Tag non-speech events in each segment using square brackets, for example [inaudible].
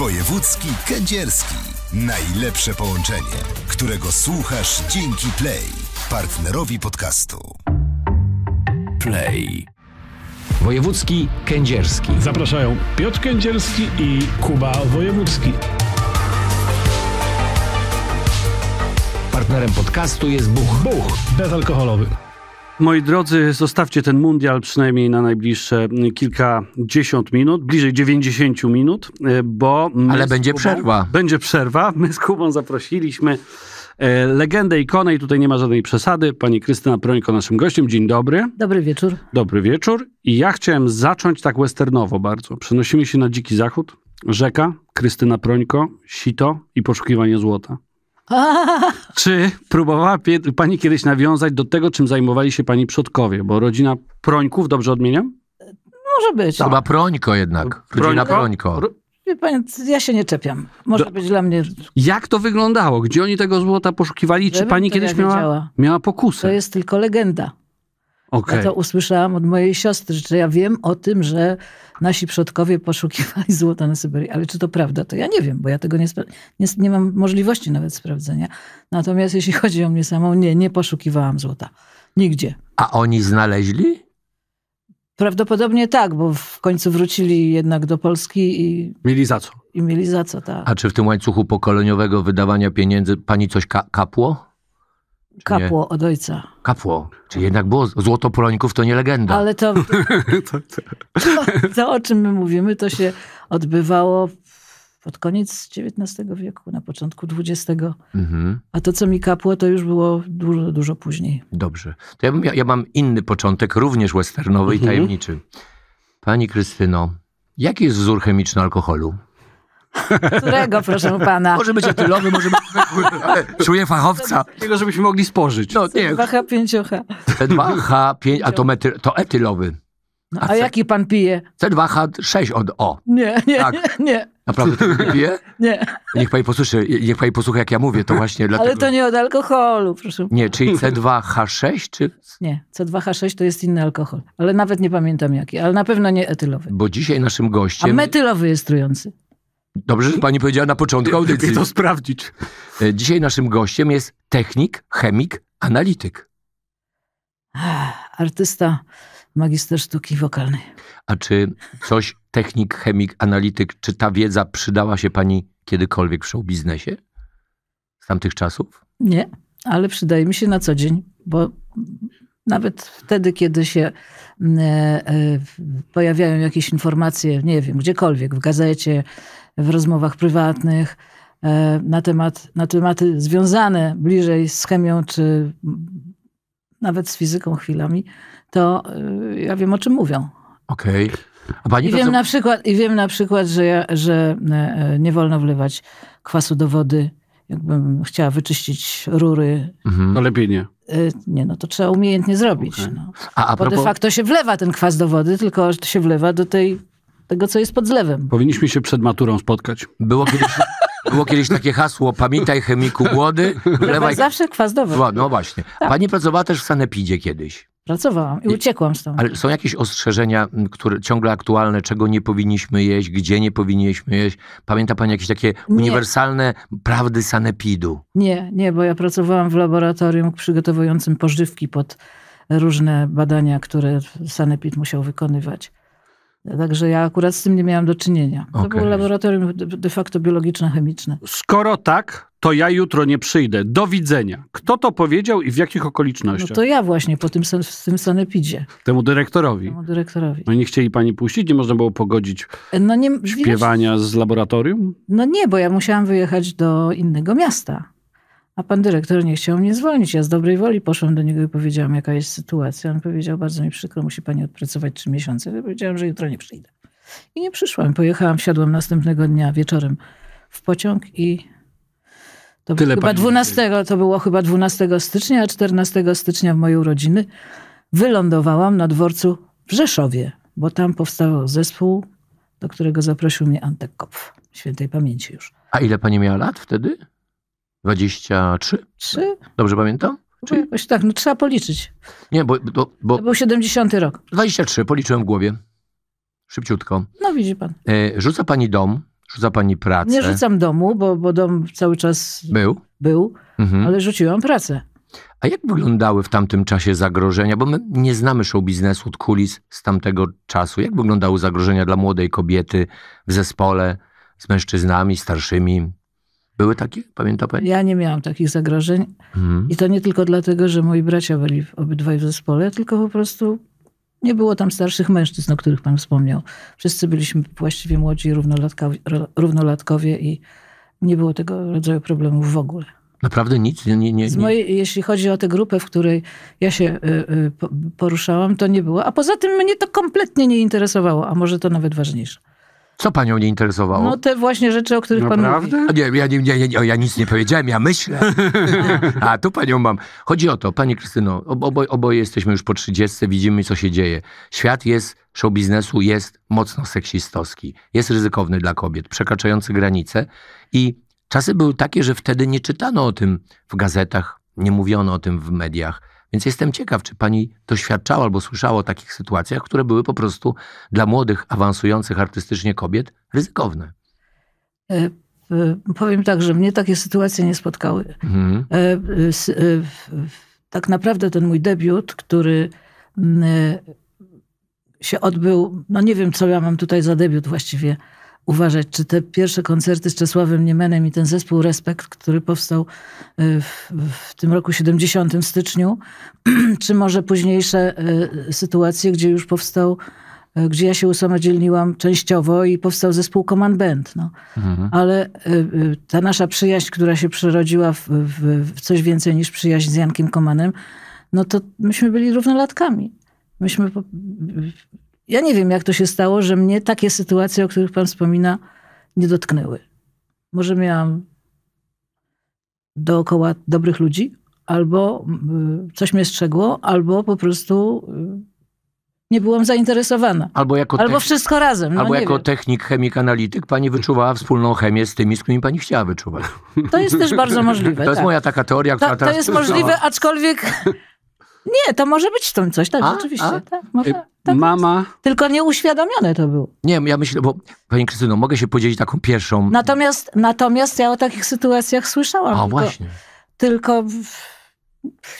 Wojewódzki Kędzierski. Najlepsze połączenie, którego słuchasz dzięki Play, partnerowi podcastu. Play. Wojewódzki Kędzierski. Zapraszają Piotr Kędzierski i Kuba Wojewódzki. Partnerem podcastu jest Buch. Buch bezalkoholowy. Moi drodzy, zostawcie ten mundial przynajmniej na najbliższe kilkadziesiąt minut, bliżej 90 minut, e, bo. Ale będzie Kubą, przerwa. Będzie przerwa. My z Kubą zaprosiliśmy e, legendę, ikonę i tutaj nie ma żadnej przesady. Pani Krystyna Prońko naszym gościem. Dzień dobry. Dobry wieczór. Dobry wieczór. I ja chciałem zacząć tak westernowo bardzo. Przenosimy się na Dziki Zachód, rzeka, Krystyna Prońko, sito i poszukiwanie złota. [laughs] Czy próbowała pani kiedyś nawiązać do tego, czym zajmowali się pani przodkowie? Bo rodzina Prońków, dobrze odmieniam? Może być. To chyba Prońko jednak. Rodzina Prońko. ja się nie czepiam. Może do... być dla mnie. Jak to wyglądało? Gdzie oni tego złota poszukiwali? Czy pani kiedyś miała, miała pokusę? To jest tylko legenda. Okay. Ja to usłyszałam od mojej siostry, że ja wiem o tym, że nasi przodkowie poszukiwali złota na Syberii. Ale czy to prawda? To ja nie wiem, bo ja tego nie, nie, nie mam możliwości nawet sprawdzenia. Natomiast jeśli chodzi o mnie samą, nie, nie poszukiwałam złota. Nigdzie. A oni znaleźli? Prawdopodobnie tak, bo w końcu wrócili jednak do Polski i. Mieli za co? I mieli za co, tak. A czy w tym łańcuchu pokoleniowego wydawania pieniędzy pani coś ka kapło? Kapło od ojca. Kapło. Czyli jednak było złoto Polońków to nie legenda. Ale to, [laughs] to, [laughs] to, o czym my mówimy, to się odbywało pod koniec XIX wieku, na początku XX. Mhm. A to, co mi kapło, to już było dużo, dużo później. Dobrze. To ja, ja, ja mam inny początek, również westernowy mhm. i tajemniczy. Pani Krystyno, jaki jest wzór chemiczny alkoholu? Którego, proszę pana? Może być etylowy, może być Czuję fachowca. Takiego, żebyśmy mogli spożyć. No, nie. 2H5H. C2H5, a to, metyl, to etylowy. No, a, a jaki pan pije? C2H6 od O. Nie, nie, tak. nie, Naprawdę nie pije? Nie. Niech pani posłyszy, niech pani posłucha, jak ja mówię, to właśnie dlatego. Ale to nie od alkoholu, proszę. Nie, czyli C2H6 czy... Nie, C2H6 to jest inny alkohol, ale nawet nie pamiętam jaki, ale na pewno nie etylowy. Bo dzisiaj naszym gościem... A metylowy jest trujący. Dobrze, że pani powiedziała na początku audycji. Chcę to sprawdzić. E, dzisiaj naszym gościem jest technik, chemik, analityk. Artysta, magister sztuki wokalnej. A czy coś technik, chemik, analityk, czy ta wiedza przydała się pani kiedykolwiek w show biznesie z tamtych czasów? Nie, ale przydaje mi się na co dzień, bo nawet wtedy, kiedy się mm, e, e, pojawiają jakieś informacje, nie wiem, gdziekolwiek, w gazecie, w rozmowach prywatnych e, na, temat, na tematy związane bliżej z chemią czy nawet z fizyką chwilami, to e, ja wiem, o czym mówią. Okej. Okay. I, wiem na przykład, I wiem na przykład, że, ja, że e, nie wolno wlewać kwasu do wody. Jakbym chciała wyczyścić rury. Mhm. No lepiej nie. Nie, no to trzeba umiejętnie zrobić. Okay. No. A, a propos... Bo de facto się wlewa ten kwas do wody, tylko się wlewa do tej tego, co jest pod zlewem. Powinniśmy się przed maturą spotkać. Było kiedyś, było kiedyś takie hasło, pamiętaj chemiku głody, wlewaj... Zawsze kwasdowy. No, no właśnie. Tak. Pani pracowała też w Sanepidzie kiedyś. Pracowałam i uciekłam z stąd. Ale są jakieś ostrzeżenia, które ciągle aktualne, czego nie powinniśmy jeść, gdzie nie powinniśmy jeść? Pamięta Pani jakieś takie nie. uniwersalne prawdy sanepidu? Nie, nie, bo ja pracowałam w laboratorium przygotowującym pożywki pod różne badania, które sanepid musiał wykonywać. Także ja akurat z tym nie miałam do czynienia. To okay. było laboratorium de facto biologiczno-chemiczne. Skoro tak, to ja jutro nie przyjdę. Do widzenia. Kto to powiedział i w jakich no okolicznościach? No to ja właśnie po tym, w tym sanepidzie. Temu dyrektorowi. Temu dyrektorowi. No nie chcieli pani puścić? Nie można było pogodzić no nie, śpiewania z laboratorium? No nie, bo ja musiałam wyjechać do innego miasta. A pan dyrektor nie chciał mnie zwolnić. Ja z dobrej woli poszłam do niego i powiedziałam, jaka jest sytuacja. On powiedział, bardzo mi przykro, musi pani odpracować trzy miesiące. Ja powiedziałam, że jutro nie przyjdę. I nie przyszłam. Pojechałam, wsiadłam następnego dnia wieczorem w pociąg i to Tyle chyba 12, to było chyba 12 stycznia, a 14 stycznia w mojej urodziny wylądowałam na dworcu w Rzeszowie, bo tam powstał zespół, do którego zaprosił mnie Antek Kopf, świętej pamięci już. A ile pani miała lat wtedy? 23? Trzy? Dobrze pamiętam? No jakoś tak, no trzeba policzyć. Nie, bo, bo, bo... To był 70 rok. 23, policzyłem w głowie. Szybciutko. No widzi pan. E, rzuca pani dom, rzuca pani pracę. Nie rzucam domu, bo, bo dom cały czas był, był mhm. ale rzuciłam pracę. A jak wyglądały w tamtym czasie zagrożenia? Bo my nie znamy show biznesu od kulis z tamtego czasu. Jak wyglądały zagrożenia dla młodej kobiety w zespole z mężczyznami starszymi? Były takie? Pamięta pani? Ja nie miałam takich zagrożeń. Mhm. I to nie tylko dlatego, że moi bracia byli obydwaj w zespole, tylko po prostu nie było tam starszych mężczyzn, o których pan wspomniał. Wszyscy byliśmy właściwie młodzi równolatka, równolatkowie i nie było tego rodzaju problemów w ogóle. Naprawdę nic? Nie, nie, nie. Mojej, jeśli chodzi o tę grupę, w której ja się y, y, poruszałam, to nie było. A poza tym mnie to kompletnie nie interesowało, a może to nawet ważniejsze. Co panią nie interesowało? No te właśnie rzeczy, o których Naprawdę? pan mówi. Nie, ja, nie, nie, ja nic nie powiedziałem, ja myślę. [laughs] A tu panią mam. Chodzi o to, pani Krystyno, obo, oboje jesteśmy już po 30, widzimy co się dzieje. Świat jest, show biznesu jest mocno seksistowski. Jest ryzykowny dla kobiet, przekraczający granice i czasy były takie, że wtedy nie czytano o tym w gazetach, nie mówiono o tym w mediach. Więc jestem ciekaw, czy pani doświadczała albo słyszała o takich sytuacjach, które były po prostu dla młodych, awansujących artystycznie kobiet ryzykowne. E, e, powiem tak, że mnie takie sytuacje nie spotkały. Mhm. E, tak naprawdę ten mój debiut, który mm, się odbył, no nie wiem, co ja mam tutaj za debiut właściwie uważać, czy te pierwsze koncerty z Czesławem Niemenem i ten zespół Respekt, który powstał e, w, w tym roku 70 w styczniu, [clears throat] czy może późniejsze e, sytuacje, gdzie już powstał e, gdzie ja się usamodzielniłam częściowo i powstał zespół Command Band. No. Mhm. Ale ta nasza przyjaźń, która się przerodziła w, w, w, coś więcej niż przyjaźń z Jankiem Komanem, no to myśmy byli równolatkami. Myśmy ja nie wiem, jak to się stało, że mnie takie sytuacje, o których pan wspomina, nie dotknęły. Może miałam dookoła dobrych ludzi, albo y, coś mnie strzegło, albo po prostu y, nie byłam zainteresowana. Albo, jako albo wszystko razem. No, albo jako wiem. technik, chemik, analityk pani wyczuwała wspólną chemię z tymi, z którymi pani chciała wyczuwać. To jest też bardzo możliwe. To jest tak. moja taka teoria, która to, teraz... To jest możliwe, no. aczkolwiek... Nie, to może być w tym coś, tak, a, rzeczywiście. A? Tak, może... Y, tak Mama. Jest. Tylko nieuświadomione to było. Nie, ja myślę, bo Pani Krystyno, mogę się podzielić taką pierwszą. Natomiast, natomiast ja o takich sytuacjach słyszałam. A tylko, właśnie. Tylko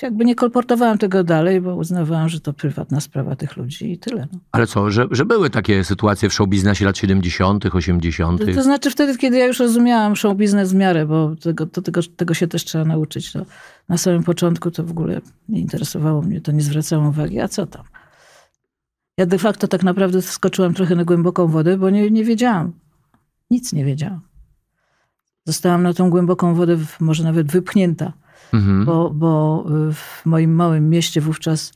jakby nie kolportowałam tego dalej, bo uznawałam, że to prywatna sprawa tych ludzi i tyle. No. Ale co, że, że były takie sytuacje w showbiznesie lat 70., 80.? To, to znaczy wtedy, kiedy ja już rozumiałam showbiznes w miarę, bo tego, to, tego, tego się też trzeba nauczyć. To na samym początku to w ogóle nie interesowało mnie, to nie zwracałam uwagi, a co tam? Ja de facto tak naprawdę wskoczyłam trochę na głęboką wodę, bo nie, nie wiedziałam. Nic nie wiedziałam. Zostałam na tą głęboką wodę może nawet wypchnięta, mhm. bo, bo y, w moim małym mieście wówczas, y,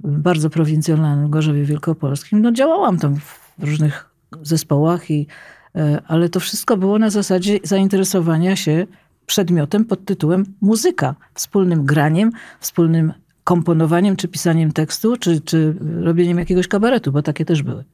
bardzo prowincjonalnym Gorzowie Wielkopolskim, no działałam tam w różnych zespołach, i, y, ale to wszystko było na zasadzie zainteresowania się przedmiotem pod tytułem muzyka, wspólnym graniem, wspólnym komponowaniem czy pisaniem tekstu, czy, czy robieniem jakiegoś kabaretu, bo takie też były.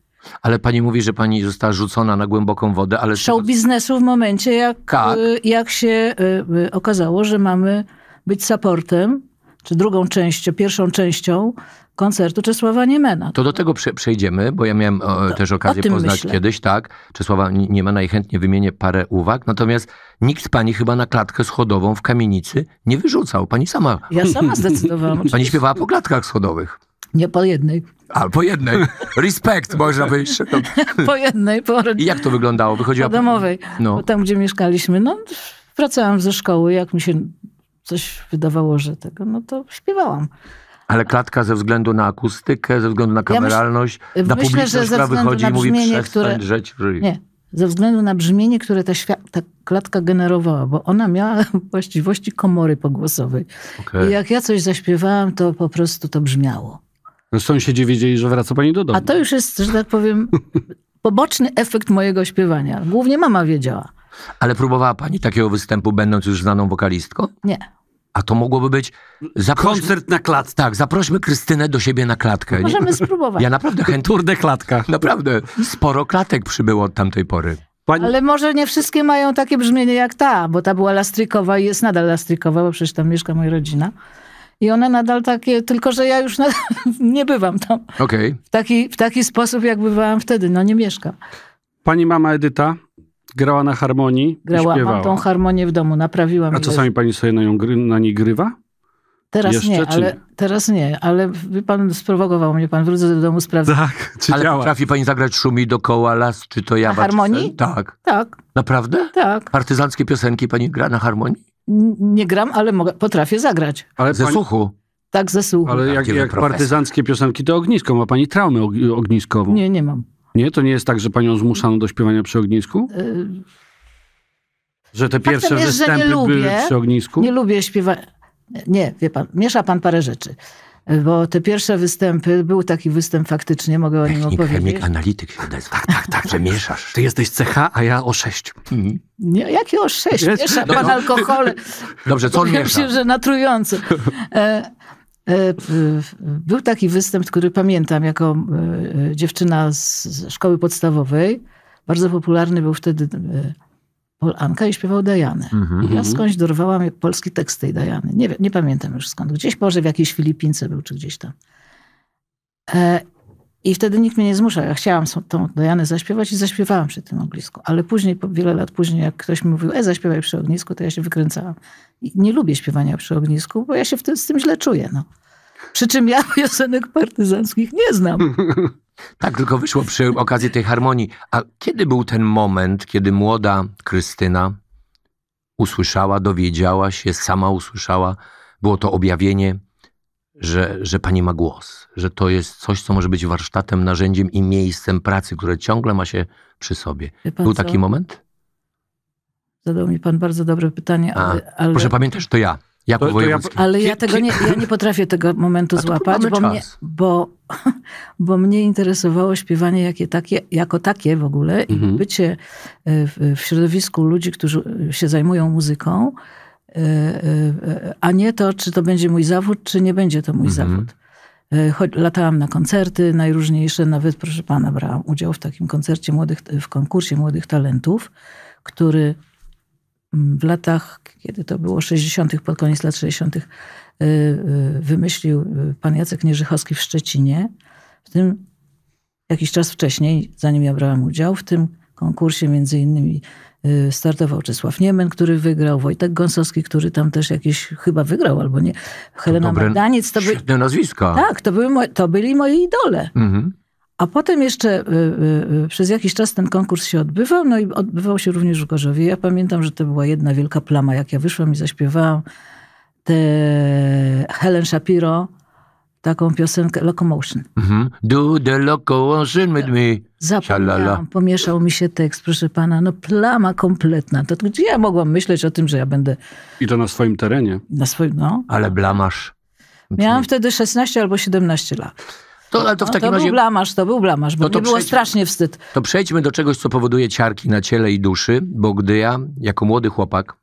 Ale pani mówi, że pani została rzucona na głęboką wodę, ale... Show biznesu w momencie, jak, tak. Y, jak się y, y, okazało, że mamy być supportem, czy drugą częścią, pierwszą częścią koncertu Czesława Niemena. To do tego przejdziemy, bo ja miałem o, to, też okazję poznać myślę. kiedyś, tak? Czesława Niemena i chętnie wymienię parę uwag, natomiast nikt pani chyba na klatkę schodową w kamienicy nie wyrzucał. Pani sama. Ja sama zdecydowałam. [laughs] Pani śpiewała po klatkach schodowych. Nie po jednej. A, po jednej. Respekt, można powiedzieć. No. [laughs] po jednej, po I jak to wyglądało? Wychodziła po domowej. No. Tam, gdzie mieszkaliśmy. No, wracałam ze szkoły, jak mi się coś wydawało, że tego, no to śpiewałam. Ale klatka ze względu na akustykę, ze względu na kameralność, ja myśl, na myślę, publiczność, która wychodzi i mówi przestań które... drzeć w życiu. Nie, ze względu na brzmienie, które ta, ta, klatka generowała, bo ona miała [laughs] właściwości komory pogłosowej. Okay. I jak ja coś zaśpiewałam, to po prostu to brzmiało. No sąsiedzi wiedzieli, że wraca pani do domu. A to już jest, że tak powiem, [laughs] poboczny efekt mojego śpiewania. Głównie mama wiedziała. Ale próbowała pani takiego występu, będąc już znaną wokalistką? Nie. A to mogłoby być. Koncert na klatkę. Tak, zaprośmy Krystynę do siebie na klatkę. Możemy spróbować. Ja naprawdę chętnie. klatka. Naprawdę. Sporo klatek przybyło od tamtej pory. Pani... Ale może nie wszystkie mają takie brzmienie jak ta, bo ta była lastrykowa i jest nadal lastrykowa, bo przecież tam mieszka moja rodzina. I one nadal takie, tylko że ja już nadal, [laughs] nie bywam tam. Okay. W, taki, w taki sposób, jak bywałam wtedy. No nie mieszkam. Pani mama Edyta Grała na harmonii. Grała, śpiewała. mam tą harmonię w domu, naprawiłam. A czasami pani sobie na, nią, na niej grywa? Teraz Jeszcze, nie, ale nie? teraz nie, ale pan sprowokował mnie, pan wrócę do domu sprawdzę. Tak, [laughs] czy ale działa. potrafi pani zagrać szumi dookoła las, czy to ja Na harmonii? Tak. Tak. Naprawdę? Tak. Partyzanckie piosenki pani gra na harmonii? N nie gram, ale mogę, potrafię zagrać. Ale ze pani... słuchu. Tak, ze słuchu. Ale tak, jak, jak partyzanckie piosenki, to ognisko. Ma pani traumę ogniskową. Nie, nie mam. Nie? To nie jest tak, że panią zmuszano do śpiewania przy ognisku? Y, że te pierwsze jest, występy były lubię, przy ognisku? Nie lubię śpiewać. Nie, wie pan, miesza pan parę rzeczy. Bo te pierwsze występy, był taki występ faktycznie, mogę o nim Technik, opowiedzieć. Technik analityk się odezwa. Tak, tak, tak, że mieszasz. Ty jesteś CH, a ja o 6. Mhm. Nie, jakie o 6? Miesza pan no. alkohole. Dobrze, co on miesza? się, że natrujący. E, E, był taki występ, który pamiętam jako e, dziewczyna z szkoły podstawowej. Bardzo popularny był wtedy e, Polanka Anka i śpiewał Dajany. Mm-hmm. Ja skądś dorwałam polski tekst tej Dajany. Nie, nie pamiętam już skąd. Gdzieś może w jakiejś Filipince był, czy gdzieś tam. I wtedy nikt mnie nie zmuszał. Ja chciałam tą Dianę zaśpiewać i zaśpiewałam przy tym ognisku. Ale później, wiele lat później, jak ktoś mi mówił, e, zaśpiewaj przy ognisku, to ja się wykręcałam. I nie lubię śpiewania przy ognisku, bo ja się tym, z tym źle czuję. No. Przy czym ja [laughs] piosenek partyzanckich nie znam. [laughs] tak, tylko wyszło przy okazji tej harmonii. A kiedy był ten moment, kiedy młoda Krystyna usłyszała, dowiedziała się, sama usłyszała, było to objawienie – że, że pani ma głos, że to jest coś, co może być warsztatem, narzędziem i miejscem pracy, które ciągle ma się przy sobie. Był taki moment? Zadał mi pan bardzo dobre pytanie, A, ale, Proszę pamiętać, to ja. Jakub to, to ja... Ale ja tego nie, ja nie potrafię tego momentu A złapać, bo mnie, bo, [laughs] bo mnie interesowało śpiewanie jakie takie, jako takie w ogóle mhm. i bycie e, w, w środowisku ludzi, którzy się zajmują muzyką. E, e, e, a nie to, czy to będzie mój zawód, czy nie będzie to mój mhm. zawód. Choć latałam na koncerty najróżniejsze, nawet proszę pana, brałam udział w takim koncercie młodych, w konkursie młodych talentów, który mm, w latach, kiedy to było 60., pod koniec lat 60., wymyślił pan Jacek Nierzychowski w Szczecinie. W tym jakiś czas wcześniej, zanim ja brałam udział, w tym konkursie między innymi Y, startował Czesław Niemen, który wygrał, Wojtek Gąsowski, który tam też jakiś chyba wygrał albo nie. Helena Dobre, Magdaniec. To by... Świetne nazwiska. Tak, to, były, to byli moi idole. Mhm. A potem jeszcze y, y, przez jakiś czas ten konkurs się odbywał, no i odbywał się również w Gorzowie. Ja pamiętam, że to była jedna wielka plama. Jak ja wyszłam i zaśpiewałam te Helen Shapiro, taką piosenkę Locomotion. Mhm. Do the locomotion with me. Zapomniałam, pomieszał mi się tekst, proszę pana, no plama kompletna. To gdzie ja mogłam myśleć o tym, że ja będę... I to na swoim terenie. Na swoim, no. Ale blamasz. Miałam wtedy 16 albo 17 lat. To, ale to w no, takim to razie... był blamasz, to był blamasz, bo no to mi było strasznie wstyd. To przejdźmy do czegoś, co powoduje ciarki na ciele i duszy, bo gdy ja, jako młody chłopak,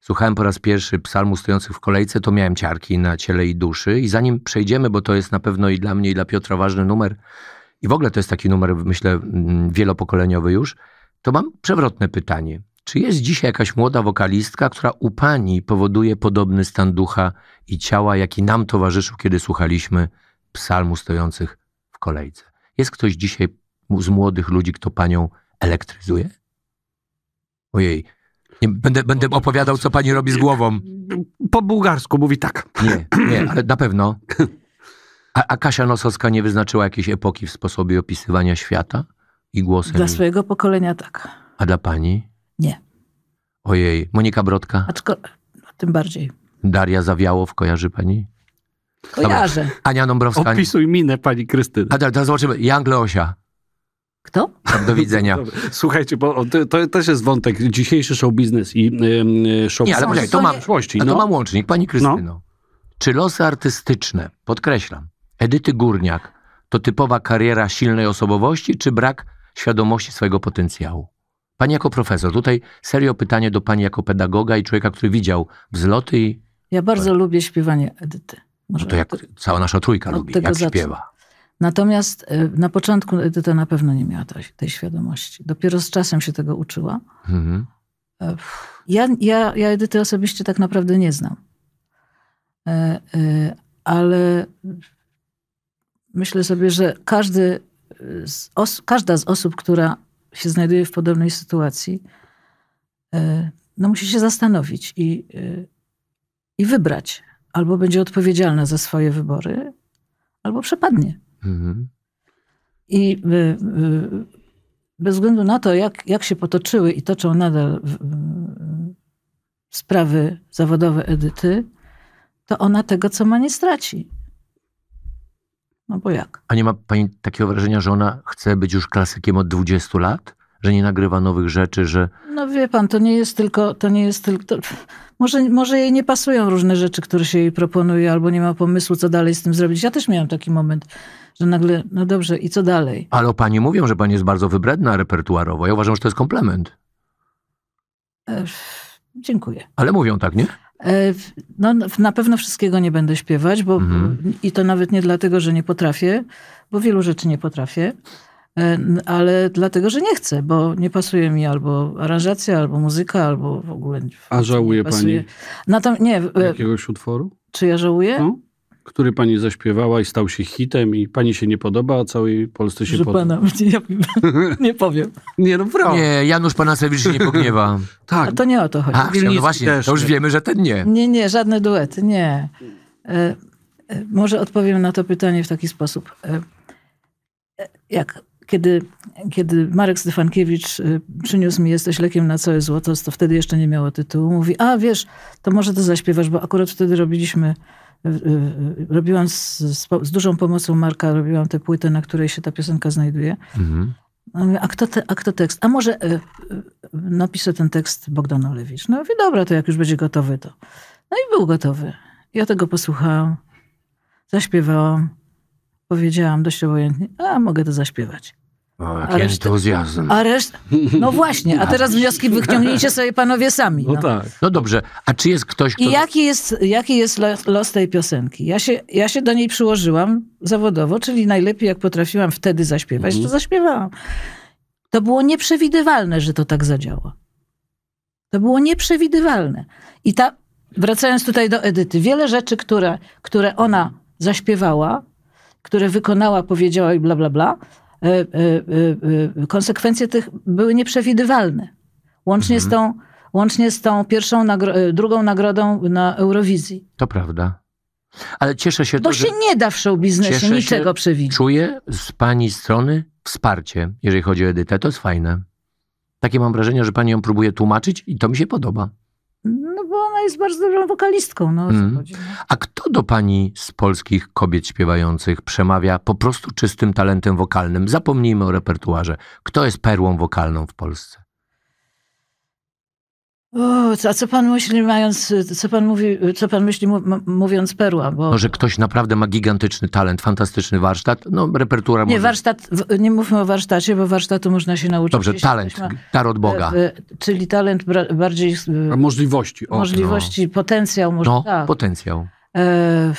słuchałem po raz pierwszy psalmu stojących w kolejce, to miałem ciarki na ciele i duszy. I zanim przejdziemy, bo to jest na pewno i dla mnie, i dla Piotra ważny numer, i w ogóle to jest taki numer, myślę, mm, wielopokoleniowy już, to mam przewrotne pytanie. Czy jest dzisiaj jakaś młoda wokalistka, która u pani powoduje podobny stan ducha i ciała, jaki nam towarzyszył, kiedy słuchaliśmy psalmu stojących w kolejce? Jest ktoś dzisiaj z młodych ludzi, kto panią elektryzuje? Ojej, nie, będę, będę opowiadał, co pani robi z głową. Po bułgarsku mówi tak. Nie, nie, ale na pewno. A, a Kasia Nosowska nie wyznaczyła jakiejś epoki w sposobie opisywania świata i głosem? Dla swojego pokolenia tak. A dla pani? Nie. Ojej, Monika Brodka? Aczkolwiek, no, tym bardziej. Daria Zawiałow, kojarzy pani? Kojarzę. Dobra. Ania Dąbrowska. Opisuj minę pani Krystyny. A teraz zobaczymy. Jan Gleosia. Kto? Tak, do widzenia. [laughs] Słuchajcie, bo to, to, też jest wątek, dzisiejszy show biznes i yy, show... Nie, ale poczekaj, to, ma, przyszłości, no. to mam łącznik. Pani no. Krystyno, no. czy losy artystyczne, podkreślam, Edyty Górniak, to typowa kariera silnej osobowości, czy brak świadomości swojego potencjału? Pani jako profesor, tutaj serio pytanie do pani jako pedagoga i człowieka, który widział wzloty i... Ja bardzo lubię śpiewanie Edyty. Może no to jak cała nasza trójka lubi, jak śpiewa. Natomiast e, na początku Edyta na pewno nie miała tej, tej świadomości. Dopiero z czasem się tego uczyła. Mhm. E, ja, ja, ja Edyty osobiście tak naprawdę nie znam. E, ale myślę sobie, że każdy z każda z osób, która się znajduje w podobnej sytuacji, no musi się zastanowić i, i wybrać. Albo będzie odpowiedzialna za swoje wybory, albo przepadnie. Mhm. I y, y, bez względu na to, jak, jak się potoczyły i toczą nadal sprawy zawodowe Edyty, to ona tego, co ma, nie straci. No bo jak? A nie ma pani takiego wrażenia, że ona chce być już klasykiem od 20 lat? że nie nagrywa nowych rzeczy, że... No wie pan, to nie jest tylko... To nie jest tylko to... może, może jej nie pasują różne rzeczy, które się jej proponuje, albo nie ma pomysłu, co dalej z tym zrobić. Ja też miałam taki moment, że nagle, no dobrze, i co dalej? Ale o pani mówią, że pani jest bardzo wybredna repertuarowo. Ja uważam, że to jest komplement. E, dziękuję. Ale mówią tak, nie? E, no, na pewno wszystkiego nie będę śpiewać, bo mhm. i to nawet nie dlatego, że nie potrafię, bo wielu rzeczy nie potrafię. E, ale dlatego, że nie chcę, bo nie pasuje mi albo aranżacja, albo muzyka, albo w ogóle. A żałuje pani? tam, nie, e, jakiegoś utworu? Czy ja żałuję? No, który pani zaśpiewała i stał się hitem i pani się nie podoba, a całej Polsce się podoba. Pana, nie, [laughs] nie powiem. nie, no prawda. Nie, Janusz pana się nie pogniewa. [laughs] tak. A to nie o to chodzi. Ach, no właśnie, to już wiemy, że ten nie. Nie, nie, żadne duety, nie. E, może odpowiem na to pytanie w taki sposób. jak kiedy, kiedy Marek Stefankiewicz y, przyniósł mi Jesteś lekiem na całe złoto, to wtedy jeszcze nie miało tytułu, mówi, a wiesz, to może to zaśpiewasz, bo akurat wtedy robiliśmy y, y, robiłam z, z, z, dużą pomocą Marka, robiłam tę płytę, na której się ta piosenka znajduje. Mhm. A, kto te, a kto tekst? A może y, y, ten tekst Bogdan Olewicz. No i dobra, to jak już będzie gotowy, to. No i był gotowy. Ja tego posłuchałam, zaśpiewałam. Powiedziałam dość obojętnie, a mogę to zaśpiewać. O, jaki a resztę, entuzjazm. A resztę, no właśnie, a teraz wnioski wyciągnijcie sobie panowie sami. No. no, tak. No dobrze, a czy jest ktoś, kto... I jaki jest, jaki jest los tej piosenki? Ja się, ja się do niej przyłożyłam zawodowo, czyli najlepiej jak potrafiłam wtedy zaśpiewać, mhm. to zaśpiewałam. To było nieprzewidywalne, że to tak zadziała. To było nieprzewidywalne. I ta, wracając tutaj do Edyty, wiele rzeczy, które, które ona zaśpiewała, które wykonała, powiedziała i bla, bla, bla, e, e, e, konsekwencje tych były nieprzewidywalne. Łącznie mhm. z tą łącznie z tą pierwszą, nagro drugą nagrodą na Eurowizji. To prawda. Ale cieszę się... Bo to, się nie da w show biznesie niczego się, przewidzieć. Czuję z pani strony wsparcie, jeżeli chodzi o Edytę. To jest fajne. Takie mam wrażenie, że pani ją próbuje tłumaczyć i to mi się podoba bo ona jest bardzo dobrą wokalistką. No, mm. A kto do pani z polskich kobiet śpiewających przemawia po prostu czystym talentem wokalnym? Zapomnijmy o repertuarze. Kto jest perłą wokalną w Polsce? O, a co pan myśli mając, co pan, mówi, co pan myśli mówiąc perła? Bo... No, że ktoś naprawdę ma gigantyczny talent, fantastyczny warsztat, no repertura... Nie, może... warsztat, nie mówmy o warsztacie, bo warsztatu można się nauczyć. Dobrze, talent, ma, dar od Boga. E, czyli talent bardziej... możliwości. O, możliwości, no. potencjał. Może, no, tak. potencjał. E...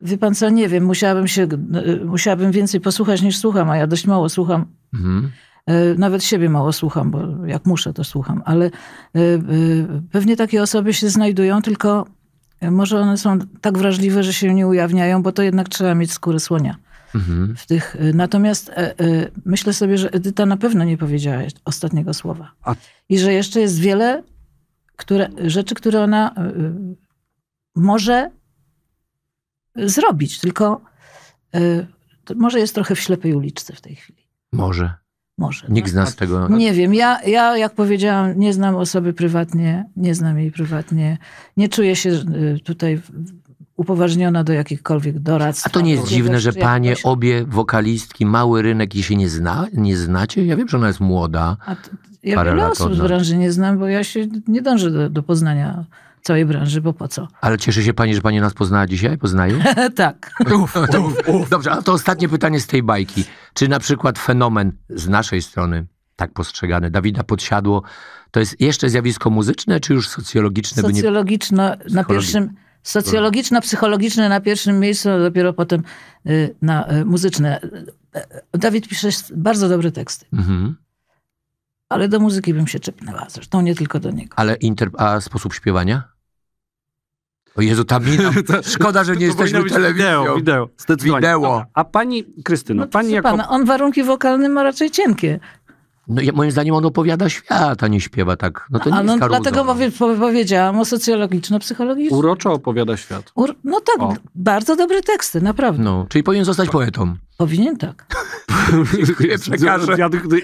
Wie pan co, nie wiem, musiałabym się, e, musiałabym więcej posłuchać niż słucham, a ja dość mało słucham. Mhm. E, nawet siebie mało słucham, bo jak muszę, to słucham, ale e, e, pewnie takie osoby się znajdują, tylko może one są tak wrażliwe, że się nie ujawniają, bo to jednak trzeba mieć skórę słonia. Mhm. W tych, natomiast myślę sobie, że Edyta na pewno nie powiedziała ostatniego słowa. A... I że jeszcze jest wiele które, rzeczy, które ona może zrobić, tylko może jest trochę w ślepej uliczce w tej chwili. Może. Może. Nikt z tak. nas tego... Nie wiem, ja, ja jak powiedziałam, nie znam osoby prywatnie, nie znam jej prywatnie. Nie czuję się y, tutaj upoważniona do jakichkolwiek doradztw. A to nie jest dziwne, że panie, jakoś... obie wokalistki, mały rynek i się nie, zna, nie znacie? Ja wiem, że ona jest młoda. A to, ja wiele osób z branży nie znam, bo ja się nie dążę do, do poznania całej branży, bo po co? Ale cieszy się pani, że pani nas poznała dzisiaj? Poznaje? [laughs] tak. Uf, [laughs] uf, uf. Dobrze, a to ostatnie pytanie z tej bajki. Czy na przykład fenomen z naszej strony, tak postrzegany, Dawida Podsiadło, to jest jeszcze zjawisko muzyczne, czy już socjologiczne? Socjologiczne nie... na pierwszym... Socjologiczne, psychologiczne na pierwszym miejscu, a dopiero potem y, na y, muzyczne. Y, Dawid pisze bardzo dobre teksty. Mhm. Ale do muzyki bym się czepnęła. Zresztą nie tylko do niego. Ale inter... a sposób śpiewania? O Jezu, tamina. [laughs] Szkoda, że nie jesteśmy telewizją. Wideo, wideo. Wideo. A pani, Krystyno, no, pani jako... Pan, on warunki wokalne ma raczej cienkie. No, moim zdaniem on opowiada świat, a nie śpiewa tak. No to nie a no, dlatego powiedziałam o socjologiczno-psychologicznym. Uroczo opowiada świat. Ur no tak, o. bardzo dobre teksty, naprawdę. No, czyli powinien zostać poetą. Powinien tak. [laughs] [laughs] Ja,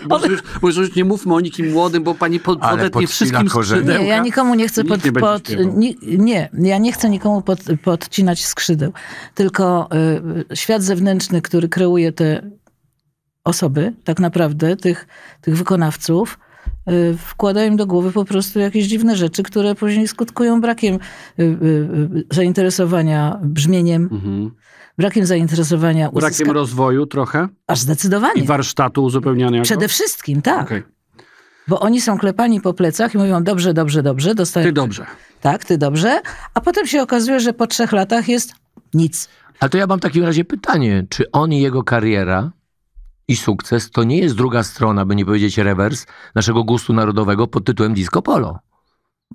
może, już, już nie mówmy o nikim młodym, bo pani pod, podetnie wszystkim skrzydeł. Nie, ja nikomu nie chcę pod, nie, pod, nie, ja nie chcę nikomu pod, podcinać skrzydeł. Tylko y, y świat zewnętrzny, który kreuje te osoby, tak naprawdę, tych, tych wykonawców, y, wkładają im do głowy po prostu jakieś dziwne rzeczy, które później skutkują brakiem y, y, zainteresowania brzmieniem, mhm. brakiem zainteresowania uzyska... Brakiem rozwoju trochę? Aż zdecydowanie. I warsztatu uzupełniania? Przede wszystkim, tak. Okay. Bo oni są klepani po plecach i mówią dobrze, dobrze, dobrze. Dostaję... Ty dobrze. Tak, ty dobrze. A potem się okazuje, że po trzech latach jest nic. Ale to ja mam w takim razie pytanie. Czy on i jego kariera i sukces to nie jest druga strona, by nie powiedzieć rewers, naszego gustu narodowego pod tytułem disco polo.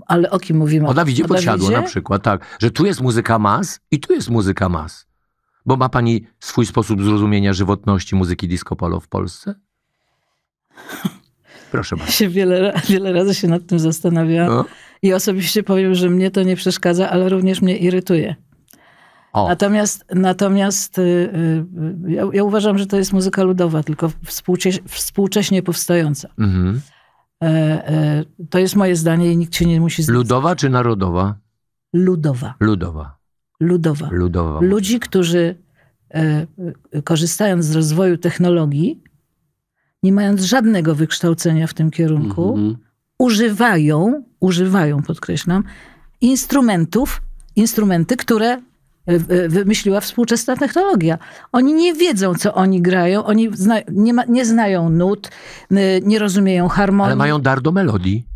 Ale o kim mówimy? O Dawidzie o Podsiadło Dawidzie? na przykład, tak. Że tu jest muzyka mas i tu jest muzyka mas. Bo ma pani swój sposób zrozumienia żywotności muzyki disco polo w Polsce? [laughs] Proszę bardzo. Się wiele, wiele razy się nad tym zastanawiałam. No. I osobiście powiem, że mnie to nie przeszkadza, ale również mnie irytuje. O. Natomiast, natomiast y, y, ja, ja, uważam, że to jest muzyka ludowa, tylko współcześnie, współcześnie powstająca. Mhm. E, e, to jest moje zdanie i nikt się nie musi zdecydować. Ludowa czy narodowa? Ludowa. Ludowa. Ludowa. Ludowa. Ludzi, którzy e, korzystając z rozwoju technologii, nie mając żadnego wykształcenia w tym kierunku, mhm. mhm. używają, używają, podkreślam, instrumentów, instrumenty, które wymyśliła współczesna technologia. Oni nie wiedzą, co oni grają, oni zna nie, ma, nie, znają nut, y, nie rozumieją harmonii. Ale mają dar do melodii.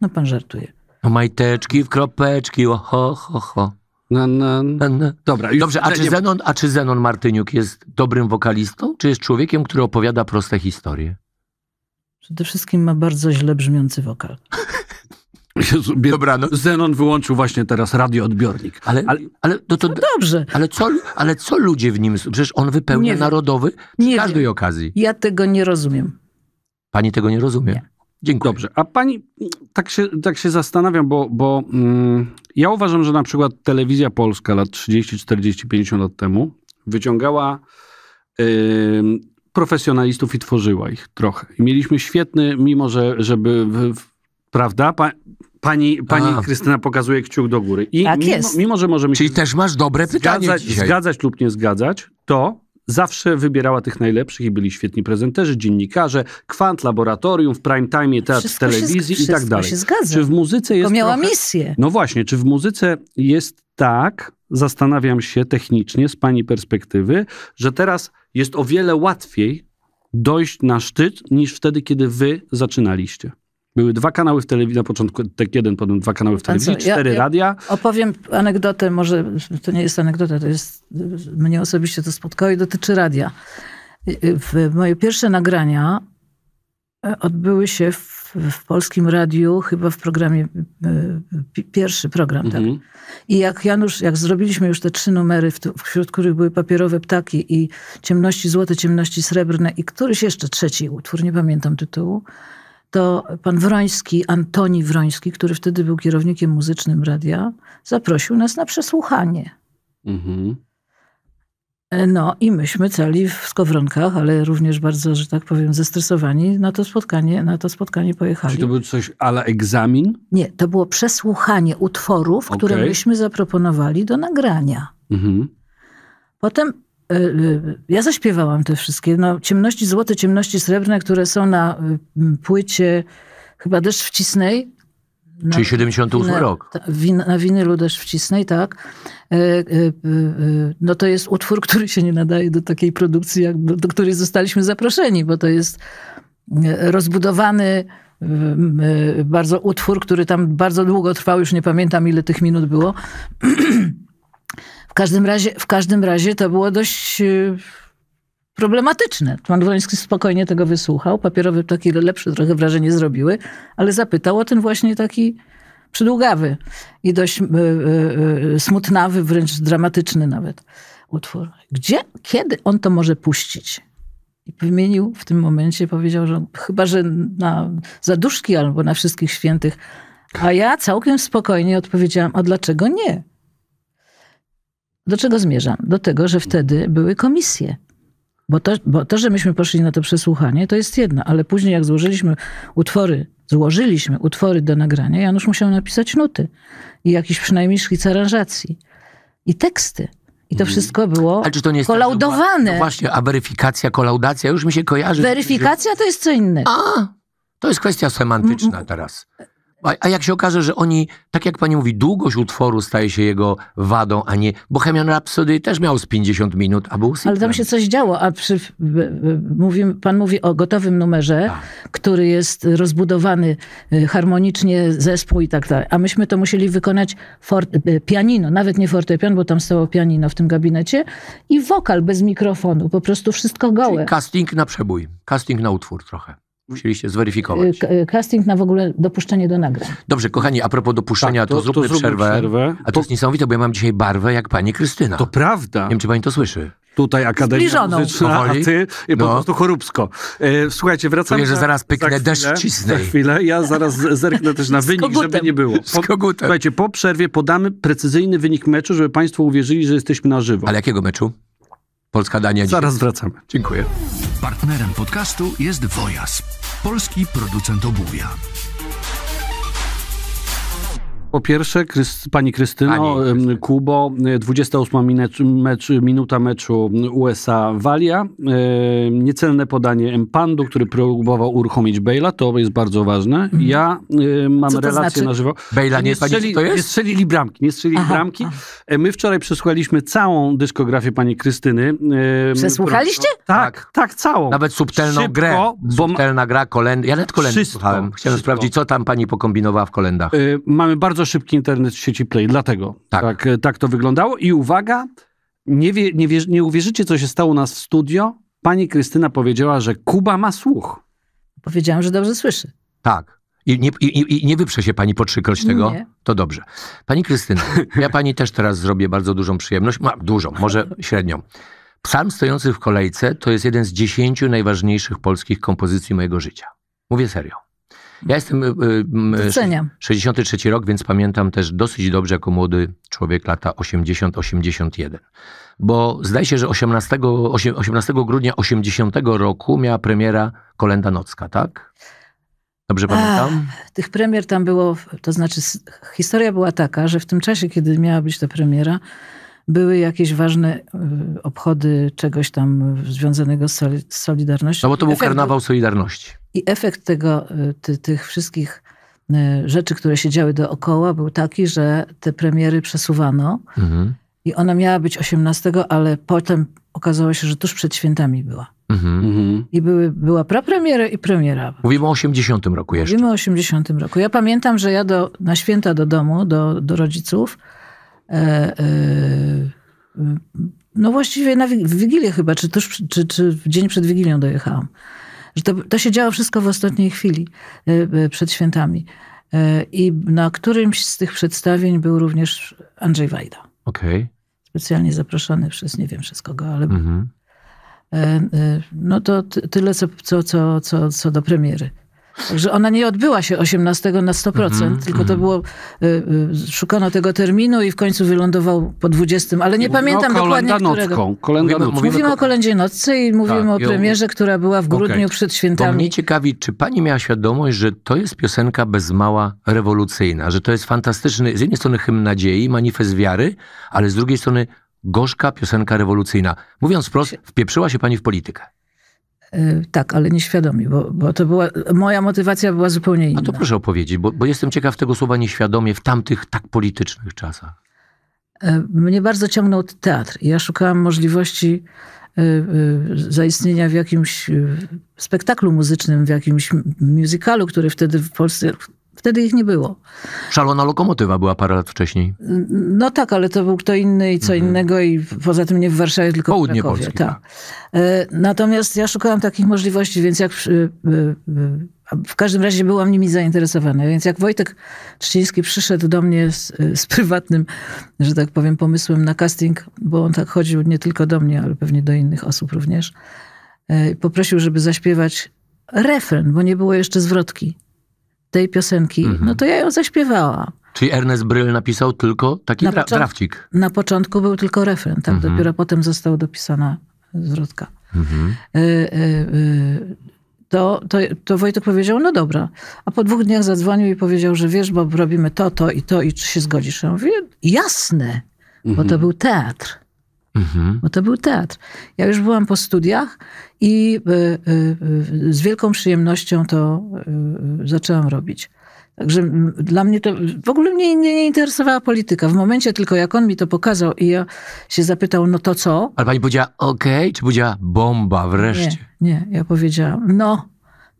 No pan żartuje. O no, majteczki w kropeczki, o ho, ho, ho. Na, na, na. Dobra, Dobrze, a czy, nie... Zenon, a czy Zenon Martyniuk jest dobrym wokalistą, czy jest człowiekiem, który opowiada proste historie? Przede wszystkim ma bardzo źle brzmiący wokal. [laughs] Jezu, bier... Zenon wyłączył właśnie teraz radioodbiornik. Ale, ale, ale to, to, no dobrze. Ale co, ale co ludzie w nim... Przecież on wypełnia nie narodowy przy nie każdej wiem. okazji. Ja tego nie rozumiem. Pani tego nie rozumie? Nie. Dziękuję. Dobrze, a pani, tak się, tak się zastanawiam, bo, bo mm, ja uważam, że na przykład telewizja polska lat 30, 40, 50 lat temu wyciągała profesjonalistów i tworzyła ich trochę. I mieliśmy świetny, mimo że, żeby, w, prawda, pa, Pani, pani Krystyna pokazuje kciuk do góry. I tak mimo, jest. Mimo, że możemy Czyli też masz dobre pytanie zgadzać, zgadzać lub nie zgadzać, to zawsze wybierała tych najlepszych i byli świetni prezenterzy, dziennikarze, kwant, laboratorium, w prime time, teatr wszystko telewizji się, i tak dalej. Się zgadza. Czy w muzyce jest. To miała trochę... misję. No właśnie, czy w muzyce jest tak, zastanawiam się technicznie z pani perspektywy, że teraz jest o wiele łatwiej dojść na szczyt niż wtedy, kiedy wy zaczynaliście. Były dwa kanały w telewizji, na początku tek jeden, potem dwa kanały w telewizji, ja, cztery ja radia. Opowiem anegdotę, może to nie jest anegdota, to jest, mnie osobiście to spotkało i dotyczy radia. W, moje pierwsze nagrania e, odbyły się w, w polskim radiu, chyba w programie, e, pierwszy program, tak. mhm. tak. I jak Janusz, jak zrobiliśmy już te trzy numery, wśród których były papierowe ptaki i ciemności złote, ciemności srebrne i któryś jeszcze trzeci utwór, nie pamiętam tytułu, to pan Wroński, Antoni Wroński, który wtedy był kierownikiem muzycznym radia, zaprosił nas na przesłuchanie. Mhm. E, no i myśmy cali w skowronkach, ale również bardzo, że tak powiem, zestresowani na to spotkanie, na to spotkanie pojechali. Czy to był coś ala egzamin? Nie, to było przesłuchanie utworów, okay. które myśmy zaproponowali do nagrania. Mhm. Potem Y, y, ja zaśpiewałam te wszystkie. No, ciemności złote, ciemności srebrne, które są na y, płycie chyba deszcz wcisnej. Na, Czyli 78 na, rok. Ta, win, na winylu deszcz wcisnej, tak. E, e, e, no to jest utwór, [laughs] który się nie nadaje do takiej produkcji, jak, do, do której zostaliśmy zaproszeni, bo to jest rozbudowany bardzo utwór, który tam bardzo długo trwał, już nie pamiętam ile tych minut było. [clears throat] W każdym razie, w każdym razie to było dość y, problematyczne. Pan Wroński spokojnie tego wysłuchał. Papierowe takie lepsze trochę wrażenie zrobiły, ale zapytał o ten właśnie taki przydługawy i dość y, y, y, smutnawy, wręcz dramatyczny nawet utwór. Gdzie, kiedy on to może puścić? I wymienił w tym momencie, powiedział, że chyba, że na zaduszki albo na wszystkich świętych. A ja całkiem spokojnie odpowiedziałam, a dlaczego nie? Do czego zmierzam? Do tego, że wtedy były komisje. Bo to, bo to, że myśmy poszli na to przesłuchanie, to jest jedno, ale później jak złożyliśmy utwory, złożyliśmy utwory do nagrania, Janusz musiał napisać nuty i jakiś przynajmniej szkic aranżacji i teksty. I to mhm. wszystko było Ale czy to nie jest tak, kolaudowane. Tak, była, no właśnie, a weryfikacja, kolaudacja już mi się kojarzy. Weryfikacja że... to jest co innego. A, to jest kwestia semantyczna mm, mm. teraz. A, jak się okaże, że oni, tak jak pani mówi, długość utworu staje się jego wadą, a nie... Bohemian Rhapsody też miał z 50 minut, a był Ale tam się coś działo, a przy, mówi, pan mówi o gotowym numerze, tak. który jest rozbudowany y, harmonicznie, zespół i tak dalej. A myśmy to musieli wykonać for, y, pianino, nawet nie fortepian, bo tam stało pianino w tym gabinecie i wokal bez mikrofonu, po prostu wszystko gołe. Czyli casting na przebój, casting na utwór trochę. Musieliście y, zweryfikować. Y, casting na w ogóle dopuszczenie do nagrań. Dobrze, kochani, a propos dopuszczenia, tak, to, to, zróbmy, to zróbmy przerwę. przerwę. A to, jest niesamowite, bo ja mam dzisiaj barwę jak pani Krystyna. To prawda. Nie wiem, czy pani to słyszy. Tutaj Akademia Zbliżoną. Muzyczna, Powoli. a ty no. po prostu choróbsko. E, słuchajcie, wracamy. Mówię, że zaraz pyknę za chwilę, deszcz cisnej. Za chwilę, ja zaraz zerknę też na wynik, żeby nie było. Po, słuchajcie, po przerwie podamy precyzyjny wynik meczu, żeby państwo uwierzyli, że jesteśmy na żywo. Ale jakiego meczu? Polska-Dania Zaraz wracamy. Dziękuję. Partnerem podcastu jest Wojas, polski producent obuwia. Po pierwsze, pani Krystyno, pani Kubo, 28 e, mecz, mecz, minuta meczu USA-Walia. E, niecelne podanie Empandu, który próbował uruchomić Bejla, to jest bardzo ważne. Mhm. Ja e, mam relację znaczy? na żywo. Bejla nie, nie strzeli, to jest? Nie strzelili bramki. Nie strzelili bramki. E, my wczoraj przesłuchaliśmy całą dyskografię pani Krystyny. E, Przesłuchaliście? Tak, tak, tak, całą. Nawet subtelną Szybko, grę. Subtelna gra, kolend... Ja nawet kolędy Chciałem wszystko. sprawdzić, co tam pani pokombinowała w kolendach. E, mamy bardzo bardzo szybki internet w sieci Play, dlatego tak, tak, e, tak to wyglądało. I uwaga, nie, wie, nie, wierzy, nie uwierzycie, co się stało u nas w studio. Pani Krystyna powiedziała, że Kuba ma słuch. Powiedziałam, że dobrze słyszy. Tak. I nie, i, i nie wyprze się pani po trzykroć tego? Nie. To dobrze. Pani Krystyna, ja pani też teraz zrobię bardzo dużą przyjemność. Ma, dużą, może średnią. Psalm stojący w kolejce to jest jeden z dziesięciu najważniejszych polskich kompozycji mojego życia. Mówię serio. Ja jestem y, y, y, Doceniam. 63 rok, więc pamiętam też dosyć dobrze jako młody człowiek lata 80-81. Bo zdaje się, że 18, 18 grudnia 80 roku miała premiera Kolenda Nocka, tak? Dobrze pamiętam? A, tych premier tam było, to znaczy historia była taka, że w tym czasie, kiedy miała być ta premiera, były jakieś ważne obchody czegoś tam związanego z Solidarnością. No bo to był karnawał Solidarności. I efekt tego, y, ty, tych wszystkich y, rzeczy, które się działy dookoła, był taki, że te premiery przesuwano. Mhm. I ona miała być 18, ale potem okazało się, że tuż przed świętami była. Mhm. mhm. I były, była prapremiera i premiera. Mówimy o 80 roku jeszcze. Mówimy o 80 roku. Ja pamiętam, że ja do, na święta do domu, do, do rodziców, e, e, no właściwie na w Wigilię chyba, czy, tuż, czy, czy w dzień przed Wigilią dojechałam że to, to się działo wszystko w ostatniej chwili y, y, przed świętami. Y, I na którymś z tych przedstawień był również Andrzej Wajda. Okej. Okay. Specjalnie zaproszony przez nie wiem przez kogo, ale. Mm -hmm. No to tyle co, co, co, co, co do premiery. Także ona nie odbyła się 18 na 100%, mm tylko to mhm. było, y, y, szukano tego terminu i w końcu wylądował po 20, ale nie pamiętam dokładnie nocką, którego. Kolenda mówimy, mówimy, mówimy o kolędzie nocnej i mówimy tak, o premierze, która była w grudniu okay. przed świętami. Bo mnie ciekawi, czy pani miała świadomość, że to jest piosenka bez mała rewolucyjna, że to jest fantastyczny, z jednej strony hymn nadziei, manifest wiary, ale z drugiej strony gorzka piosenka rewolucyjna. Mówiąc wprost, wpieprzyła się pani w politykę. E, tak, ale nieświadomie, bo, bo to była, moja motywacja była zupełnie inna. A to proszę opowiedzieć, bo, bo jestem ciekaw tego słowa nieświadomie w tamtych tak politycznych czasach. E, mnie bardzo ciągnął teatr. Ja szukałam możliwości e, zaistnienia w jakimś spektaklu muzycznym, w jakimś musicalu, który wtedy w Polsce Wtedy ich nie było. Szalona lokomotywa była parę lat wcześniej. No tak, ale to był kto inny i co mhm. innego i poza tym nie w Warszawie, tylko Południe w Krakowie. Polski, tak. Tak. E, Natomiast ja szukałam takich możliwości, więc jak e, e, w każdym razie byłam nimi zainteresowana. Więc jak Wojtek Trzciński przyszedł do mnie z, z, prywatnym, że tak powiem, pomysłem na casting, bo on tak chodził nie tylko do mnie, ale pewnie do innych osób również, poprosił, żeby zaśpiewać refren, bo nie było jeszcze zwrotki tej piosenki, mhm. no to ja ją zaśpiewałam. Czyli Ernest Bryl napisał tylko taki na Na początku był tylko refren, tak? Dopiero potem została dopisana zwrotka. Mhm. y, y, y, to, to, to Wojtek powiedział, no dobra. A po dwóch dniach zadzwonił i powiedział, że wiesz, bo robimy to, to i to i czy się zgodzisz? Ja mówię, jasne, bo to był teatr. Mhm. Bo to był teatr. Ja już byłam po studiach i y, y, y, z wielką przyjemnością to zaczęłam robić. Także dla mnie to w ogóle mnie nie, nie, interesowała polityka. W momencie tylko jak on mi to pokazał i ja się zapytał, no to co? Ale pani powiedziała okej, okay, czy powiedziała bomba wreszcie? Nie, nie, ja powiedziałam, no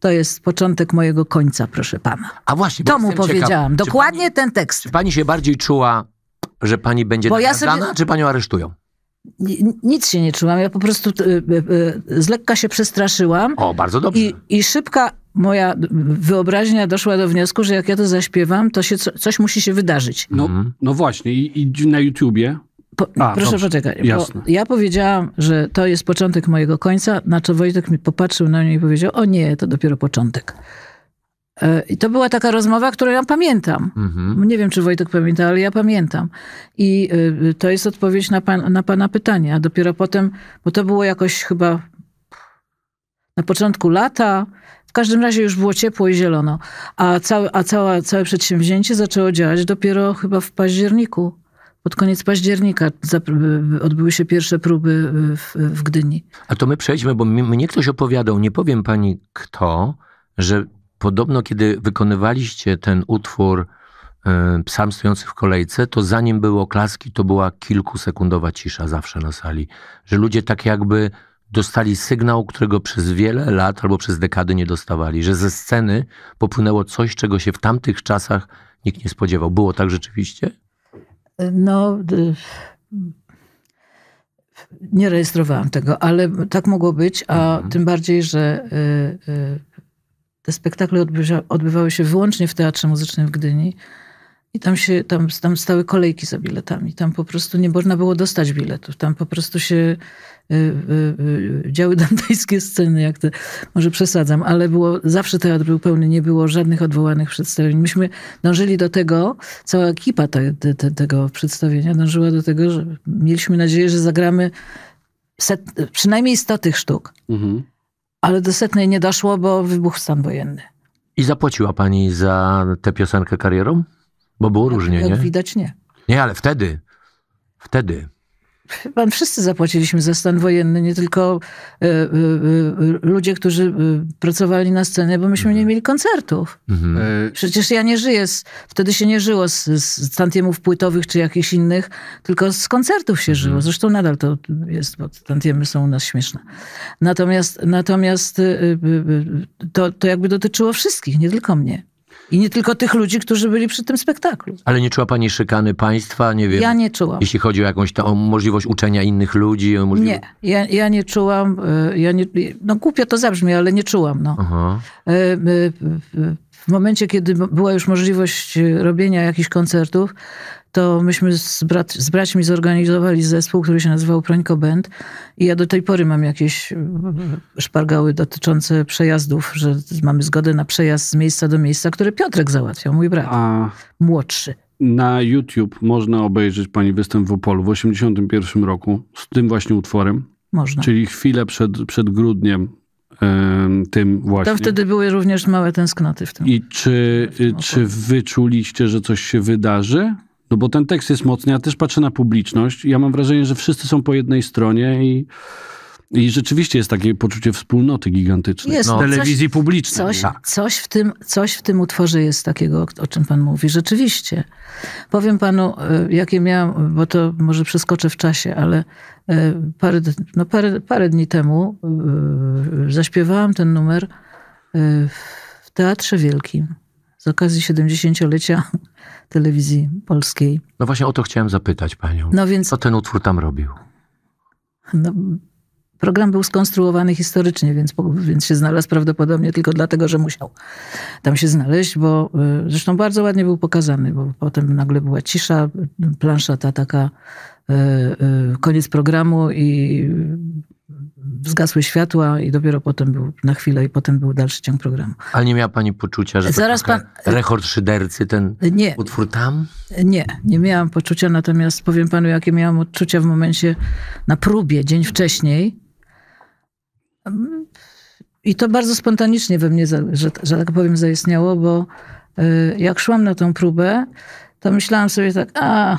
to jest początek mojego końca, proszę pana. A właśnie, to mu powiedziałam. Ciekaw, dokładnie pani, ten tekst. Czy pani się bardziej czuła, że pani będzie bo ja sobie... czy panią aresztują? nic się nie czułam. Ja po prostu y, y, y, z lekka się przestraszyłam. O, bardzo dobrze. I, i szybka moja wyobraźnia doszła do wniosku, że jak ja to zaśpiewam, to się, coś musi się wydarzyć. No, mhm. no właśnie, I, i na YouTubie. Po, A, proszę dobrze. poczekać. ja powiedziałam, że to jest początek mojego końca, na co Wojtek mi popatrzył na mnie i powiedział, o nie, to dopiero początek. E, I to była taka rozmowa, którą ja pamiętam. Mhm. Nie wiem, czy Wojtek pamięta, ale ja pamiętam. I e, to jest odpowiedź na, pan, na pana pytanie. A dopiero potem, bo to było jakoś chyba na początku lata, w każdym razie już było ciepło i zielono. A, całe, a całe, całe przedsięwzięcie zaczęło działać dopiero chyba w październiku. Pod koniec października e, odbyły się pierwsze próby w, w Gdyni. A to my przejdźmy, bo mnie ktoś opowiadał, nie powiem pani kto, że podobno kiedy wykonywaliście ten utwór e, Psalm stojący w kolejce, to zanim były oklaski, to była kilkusekundowa cisza zawsze na sali. Że ludzie tak jakby dostali sygnał, którego przez wiele lat albo przez dekady nie dostawali. Że ze sceny popłynęło coś, czego się w tamtych czasach nikt nie spodziewał. Było tak rzeczywiście? No... Nie rejestrowałam tego, ale tak mogło być, a mhm. tym bardziej, że y, y, te spektakle odbywa, odbywały się wyłącznie w Teatrze Muzycznym w Gdyni. I tam, się, tam, tam stały kolejki za biletami. Tam po prostu nie można było dostać biletów. Tam po prostu się y, y, y, działy [laughs] dantejskie sceny, jak to, może przesadzam, ale było, zawsze teatr był pełny, nie było żadnych odwołanych przedstawień. Myśmy dążyli do tego, cała ekipa te, te, te, tego przedstawienia dążyła do tego, że mieliśmy nadzieję, że zagramy set, przynajmniej 100 tych sztuk. Mhm ale do setnej nie doszło, bo wybuchł stan wojenny. I zapłaciła pani za tę piosenkę karierą? Bo było tak różnie, jak nie? Jak widać nie. Nie, ale wtedy, wtedy Pan wszyscy zapłaciliśmy za stan wojenny, nie tylko y, y, y, ludzie, którzy e, pracowali na scenie, bo myśmy nie mhm. mieli koncertów. Mhm. E, Przecież ja nie żyję, z, wtedy się nie żyło z, z tantiemów płytowych czy jakichś innych, tylko z koncertów się żyło. Mhm. Zresztą nadal to jest, bo tantiemy są u nas śmieszne. Natomiast, natomiast e, to, to jakby dotyczyło wszystkich, nie tylko mnie. I nie tylko tych ludzi, którzy byli przy tym spektaklu. Ale nie czuła pani szykany państwa? Nie wiem. Ja nie czułam. Jeśli chodzi o jakąś o możliwość uczenia innych ludzi? Możliwość... Nie, ja, ja, nie czułam. Y, ja nie, y, no głupio to zabrzmi, ale nie czułam. No. Aha. Y, w momencie, kiedy była już możliwość robienia jakichś koncertów, to myśmy z, brat, z braćmi zorganizowali zespół, który się nazywał Prońko Band i ja do tej pory mam jakieś e, szpargały dotyczące przejazdów, że mamy zgodę na przejazd z miejsca do miejsca, które Piotrek załatwiał, mój brat, A... młodszy na YouTube można obejrzeć pani występ w Opolu w 1981 roku z tym właśnie utworem. Można. Czyli chwilę przed, przed grudniem tym właśnie. Tam wtedy były również małe tęsknoty w tym. I czy, czy wyczuliście, że coś się wydarzy? No bo ten tekst jest mocny. Ja też patrzę na publiczność. Ja mam wrażenie, że wszyscy są po jednej stronie i. I rzeczywiście jest takie poczucie wspólnoty gigantycznej. Jest, no, telewizji coś, publicznej. Coś, tak. coś, w tym, coś w tym utworze jest takiego, o czym pan mówi. Rzeczywiście. Powiem panu, y, jakie miałam, bo to może przeskoczę w czasie, ale y, parę, no parę, parę dni temu y, zaśpiewałam ten numer w Teatrze Wielkim z okazji 70-lecia telewizji polskiej. No właśnie o to chciałem zapytać panią. No więc, Co ten utwór tam robił? No, program był skonstruowany historycznie, więc, więc się znalazł prawdopodobnie tylko dlatego, że musiał tam się znaleźć, bo y, zresztą bardzo ładnie był pokazany, bo potem nagle była cisza, plansza ta taka y, y, koniec programu i zgasły światła i dopiero potem był na chwilę i potem był dalszy ciąg programu. Ale nie miała pani poczucia, że Zaraz pan... rekord szydercy, ten nie, utwór tam? Nie, nie miałam poczucia, natomiast powiem panu, jakie miałam odczucia w momencie na próbie, dzień wcześniej. Mm, I to bardzo spontanicznie we mnie, że, że tak powiem, zaistniało, bo y, jak szłam na tą próbę, to myślałam sobie tak, a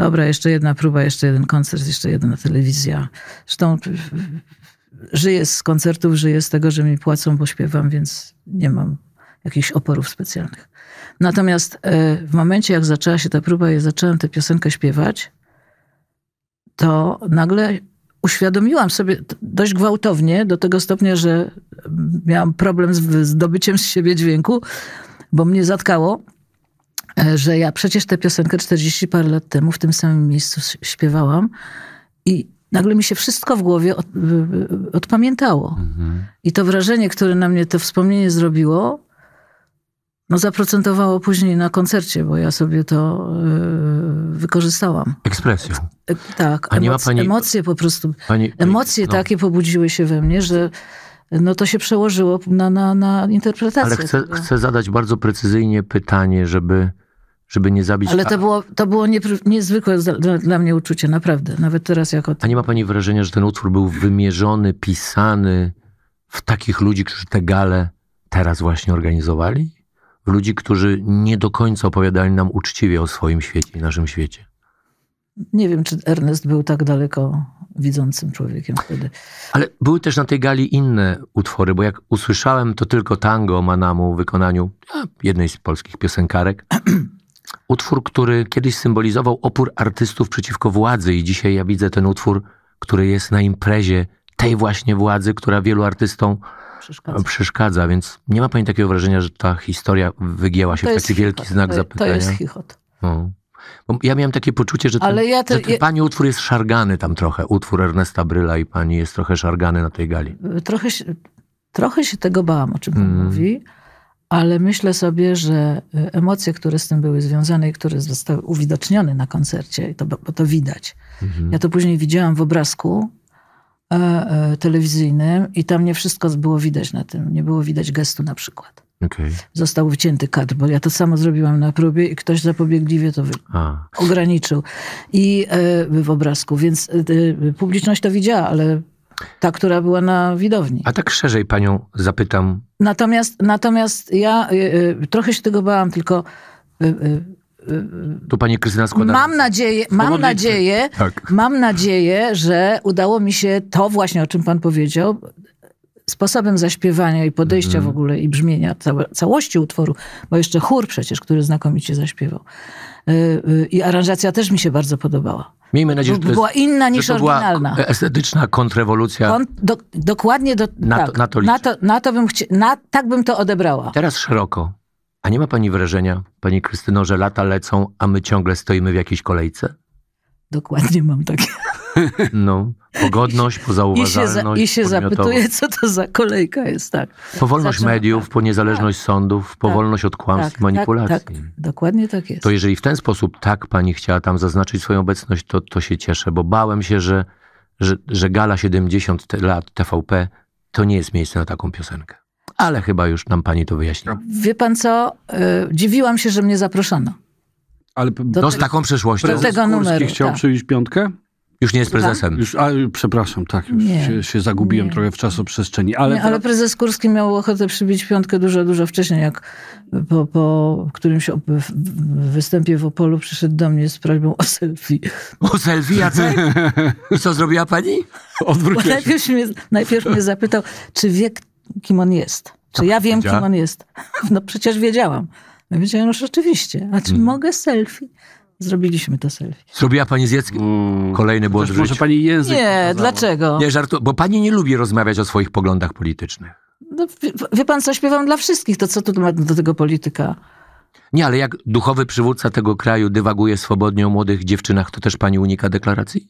Dobra, jeszcze jedna próba, jeszcze jeden koncert, jeszcze jedna telewizja. Zresztą żyję z koncertów, żyję z tego, że mi płacą, bo śpiewam, więc nie mam jakichś oporów specjalnych. Natomiast e, w momencie, jak zaczęła się ta próba i zaczęłam tę piosenkę śpiewać, to nagle uświadomiłam sobie dość gwałtownie, do tego stopnia, że mm, miałam problem z zdobyciem z siebie dźwięku, bo mnie zatkało E, że ja przecież tę piosenkę 40 parę lat temu w tym samym miejscu śpiewałam i nagle mi się wszystko w głowie od, odpamiętało. Mhm. I to wrażenie, które na mnie to wspomnienie zrobiło, no zaprocentowało później na koncercie, bo ja sobie to yy, wykorzystałam. Ekspresją. E, tak, A nie ma pani... emocje po prostu. Pani... Emocje no. takie pobudziły się we mnie, że no to się przełożyło na, na, na interpretację. Ale chcę, chcę zadać bardzo precyzyjnie pytanie, żeby żeby nie zabić... Ale to było, to było nie, niezwykłe dla, dla, mnie uczucie, naprawdę. Nawet teraz jako... A nie ma pani wrażenia, że ten utwór był wymierzony, pisany w takich ludzi, którzy te gale teraz właśnie organizowali? W ludzi, którzy nie do końca opowiadali nam uczciwie o swoim świecie i naszym świecie? Nie wiem, czy Ernest był tak daleko widzącym człowiekiem wtedy. Ale były też na tej gali inne utwory, bo jak usłyszałem, to tylko tango Manamu w wykonaniu jednej z polskich piosenkarek. [clears throat] Utwór, który kiedyś symbolizował opór artystów przeciwko władzy, i dzisiaj ja widzę ten utwór, który jest na imprezie tej właśnie władzy, która wielu artystom przeszkadza. przeszkadza więc nie ma pani takiego wrażenia, że ta historia wygięła się to w taki wielki chichot. znak to, zapytania? To jest chichot. No. Bo ja miałem takie poczucie, że ten, ja te, że ten ja... pani utwór jest szargany tam trochę. Utwór Ernesta Bryla i pani jest trochę szargany na tej gali. Trochę się, trochę się tego bałam, o czym pan mm. mówi ale myślę sobie, że y, emocje, które z tym były związane i które zostały uwidocznione na koncercie, to, bo to widać. Mhm. Ja to później widziałam w obrazku e, e, telewizyjnym i tam nie wszystko było widać na tym. Nie było widać gestu na przykład. Okay. Został wycięty kadr, bo ja to samo zrobiłam na próbie i ktoś zapobiegliwie to ograniczył. I e, w obrazku, więc e, e, publiczność to widziała, ale ta, która była na widowni. A tak szerzej panią zapytam. Natomiast, natomiast ja y, y, trochę się tego bałam, tylko... Y, tu pani Krystyna składa. Mam nadzieję, mam nadzieję, tak. mam nadzieję, że udało mi się to właśnie, o czym pan powiedział, sposobem zaśpiewania i podejścia mm. w ogóle i brzmienia całe, całości utworu, bo jeszcze chór przecież, który znakomicie zaśpiewał. Y, y, i aranżacja też mi się bardzo podobała. Miejmy nadzieję, że to była inna niż oryginalna. estetyczna kontrrewolucja. Kon, do, dokładnie do, na, tak, to, na, to na, to, na to bym chci, na, tak bym to odebrała. Teraz szeroko. A nie ma pani wrażenia, pani Krystyno, że lata lecą, a my ciągle stoimy w jakiejś kolejce? Dokładnie mam takie. No, pogodność, pozauważalność. I się, za, i się zapytuje, co to za kolejka jest, tak. Powolność Zaczyna, mediów, tak, niezależność tak, sądów, tak. powolność tak, od kłamstw, tak, tak, manipulacji. Tak, dokładnie tak jest. To jeżeli w ten sposób tak pani chciała tam zaznaczyć swoją obecność, to, to się cieszę, bo bałem się, że, że, że gala 70 lat TVP to nie jest miejsce na taką piosenkę. Ale chyba już nam pani to wyjaśniła. No. Wie pan co? Y, dziwiłam się, że mnie zaproszono. Ale do no, z taką przeszłością. Prezes tego numeru, chciał tak. przyjść piątkę? Już nie jest tak? prezesem. Już, a, y, przepraszam, tak, już się, się, zagubiłem nie. trochę w czasoprzestrzeni. Ale, nie, ale prezes Kurski miał ochotę przybić piątkę dużo, dużo wcześniej, jak po, po którymś występie w Opolu przyszedł do mnie z prośbą o selfie. O selfie, Jacek? I co zrobiła pani? Odwróciła najpierw, mnie, najpierw mnie zapytał, czy wie, kim on jest. Czy ja wiem, kim on jest. [laughs] No przecież wiedziałam. No wiedziałam już no oczywiście. A czy hmm. mogę selfie? Zrobiliśmy to selfie. Zrobiła pani z Jackiem mm. kolejny błąd Może pani język... Nie, dlaczego? Nie, żartuję, bo pani nie lubi rozmawiać o swoich poglądach politycznych. No, wie, wie pan co, śpiewam dla wszystkich, to co tu ma do tego polityka? Nie, ale jak duchowy przywódca tego kraju dywaguje swobodnie o młodych dziewczynach, to też pani unika deklaracji?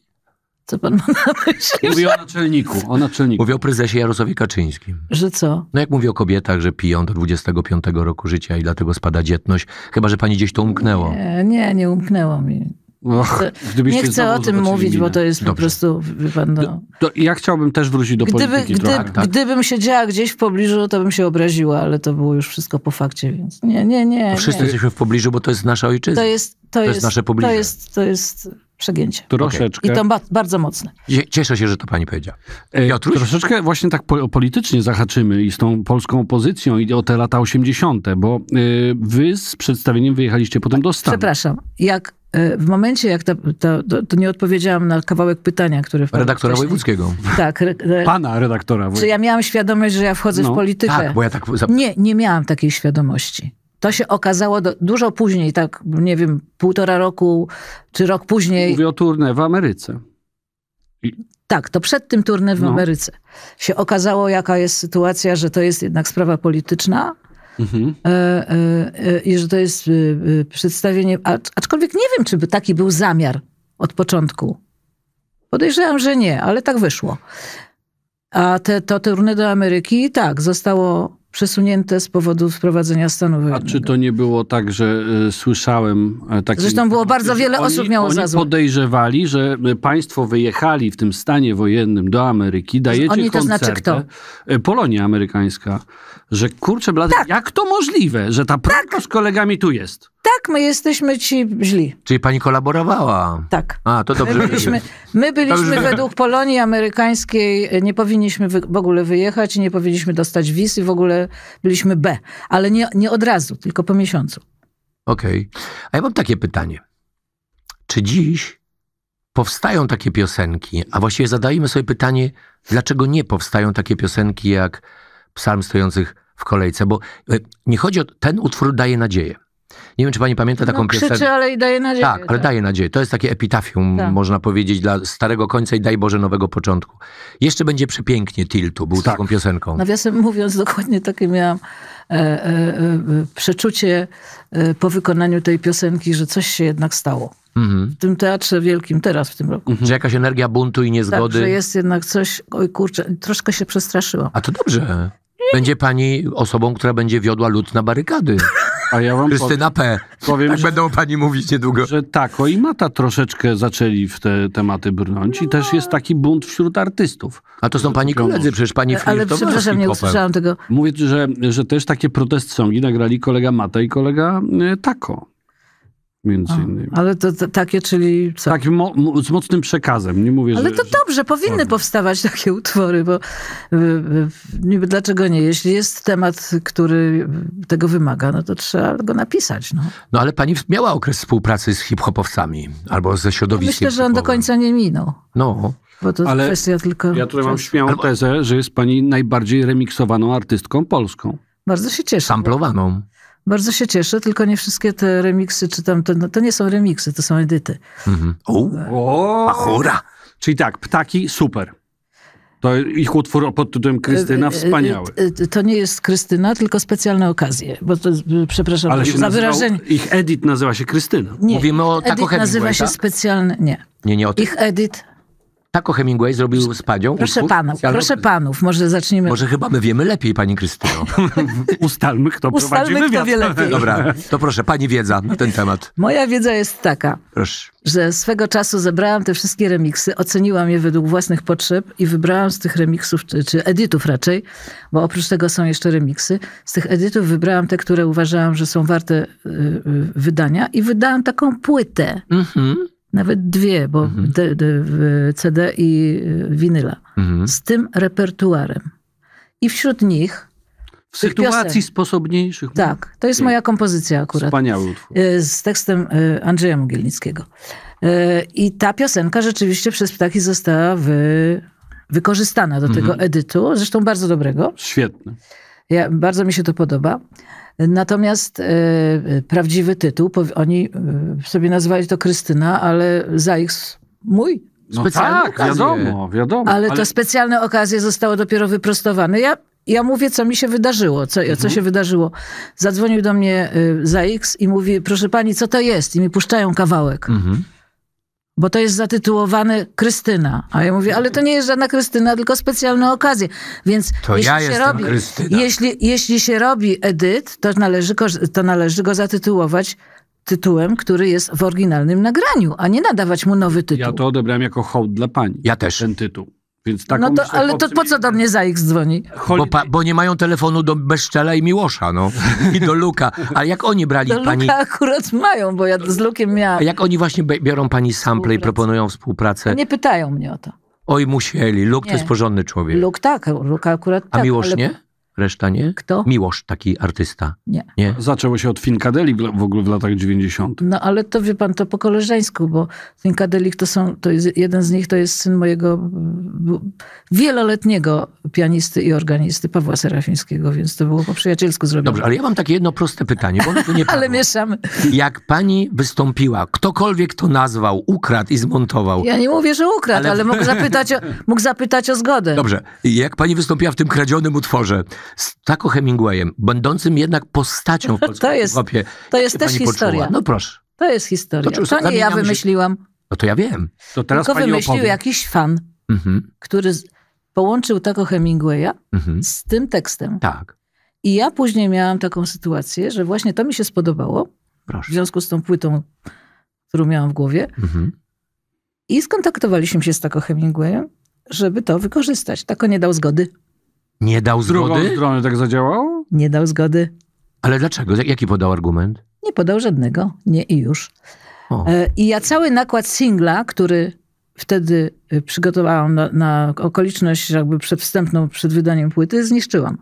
Co pan ma na myśli? Mówię o naczelniku, o naczelniku. Mówię o prezesie Jarosławie Kaczyńskim. Że co? No jak mówię o kobietach, że piją do 25 roku życia i dlatego spada dzietność. Chyba, że pani gdzieś to umknęło. Nie, nie, nie umknęło mi. Och, nie chcę o tym mówić, minę. bo to jest Dobrze. po prostu, pan, no. do, Ja chciałbym też wrócić do gdyby, polityki gdy, trochę, tak? Gdybym siedziała gdzieś w pobliżu, to bym się obraziła, ale to było już wszystko po fakcie, więc nie, nie, nie. No nie. Wszyscy jesteśmy w pobliżu, bo to jest nasza ojczyzna. To jest, to, to jest, jest, nasze pobliże. To jest, to jest przegięcie. Troszeczkę. I to ba bardzo mocne. Cieszę się, że to pani powiedziała. E, troszeczkę właśnie tak po politycznie zahaczymy i z tą polską opozycją i o te lata 80., bo e, wy z przedstawieniem wyjechaliście potem do Stanów. Przepraszam, jak e, w momencie, jak ta, to, to, nie odpowiedziałam na kawałek pytania, które... Redaktora wcześniej. wojewódzkiego. Tak. Re, re, Pana redaktora. Czy ja miałam świadomość, że ja wchodzę no, w politykę? Tak, bo ja tak... Nie, nie miałam takiej świadomości. To się okazało do, dużo później, tak nie wiem, półtora roku czy rok później. Mówię o turnę w Ameryce. I... Tak, to przed tym turnę w no. Ameryce się okazało, jaka jest sytuacja, że to jest jednak sprawa polityczna, mhm. e, e, e, I że to jest przedstawienie, aczkolwiek nie wiem, czy by taki był zamiar od początku. Podejrzewam, że nie, ale tak wyszło. A te, to turne do Ameryki, tak, zostało przesunięte z powodu wprowadzenia stanu wojennego. A czy to nie było tak, że y, słyszałem e, takie... Zresztą było bardzo wiele oni, osób miało oni za podejrzewali, że e, państwo wyjechali w tym stanie wojennym do Ameryki, dajecie oni koncertę. Oni to znaczy kto? Polonia amerykańska. Że kurczę blady, tak. jak to możliwe, że ta prawda tak. z kolegami tu jest? tak, my jesteśmy ci źli. Czyli pani kolaborowała. Tak. A, to dobrze. My byliśmy, my byliśmy według Polonii amerykańskiej, e, nie powinniśmy w ogóle wyjechać, nie powinniśmy dostać wiz i w ogóle byliśmy B. Ale nie, nie od razu, tylko po miesiącu. Okej. Okay. A ja mam takie pytanie. Czy dziś powstają takie piosenki, a właściwie zadajmy sobie pytanie, dlaczego nie powstają takie piosenki jak Psalm stojących w kolejce? Bo e, nie chodzi o... Ten utwór daje nadzieję nie wiem, czy pani pamięta taką no, krzyczy, piosenkę. ale i daje nadzieję. Tak, ale tak. daje nadzieję. To jest takie epitafium, tak. można powiedzieć, dla starego końca i daj Boże nowego początku. Jeszcze będzie przepięknie Tiltu, był tak. taką piosenką. Nawiasem mówiąc, dokładnie takie miałam e, e, e, przeczucie e, po wykonaniu tej piosenki, że coś się jednak stało. Mhm. W tym teatrze wielkim teraz w tym roku. Mhm. Że jakaś energia buntu i niezgody. Tak, że jest jednak coś, oj kurczę, troszkę się przestraszyłam. A to dobrze. Będzie pani osobą, która będzie wiodła lud na barykady. [laughs] A ja wam Krystyna P. Powiem, tak że, będą pani mówić niedługo. Że tako i mata troszeczkę zaczęli w te tematy brnąć i też jest taki bunt wśród artystów. A to są pani koledzy, przecież pani Ale przepraszam, nie usłyszałam tego. Mówię, że, że też takie protest songi i nagrali kolega Mata i kolega y, Tako między innymi. Ale to, to, takie, czyli co? Tak, mo z mocnym przekazem, nie mówię, Ale że, to dobrze, powinny powstawać [laughs] takie utwory, bo niby dlaczego nie? Jeśli jest temat, który tego wymaga, no to trzeba go napisać. No, no ale pani miała okres współpracy z hip-hopowcami albo ze środowiskiem Myślę, że on do końca nie minął. No. Bo to ale kwestia tylko... Ja tutaj mam śmiałą tezę, że jest pani najbardziej remiksowaną artystką polską. Bardzo się cieszę. Samplowaną. Bardzo się cieszę, tylko nie wszystkie te remiksy czytam. To, no, to nie są remiksy, to są edyty. Mhm. O, pachura! Czyli tak, ptaki, super. To ich utwór pod tytułem Krystyna e, e, e, wspaniały. To nie jest Krystyna, tylko specjalne okazje. Bo to, przepraszam, Ale się za wyrażenie. Ich edit nazywa się Krystyna. Nie, Mówimy o Edit nazywa się tak? specjalne, Nie. Nie, nie o tym. Ich edit Tako Hemingway zrobił z panią. Proszę panów, proszę panów, może zaczniemy. Może chyba my wiemy lepiej, pani Krystyno. [laughs] Ustalmy, kto Ustalmy, prowadzi kto wie lepiej. Dobra, to proszę, pani wiedza na ten temat. Moja wiedza jest taka, proszę. że swego czasu zebrałam te wszystkie remiksy, oceniłam je według własnych potrzeb i wybrałam z tych remiksów, czy, czy edytów raczej, bo oprócz tego są jeszcze remiksy, z tych edytów wybrałam te, które uważałam, że są warte y, y, wydania i wydałam taką płytę. Mhm nawet dwie, bo mhm. D, d, CD i winyla, mhm. z tym repertuarem. I wśród nich. W sytuacji piosen, sposobniejszych. Tak, to jest moja kompozycja akurat. Wspaniały utwór. E, z tekstem e, Andrzeja Mogielnickiego. E, I ta piosenka rzeczywiście przez ptaki została wy, wykorzystana do mhm. tego edytu, zresztą bardzo dobrego. Świetny. Ja, bardzo mi się to podoba. Natomiast e, prawdziwy tytuł, oni e, sobie nazywali to Krystyna, ale za ich mój. No tak, wiadomo, wiadomo. Ale, ale, to specjalne okazje zostało dopiero wyprostowane. Ja, ja mówię, co mi się wydarzyło, co, mhm. co się wydarzyło. Zadzwonił do mnie y, za X i mówi, proszę pani, co to jest? I mi puszczają kawałek. Mhm bo to jest zatytułowane Krystyna. A ja mówię, ale to nie jest żadna Krystyna, tylko specjalne okazje. Więc to jeśli, ja się robi, Krystyna. jeśli, jeśli się robi edyt, to należy, to należy go zatytułować tytułem, który jest w oryginalnym nagraniu, a nie nadawać mu nowy tytuł. Ja to odebrałem jako hołd dla pani. Ja też. Ten tytuł. Więc no taką no to, myślę, ale to po co do mnie ich dzwoni? Bo, pa, bo, nie mają telefonu do Beszczela i Miłosza, no. I do Luka. Ale jak oni brali do pani... Luka akurat mają, bo ja z Lukiem miałam. A jak oni właśnie biorą pani sample i proponują współpracę? Nie pytają mnie o to. Oj, musieli. Luk to jest porządny człowiek. Luk tak, Luke akurat tak. A Miłosz ale... nie? Reszta nie? Kto? Miłosz, taki artysta. Nie. nie? Zaczęło się od Finkadeli w ogóle w latach 90. No ale to wie pan, to po koleżeńsku, bo Finkadelik to są, to jest, jeden z nich to jest syn mojego wieloletniego pianisty i organisty Pawła Serafińskiego, więc to było po przyjacielsku zrobione. Dobrze, ale ja mam takie jedno proste pytanie, bo tu nie [laughs] Ale mieszamy. Jak pani wystąpiła, ktokolwiek to nazwał, ukradł i zmontował. Ja nie mówię, że ukradł, ale, ale mógł, zapytać o, mógł zapytać o zgodę. Dobrze, jak pani wystąpiła w tym kradzionym utworze? z tako Hemingwayem, będącym jednak postacią w no polskim to jest, To jest też historia. Poczuła? No proszę. To jest historia. To, to nie ja wymyśliłam. Się... No to ja wiem. To teraz Tylko wymyślił opowiem. jakiś fan, mhm. który połączył tako Hemingwaya mhm. z tym tekstem. Tak. I ja później miałam taką sytuację, że właśnie to mi się spodobało. Proszę. W związku z tą płytą, którą miałam w głowie. Mhm. I skontaktowaliśmy się z tako Hemingwayem, żeby to wykorzystać. Tako nie dał zgody. Nie dał zgody? Z tak zadziałał? Nie dał zgody. Ale dlaczego? Jaki podał argument? Nie podał żadnego. Nie i już. O. E, I ja cały nakład singla, który wtedy e, przygotowałam na, na okoliczność jakby przedwstępną przed wydaniem płyty, zniszczyłam.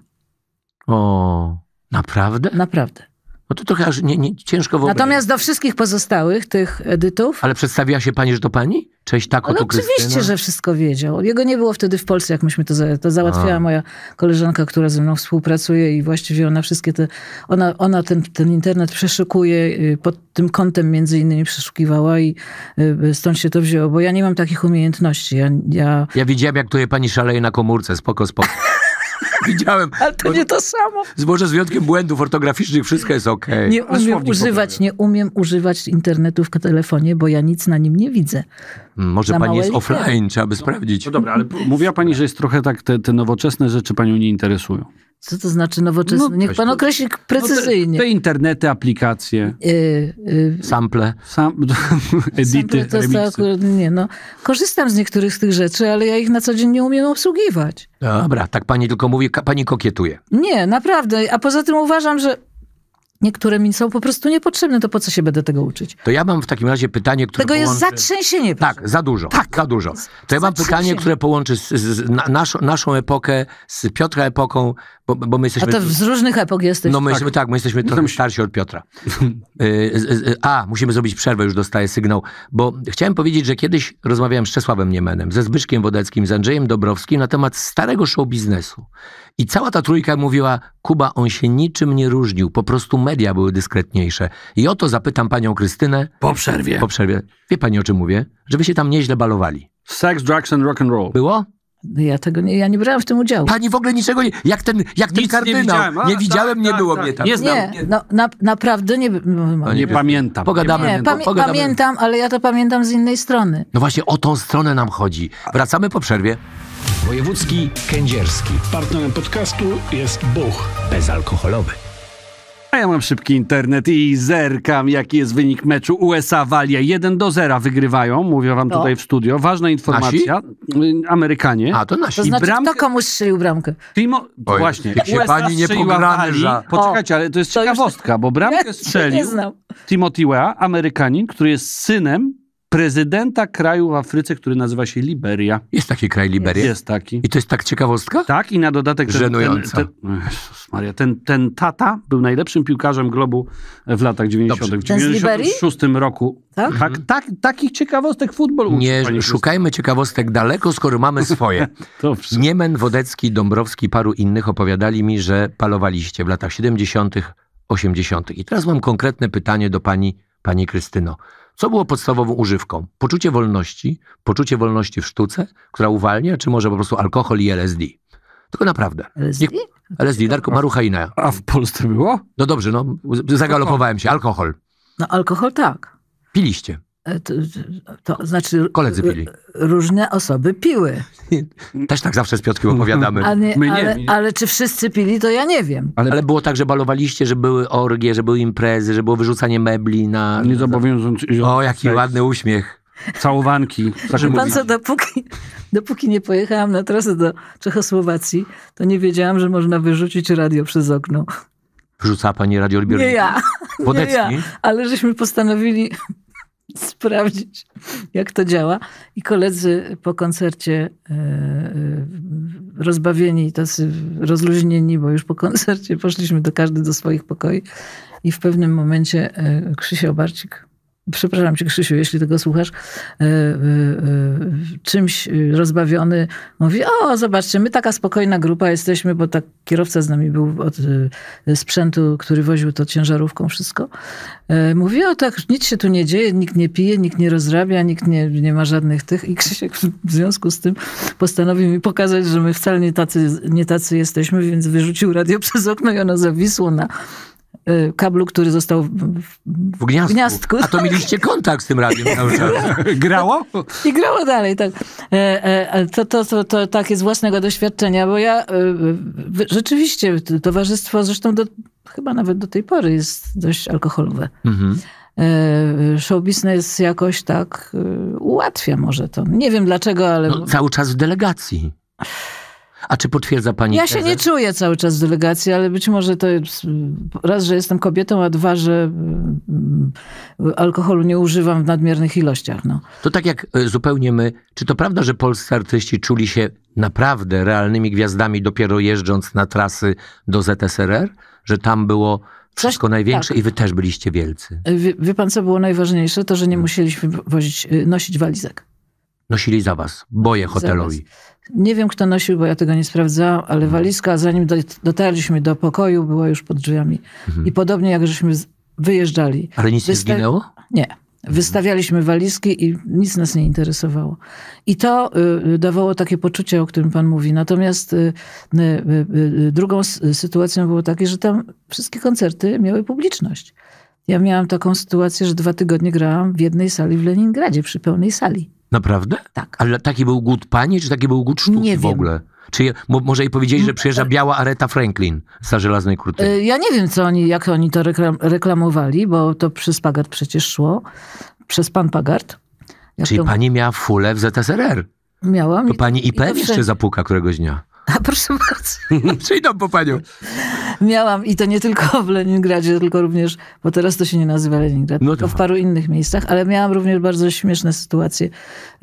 O, naprawdę? Naprawdę. No to trochę aż nie, nie, ciężko wyobrazić. Natomiast do wszystkich pozostałych tych edytów... Ale przedstawiła się pani, że to pani? Cześć, tak, no oto oczywiście, Krystyna. że wszystko wiedział. Jego nie było wtedy w Polsce, jak myśmy to, za, to załatwiała A. moja koleżanka, która ze mną współpracuje i właściwie ona wszystkie te... Ona, ona ten, ten internet przeszukuje, y, pod tym kątem między innymi przeszukiwała i y, stąd się to wzięło, bo ja nie mam takich umiejętności. Ja, ja... ja widziałem, jak tutaj je pani szaleje na komórce, spoko, spoko. [laughs] Widziałem. Ale to nie to samo. Może z wyjątkiem błędów ortograficznych wszystko jest ok. Nie umiem używać, nie umiem używać internetu w telefonie, bo ja nic na nim nie widzę. Hmm, może pani jest offline, trzeba by no, sprawdzić. No dobra, ale mówiła pani, że jest trochę tak, te, te nowoczesne rzeczy panią nie interesują. Co to znaczy nowoczesne? No, Niech pan określi no precyzyjnie. No te, te, internety, aplikacje, yy, yy, sample, sam, [laughs] edity, sample akurat, nie, no. Korzystam z niektórych z tych rzeczy, ale ja ich na co dzień nie umiem obsługiwać. Dobra, tak pani tylko mówi, pani kokietuje. Nie, naprawdę. A poza tym uważam, że Niektóre mi są po prostu niepotrzebne, to po co się będę tego uczyć? To ja mam w takim razie pytanie, które. Tego połączy... jest zatrzęsienie. Tak, za dużo. Tak, za dużo. To ja mam pytanie, które połączy z, z na, naszą, naszą epokę z Piotra epoką, bo, bo my jesteśmy. A to z różnych epok jesteśmy. No my tak. jesteśmy tak, my jesteśmy trochę starsi od Piotra. [laughs] Y, a, musimy zrobić przerwę, już dostaję sygnał. Bo chciałem powiedzieć, że kiedyś rozmawiałem z Czesławem Niemenem, ze Zbyszkiem Wodeckim, z Andrzejem Dobrowskim na temat starego show biznesu. I cała ta trójka mówiła, Kuba on się niczym nie różnił, po prostu media były dyskretniejsze. I o to zapytam panią Krystynę. Po przerwie. Po przerwie. Wie pani o czym mówię? Żeby się tam nieźle balowali. Sex, drugs and rock and roll. Było? No ja tego nie, ja nie brałam w tym udziału. Pani w ogóle niczego nie, jak ten, jak ten kardynał. Nie widziałem, A, nie, widziałem tak, nie tak, było tak, mnie tam. Nie znam. Nie, no, na, naprawdę nie... No, no, nie, pamiętam. Pogadamy. Nie, pamię pogadamy. Pamiętam, ale ja to pamiętam z innej strony. No właśnie o tą stronę nam chodzi. Wracamy po przerwie. Wojewódzki Kędzierski. Partnerem podcastu jest Buch. Bezalkoholowy. A ja mam szybki internet i zerkam, jaki jest wynik meczu. USA walia 1 do 0 wygrywają, mówię wam tutaj w studio. Ważna informacja. Nasi? Amerykanie. A, to nasi. To znaczy, bramkę... kto komuś strzelił bramkę? Timo... Oj, Właśnie. Jak się pani nie pogranża. Poczekajcie, ale to jest to ciekawostka, już... bo [laughs] bramkę strzelił ja Timothy Weah, Amerykanin, który jest synem prezydenta kraju w Afryce, który nazywa się Liberia. Jest taki kraj Liberia? Jest taki. I to jest tak ciekawostka? Tak i na dodatek... Ten, Żenująca. Ten, ten, Maria, ten, ten tata był najlepszym piłkarzem globu w latach 90. Dobrze. W 96 roku. Tak? Tak, mhm. tak? takich ciekawostek futbol uczy, Nie, szukajmy ciekawostek daleko, skoro mamy swoje. [laughs] Niemen, Wodecki, Dąbrowski, paru innych opowiadali mi, że palowaliście w latach 70., 80. I teraz mam konkretne pytanie do pani, pani Krystyno. Co było podstawową używką? Poczucie wolności, poczucie wolności w sztuce, która uwalnia, czy może po prostu alkohol i LSD? Tylko naprawdę. LSD? Niech, LSD, narko, maruchaina. A w Polsce było? No dobrze, no zagalopowałem się. Alkohol. No alkohol tak. Piliście. E, to, to, znaczy, Koledzy pili. Różne osoby piły. [laughs] Też tak zawsze z Piotkiem opowiadamy. A nie, ale, nie. ale, czy wszyscy pili, to ja nie wiem. Ale, ale, było tak, że balowaliście, że były orgie, że były imprezy, że było wyrzucanie mebli na... zobowiązując. O, jaki ładny uśmiech. Całowanki. Tak Pan mówić. co, dopóki, [laughs] dopóki nie pojechałam na trasę do Czechosłowacji, to nie wiedziałam, że można wyrzucić radio przez okno. Wrzucała pani radioodbiornik? Nie ja. Nie ja, ale żeśmy postanowili [laughs] sprawdzić, jak to działa. I koledzy po koncercie e, e, rozbawieni, tacy rozluźnieni, bo już po koncercie poszliśmy do każdy do swoich pokoi. I w pewnym momencie e, Krzysiu Barcik przepraszam cię Krzysiu, jeśli tego słuchasz, e, e, e, czymś rozbawiony, mówi, o zobaczcie, my taka spokojna grupa jesteśmy, bo tak kierowca z nami był od sprzętu, który woził to ciężarówką wszystko. Mówi, o tak, nic się tu nie dzieje, nikt nie pije, nikt nie rozrabia, nikt nie, nie ma żadnych tych i Krzysiek w związku z tym postanowił mi pokazać, że my wcale nie tacy, nie tacy jesteśmy, więc wyrzucił radio [laughs] przez okno i ono zawisło na Y, kablu, który został w, w, gniazdku. w gniazdku. A to tak. mieliście kontakt z tym radiem cały czas. [laughs] Tak. Grało? I grało dalej, tak. E, e, to, to, to, to takie własnego doświadczenia, bo ja e, rzeczywiście, towarzystwo zresztą do, chyba nawet do tej pory jest dość alkoholowe. Mhm. Show biznes jakoś tak ułatwia może to. Nie wiem dlaczego, ale... No, cały czas w delegacji. A czy potwierdza pani Ja tezę? się nie czuję cały czas z delegacji, ale być może to jest, raz, że jestem kobietą, a dwa, że mm, alkoholu nie używam w nadmiernych ilościach. No. To tak jak e, zupełnie my, czy to prawda, że polscy artyści czuli się naprawdę realnymi gwiazdami dopiero jeżdżąc na trasy do ZSRR? Że tam było wszystko Coś, największe tak. i wy też byliście wielcy. E, wie, wie, pan, co było najważniejsze? To, że nie hmm. musieliśmy wozić, e, nosić walizek. Nosili za was, boje hotelowi. Za was. Nie wiem, kto nosił, bo ja tego nie sprawdzałam, ale mhm. walizka, zanim dotarliśmy do pokoju, była już pod drzwiami. Mhm. I podobnie jak żeśmy wyjeżdżali. Ale nic nie zginęło? Nie. Mhm. Wystawialiśmy walizki i nic nas nie interesowało. I to y, y, dawało takie poczucie, o którym pan mówi. Natomiast y, y, y, y drugą sytuacją było takie, że tam wszystkie koncerty miały publiczność. Ja miałam taką sytuację, że dwa tygodnie grałam w jednej sali w Leningradzie, przy pełnej sali. Naprawdę? Tak. Ale taki był głód pani, czy taki był głód sztuki nie w wiem. ogóle? Czy mo, może i powiedzieli, że no, przyjeżdża tak. biała Areta Franklin za żelaznej kurtyny? Ja nie wiem, co oni, jak oni to reklam, reklamowali, bo to przez Pagard przecież szło. Przez pan Pagard. Czyli to... pani miała fulę w ZSRR. Miałam. To pani i pewnie jeszcze zapuka któregoś dnia. A proszę bardzo. [laughs] Przyjdą po panią. Miałam i to nie tylko w Leningradzie, tylko również, bo teraz to się nie nazywa Leningrad, no to tak. w paru innych miejscach, ale miałam również bardzo śmieszne sytuacje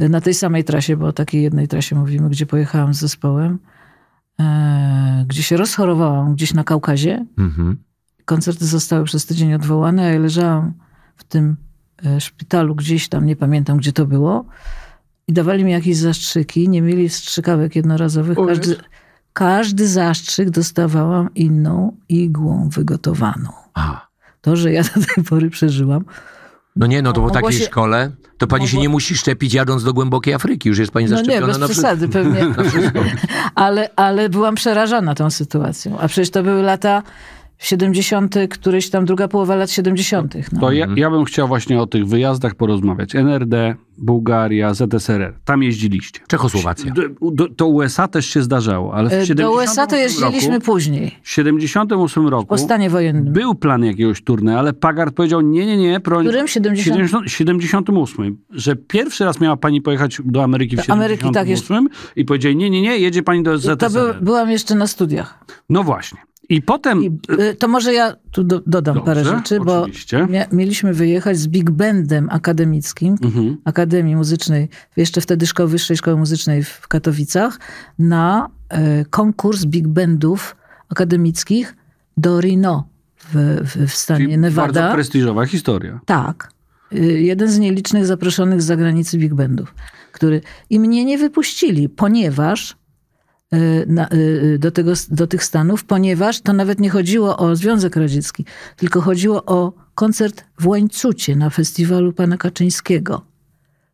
y, na tej samej trasie, bo o takiej jednej trasie mówimy, gdzie pojechałam z zespołem, e, gdzie się rozchorowałam gdzieś na Kaukazie. Mhm. Koncerty zostały przez tydzień odwołane, a ja leżałam w tym e, szpitalu gdzieś tam, nie pamiętam gdzie to było i dawali mi jakieś zastrzyki. Nie mieli strzykawek jednorazowych. Każdy, każdy zastrzyk dostawałam inną igłą wygotowaną. To, że ja [laughs] do tej pory przeżyłam. No nie, no to po no takiej się, szkole to pani mogło... No się nie musi szczepić jadąc do głębokiej Afryki. Już jest pani zaszczepiona no nie, bez na przesady pewnie. [laughs] ale, ale byłam przerażona tą sytuacją. A przecież to były lata 70., któryś tam druga połowa lat 70. No. To ja, ja bym chciał właśnie o tych wyjazdach porozmawiać. NRD, Bułgaria, ZSRR. Tam jeździliście. Czechosłowacja. Do, do, to USA też się zdarzało, ale w 70 e, Do USA to jeździliśmy roku, później. W 78 roku. Po stanie wojennym. Był plan jakiegoś turne, ale Pagard powiedział nie, nie, nie. Pro... Którym? 70... 78. Że pierwszy raz miała pani pojechać do Ameryki w 78 Ameryki, tak, i powiedział: nie, nie, nie, jedzie pani do ZSRR. To by, byłam jeszcze na studiach. No właśnie. I potem. I, y, to może ja tu do, dodam Dobrze, parę rzeczy, bo mia, mieliśmy wyjechać z Big Bandem akademickim, mhm. Akademii Muzycznej, jeszcze wtedy Szkoły Wyższej Szkoły Muzycznej w Katowicach, na y, konkurs Big Bandów akademickich do Reno w, w, w stanie Czyli Nevada. Bardzo prestiżowa historia. Tak. Y, jeden z nielicznych zaproszonych z zagranicy Big Bandów, który. I mnie nie wypuścili, ponieważ Y, na, y, y, do, tego, do tych Stanów, ponieważ to nawet nie chodziło o Związek Radziecki, tylko chodziło o koncert w Łańcucie na festiwalu pana Kaczyńskiego,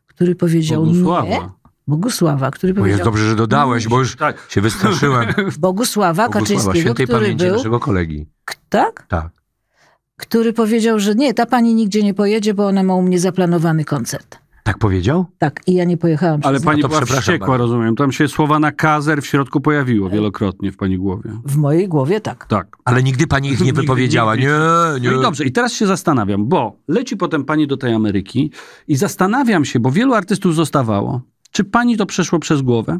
który powiedział Bogusława. nie. Bogusława, który powiedział... jest dobrze, że dodałeś, bo już no, tak. się wystraszyłem. [laughs] Bogusława Kaczyńskiego, świętej który pamięci był... naszego kolegi. Tak? Tak. Który powiedział, że nie, ta pani nigdzie nie pojedzie, bo ona ma u mnie zaplanowany koncert. Tak powiedział? Tak, i ja nie pojechałam. Ale pani no była wściekła, bardzo. rozumiem. Tam się słowa nakazer w środku pojawiło wielokrotnie w pani głowie. W mojej głowie tak. Tak. Ale nigdy pani ich nie [laughs] wypowiedziała. nie, nie. No i dobrze, i teraz się zastanawiam, bo leci potem pani do tej Ameryki i zastanawiam się, bo wielu artystów zostawało. Czy pani to przeszło przez głowę?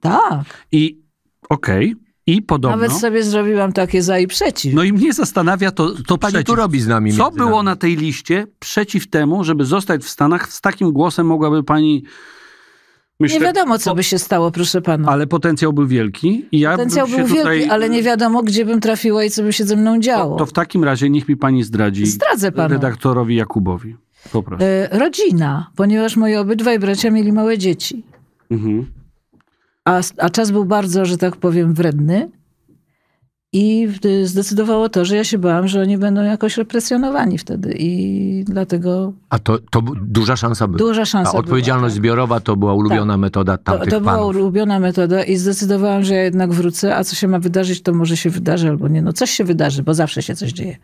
Tak. I okej, okay, i podobno... Nawet sobie zrobiłam takie za i przeciw. No i mnie zastanawia to, to Pani przeciw. tu robi z nami. Co było nami. na tej liście przeciw temu, żeby zostać w Stanach? Z takim głosem mogłaby Pani... Myślę, nie wiadomo, co po... by się stało, proszę pana. Ale potencjał był wielki. I ja potencjał był wielki, ale nie wiadomo, gdzie bym trafiła i co by się ze mną działo. To, to w takim razie niech mi pani zdradzi Zdradzę panu. redaktorowi Jakubowi. Po prostu. E, rodzina, ponieważ moi obydwaj bracia mieli małe dzieci. Mhm a, a czas był bardzo, że tak powiem, wredny. I y, zdecydowało to, że ja się bałam, że oni będą jakoś represjonowani wtedy i dlatego... A to, to duża szansa była. Duża szansa A odpowiedzialność była, tak. zbiorowa to była ulubiona tak. metoda tamtych To, to była ulubiona metoda i zdecydowałam, że ja jednak wrócę, a co się ma wydarzyć, to może się wydarzy albo nie. No coś się wydarzy, bo zawsze się coś dzieje.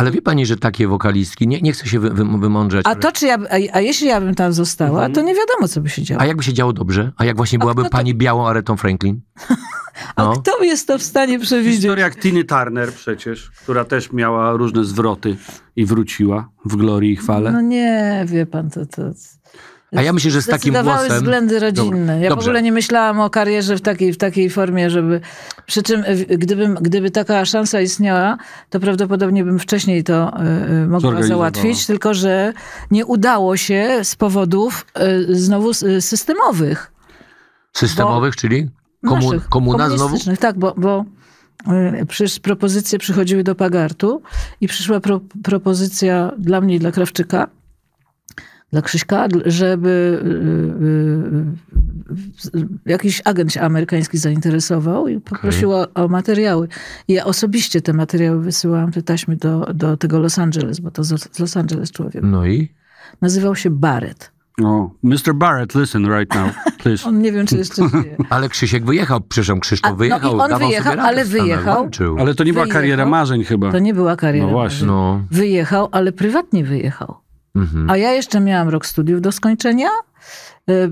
Ale wie pani, że takie wokalistki, nie, nie chcę się wy, wymądrzeć. A ale... to, czy ja, a, a, jeśli ja bym tam została, mhm. to nie wiadomo, co by się działo. A jakby się działo dobrze? A jak właśnie byłaby to... pani białą Aretą Franklin? [laughs] A no. kto jest to w stanie przewidzieć? Historia jak Tiny Turner przecież, która też miała różne zwroty i wróciła w glorii i chwale. No nie, wie pan, to... to... A ja myślę, że z takim głosem... względy rodzinne. Ja Dobrze. w ogóle nie myślałam o karierze w takiej, w takiej formie, żeby... Przy czym gdybym, gdyby taka szansa istniała, to prawdopodobnie bym wcześniej to y, mogła załatwić, tylko że nie udało się z powodów y, znowu systemowych. Systemowych, bo, czyli komunistycznych? naszych, komuna znowu? Tak, bo, bo propozycje przychodziły do Pagartu i przyszła pro, propozycja dla mnie i dla Krawczyka, dla Krzyśka, żeby y, y, y, jakiś agent się amerykański zainteresował i poprosił okay. Mhm. o, o, materiały. ja osobiście te materiały wysyłałam, te taśmy do, do tego Los Angeles, bo to z Los Angeles człowiek. No i? Nazywał się Barrett. O, Mr. Barrett, listen right now, please. [laughs] on nie wiem, czy jeszcze żyje. [laughs] ale Krzysiek wyjechał, przepraszam, Krzysztof wyjechał. No i on wyjechał, ale wyjechał. Ale to nie była wyjechał, kariera marzeń chyba. To nie była kariera no właśnie. No. Wyjechał, ale prywatnie wyjechał. Mhm. A ja jeszcze miałam rok studiów do skończenia. E, e, e,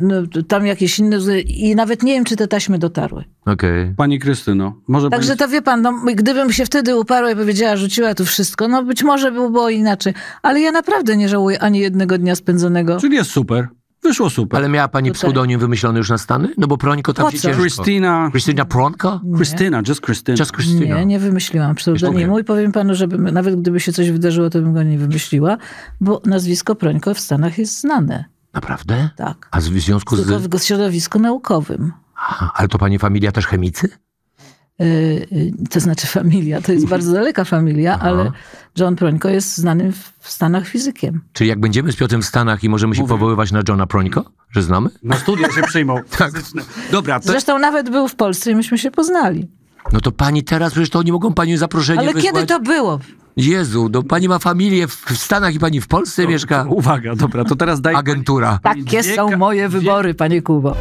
no, tam jakieś inne, i nawet nie wiem, czy te taśmy dotarły. Okej. Okay. Pani Krystyno, może Także pani... to wie pan, no, gdybym się wtedy uparła i powiedziała, rzuciła tu wszystko, no być może byłoby inaczej, ale ja naprawdę nie żałuję ani jednego dnia spędzonego. Czyli jest super. Wyszło super. Ale miała pani pseudonim wymyślony już na Stany? No bo Prońko tam się Krystyna... Krystyna Pronka? Krystyna, just Krystyna. Just Krystyna. Nie, nie wymyśliłam pseudonimu okay. i powiem panu, żeby nawet gdyby się coś wydarzyło, to bym go nie wymyśliła, bo nazwisko Prońko w Stanach jest znane. Naprawdę? Tak. A w związku z... Tylko w środowisku naukowym. Aha, ale to pani familia też chemicy? Y, y, to znaczy familia, to jest bardzo daleka familia, Aha. ale John Prońko jest znanym w Stanach fizykiem. Czyli jak będziemy z Piotrem w Stanach i możemy się Mówię. powoływać na Johna Prońko, że znamy? Na studia się przyjmą. [laughs] tak. tak. Dobra, to... Zresztą nawet był w Polsce i myśmy się poznali. No to pani teraz, przecież to oni mogą pani zaproszenie Ale wysłać. kiedy to było? Jezu, no pani ma familię w Stanach i pani w Polsce mieszka. Uwaga, dobra, to teraz daj. Agentura. Takie są moje wybory, panie Kubo.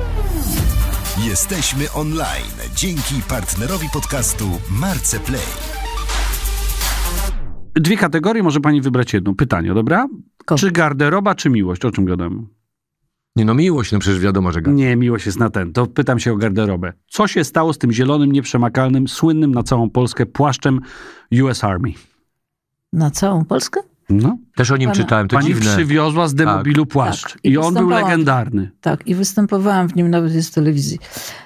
Jesteśmy online dzięki partnerowi podcastu Marce Play. Dwie kategorie, może pani wybrać jedno. Pytanie, dobra? Czy garderoba, czy miłość? O czym gadamy? Nie no, miłość, no przecież wiadomo, że gada. Nie, miłość jest na ten. To pytam się o garderobę. Co się stało z tym zielonym, nieprzemakalnym, słynnym na całą Polskę płaszczem US Army? Na całą Polskę? No. Też o nim Pana, czytałem, to Pani dziwne. przywiozła z tak. demobilu tak. płaszcz tak. I, I on był legendarny. Tak, i występowałam w nim nawet z telewizji.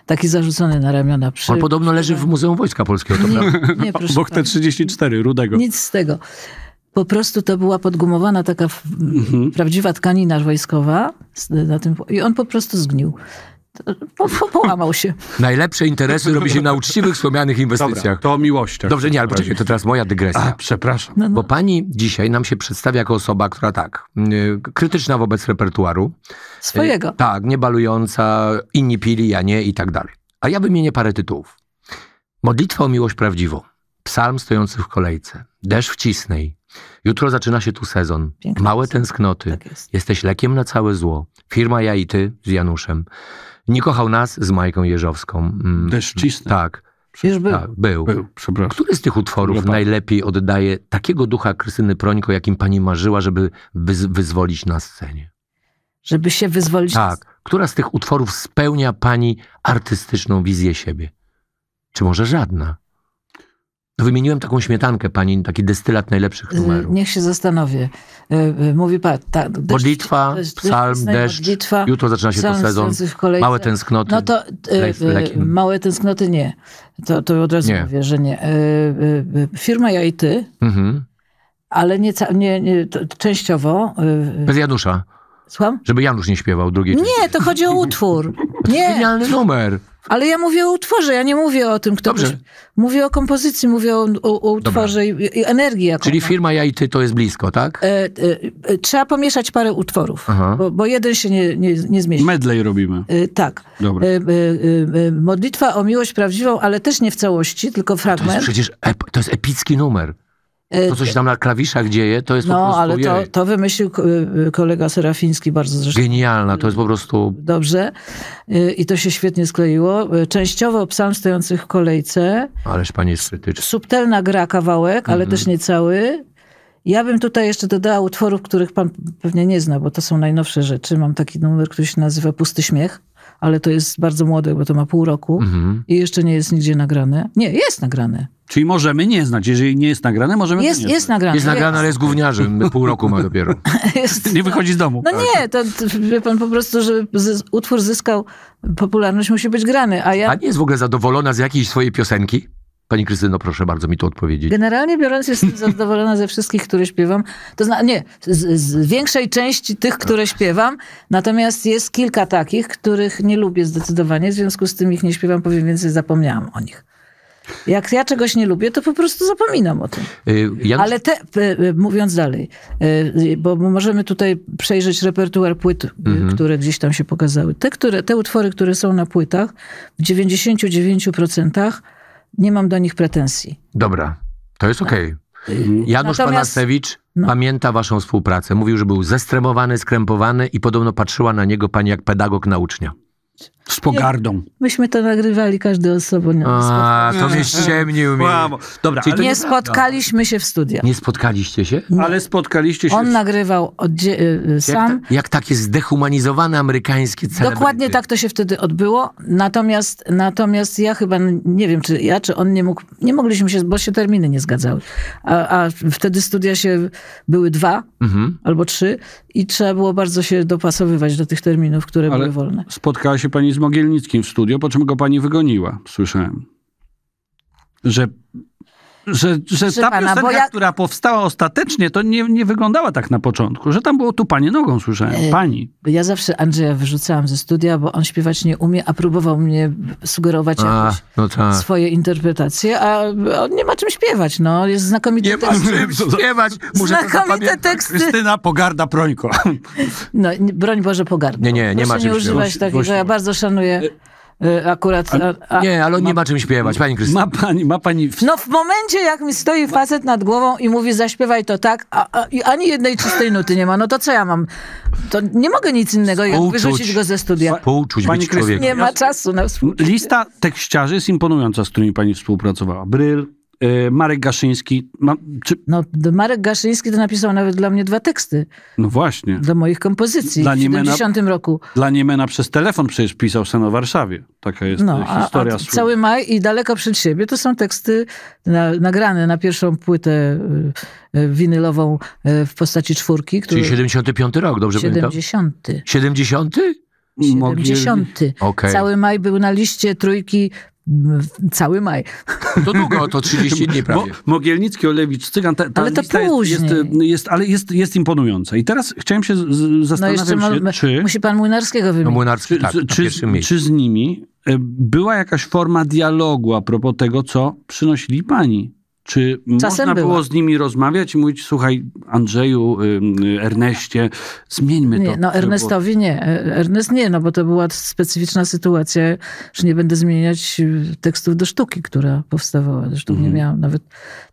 Taki zarzucony na ramiona. Przy, on podobno leży w Muzeum Wojska Polskiego. To nie, nie, [laughs] proszę te T-34, Rudego. Nic z tego. Po prostu to była podgumowana taka mhm. prawdziwa tkanina wojskowa na tym, i on po prostu zgnił po, po, połamał się. Najlepsze interesy robi się na uczciwych, wspomnianych inwestycjach. Dobra, to miłość. Dobrze, nie, ale poczekaj, to teraz moja dygresja. A, przepraszam. No, no. Bo pani dzisiaj nam się przedstawia jako osoba, która tak, mm, krytyczna wobec repertuaru. Swojego. Yy, tak, niebalująca, inni pili, ja nie i tak dalej. A ja wymienię parę tytułów. Modlitwa o miłość prawdziwą. Psalm stojący w kolejce. Deszcz wcisnej. Jutro zaczyna się tu sezon. Piękne Małe sezon. tęsknoty. Tak jest. Jesteś lekiem na całe zło. Firma Ja i Ty z Januszem. Nie kochał nas z Majką Jeżowską. Mm, Tak. Przecież był. Tak, był. był. Przepraszam. Który z tych utworów najlepiej oddaje takiego ducha Krystyny Prońko, jakim pani marzyła, żeby wyz wyzwolić na scenie? Żeby się wyzwolić? Tak. Która z tych utworów spełnia pani artystyczną wizję siebie? Czy może żadna? No, wymieniłem taką śmietankę pani, taki destylat najlepszych y, numerów. Niech się zastanowię. Y, y, mówi pan, ta, deszcz, modlitwa, psalm, deszcz, modlitwa, jutro zaczyna się psalm, to sezon, małe tęsknoty. No to le, małe tęsknoty nie. To, to od razu nie. mówię, że nie. Firma Ja i Ty, mhm. ale nie, nie, nie to, częściowo. Bez Janusza. Słucham? Żeby Janusz nie śpiewał drugiej Nie, to chodzi o utwór. [laughs] Nie. Genialny numer. Ale ja mówię o utworze, ja nie mówię o tym, kto... Dobrze. Mówię o kompozycji, mówię o, o, o utworze i, i, energii. Jaką Czyli firma Ja i Ty to jest blisko, tak? E, e, e, trzeba pomieszać parę utworów, bo, bo, jeden się nie, nie, nie zmieści. Medley robimy. E, tak. Dobra. E, e, modlitwa o miłość prawdziwą, ale też nie w całości, tylko fragment. To jest przecież, to jest epicki numer. To, co się tam na klawiszach dzieje, to jest no, po prostu... No, ale to, to, wymyślił y, y, kolega Serafiński bardzo zresztą. Genialna, to jest po prostu... Dobrze. Y, I to się świetnie skleiło. Częściowo psalm stojących w kolejce. Ależ pani jest krytyczna. Subtelna gra kawałek, ale mm -hmm. też nie cały. Ja bym tutaj jeszcze dodała utworów, których pan pewnie nie zna, bo to są najnowsze rzeczy. Mam taki numer, który się nazywa Pusty Śmiech ale to jest bardzo młode, bo to ma pół roku mm -hmm. i jeszcze nie jest nigdzie nagrane. Nie, jest nagrane. Czyli możemy nie znać. Jeżeli nie jest nagrane, możemy Jest, nie jest znać. nagrane. Jest nagrane, ale jest gówniarzem. Pół roku ma dopiero. [laughs] Jest, nie wychodzi z domu. No nie, tak. to wie pan po prostu, żeby utwór zyskał popularność, musi być grany. A ja... Pani jest w ogóle zadowolona z jakiejś swojej piosenki? Pani Krystyno, proszę bardzo mi tu odpowiedzieć. Generalnie biorąc, jestem [laughs] zadowolona ze wszystkich, które śpiewam. To zna, nie, z, z, większej części tych, które śpiewam. Natomiast jest kilka takich, których nie lubię zdecydowanie. W związku z tym ich nie śpiewam, powiem więcej, zapomniałam o nich. Jak ja czegoś nie lubię, to po prostu zapominam o tym. Y, Ale te, y, y, mówiąc dalej, bo możemy tutaj przejrzeć repertuar płyt, mhm. które gdzieś tam się pokazały. Te, które, te utwory, które są na płytach, w 99% nie mam do nich pretensji. Dobra, to jest tak. okej. Okay. Janusz Natomiast... Panasewicz no. pamięta waszą współpracę. Mówił, że był zestremowany, skrępowany i podobno patrzyła na niego pani jak pedagog na ucznia. Z pogardą. Myśmy to nagrywali każdy osobno. A, to mnie ściemnił mi. Dobra, Czyli nie spotkaliśmy się w studiach. Nie spotkaliście się? Ale spotkaliście się. On w... nagrywał y, y, sam. Jak, ta, jak takie zdehumanizowane amerykańskie celebryty. Dokładnie tak to się wtedy odbyło. Natomiast, natomiast ja chyba, nie wiem czy ja, czy on nie mógł, nie mogliśmy się, bo się terminy nie zgadzały. A, a wtedy studia się, były dwa mhm. albo trzy i trzeba było bardzo się dopasowywać do tych terminów, które Ale były wolne. Spotkała się pani z Mogielnickim w studio, po czym go pani wygoniła, słyszałem. Że że, że ta pana, ja... która powstała ostatecznie, to nie, nie wyglądała tak na początku, że tam było tu panie nogą, słyszałem, e, pani. Ja zawsze Andrzeja wyrzucałam ze studia, bo on śpiewać nie umie, a próbował mnie sugerować a, no tak. swoje interpretacje, a on nie ma czym śpiewać, no, jest znakomity nie tekst. ma czym [laughs] śpiewać, muszę znakomite teksty. Krystyna Pogarda Prońko. No, broń Boże Pogarda. Nie, nie, nie ma czym nie używać śpiewać. takiego, ja bardzo szanuję. E, E, akurat... A, a, nie, ale on ma, nie ma czym śpiewać, pani Krystyna. Ma pani, ma pani... No w momencie, jak mi stoi facet nad głową i mówi zaśpiewaj to tak, a, i ani jednej czystej nuty nie ma, no to co ja mam? To nie mogę nic innego, jak wyrzucić go ze studia. Współczuć pani być człowiekiem. Nie ma czasu na współczucie. Lista tekściarzy jest imponująca, z którymi pani współpracowała. Bryl, Y, Marek Gaszyński. Ma, czy... No, Marek Gaszyński to napisał nawet dla mnie dwa teksty. No właśnie. Do moich kompozycji dla w 70 roku. Dla Niemena przez telefon przecież pisał sen o Warszawie. Taka jest no, historia. A, a cały maj i daleko przed siebie to są teksty na, nagrane na pierwszą płytę y, y, winylową w postaci czwórki. Który... Czyli 75 rok, dobrze 70. pamiętam? 70. 70? 70. Okay. Cały maj był na liście trójki cały maj. To długo, to 30 [laughs] dni prawie. Bo Mogielnicki, Olewicz, Cygan, ta, ta ale to później. Jest, jest, y, jest, ale jest, jest imponująca. I teraz chciałem się zastanowić. no czy... Musi pan Młynarskiego wymienić. No Młynarski, czy, tak, czy, z, czy z nimi y, była jakaś forma dialogu a propos tego, co przynosili pani? Czy Czasem można było. z nimi rozmawiać i mówić, słuchaj, Andrzeju, Erneście, zmieńmy nie, to? No Ernestowi było... nie. E, Ernest nie, no bo to była specyficzna sytuacja, że nie będę zmieniać y, tekstów do sztuki, która powstawała. Zresztą mhm. nie miałam nawet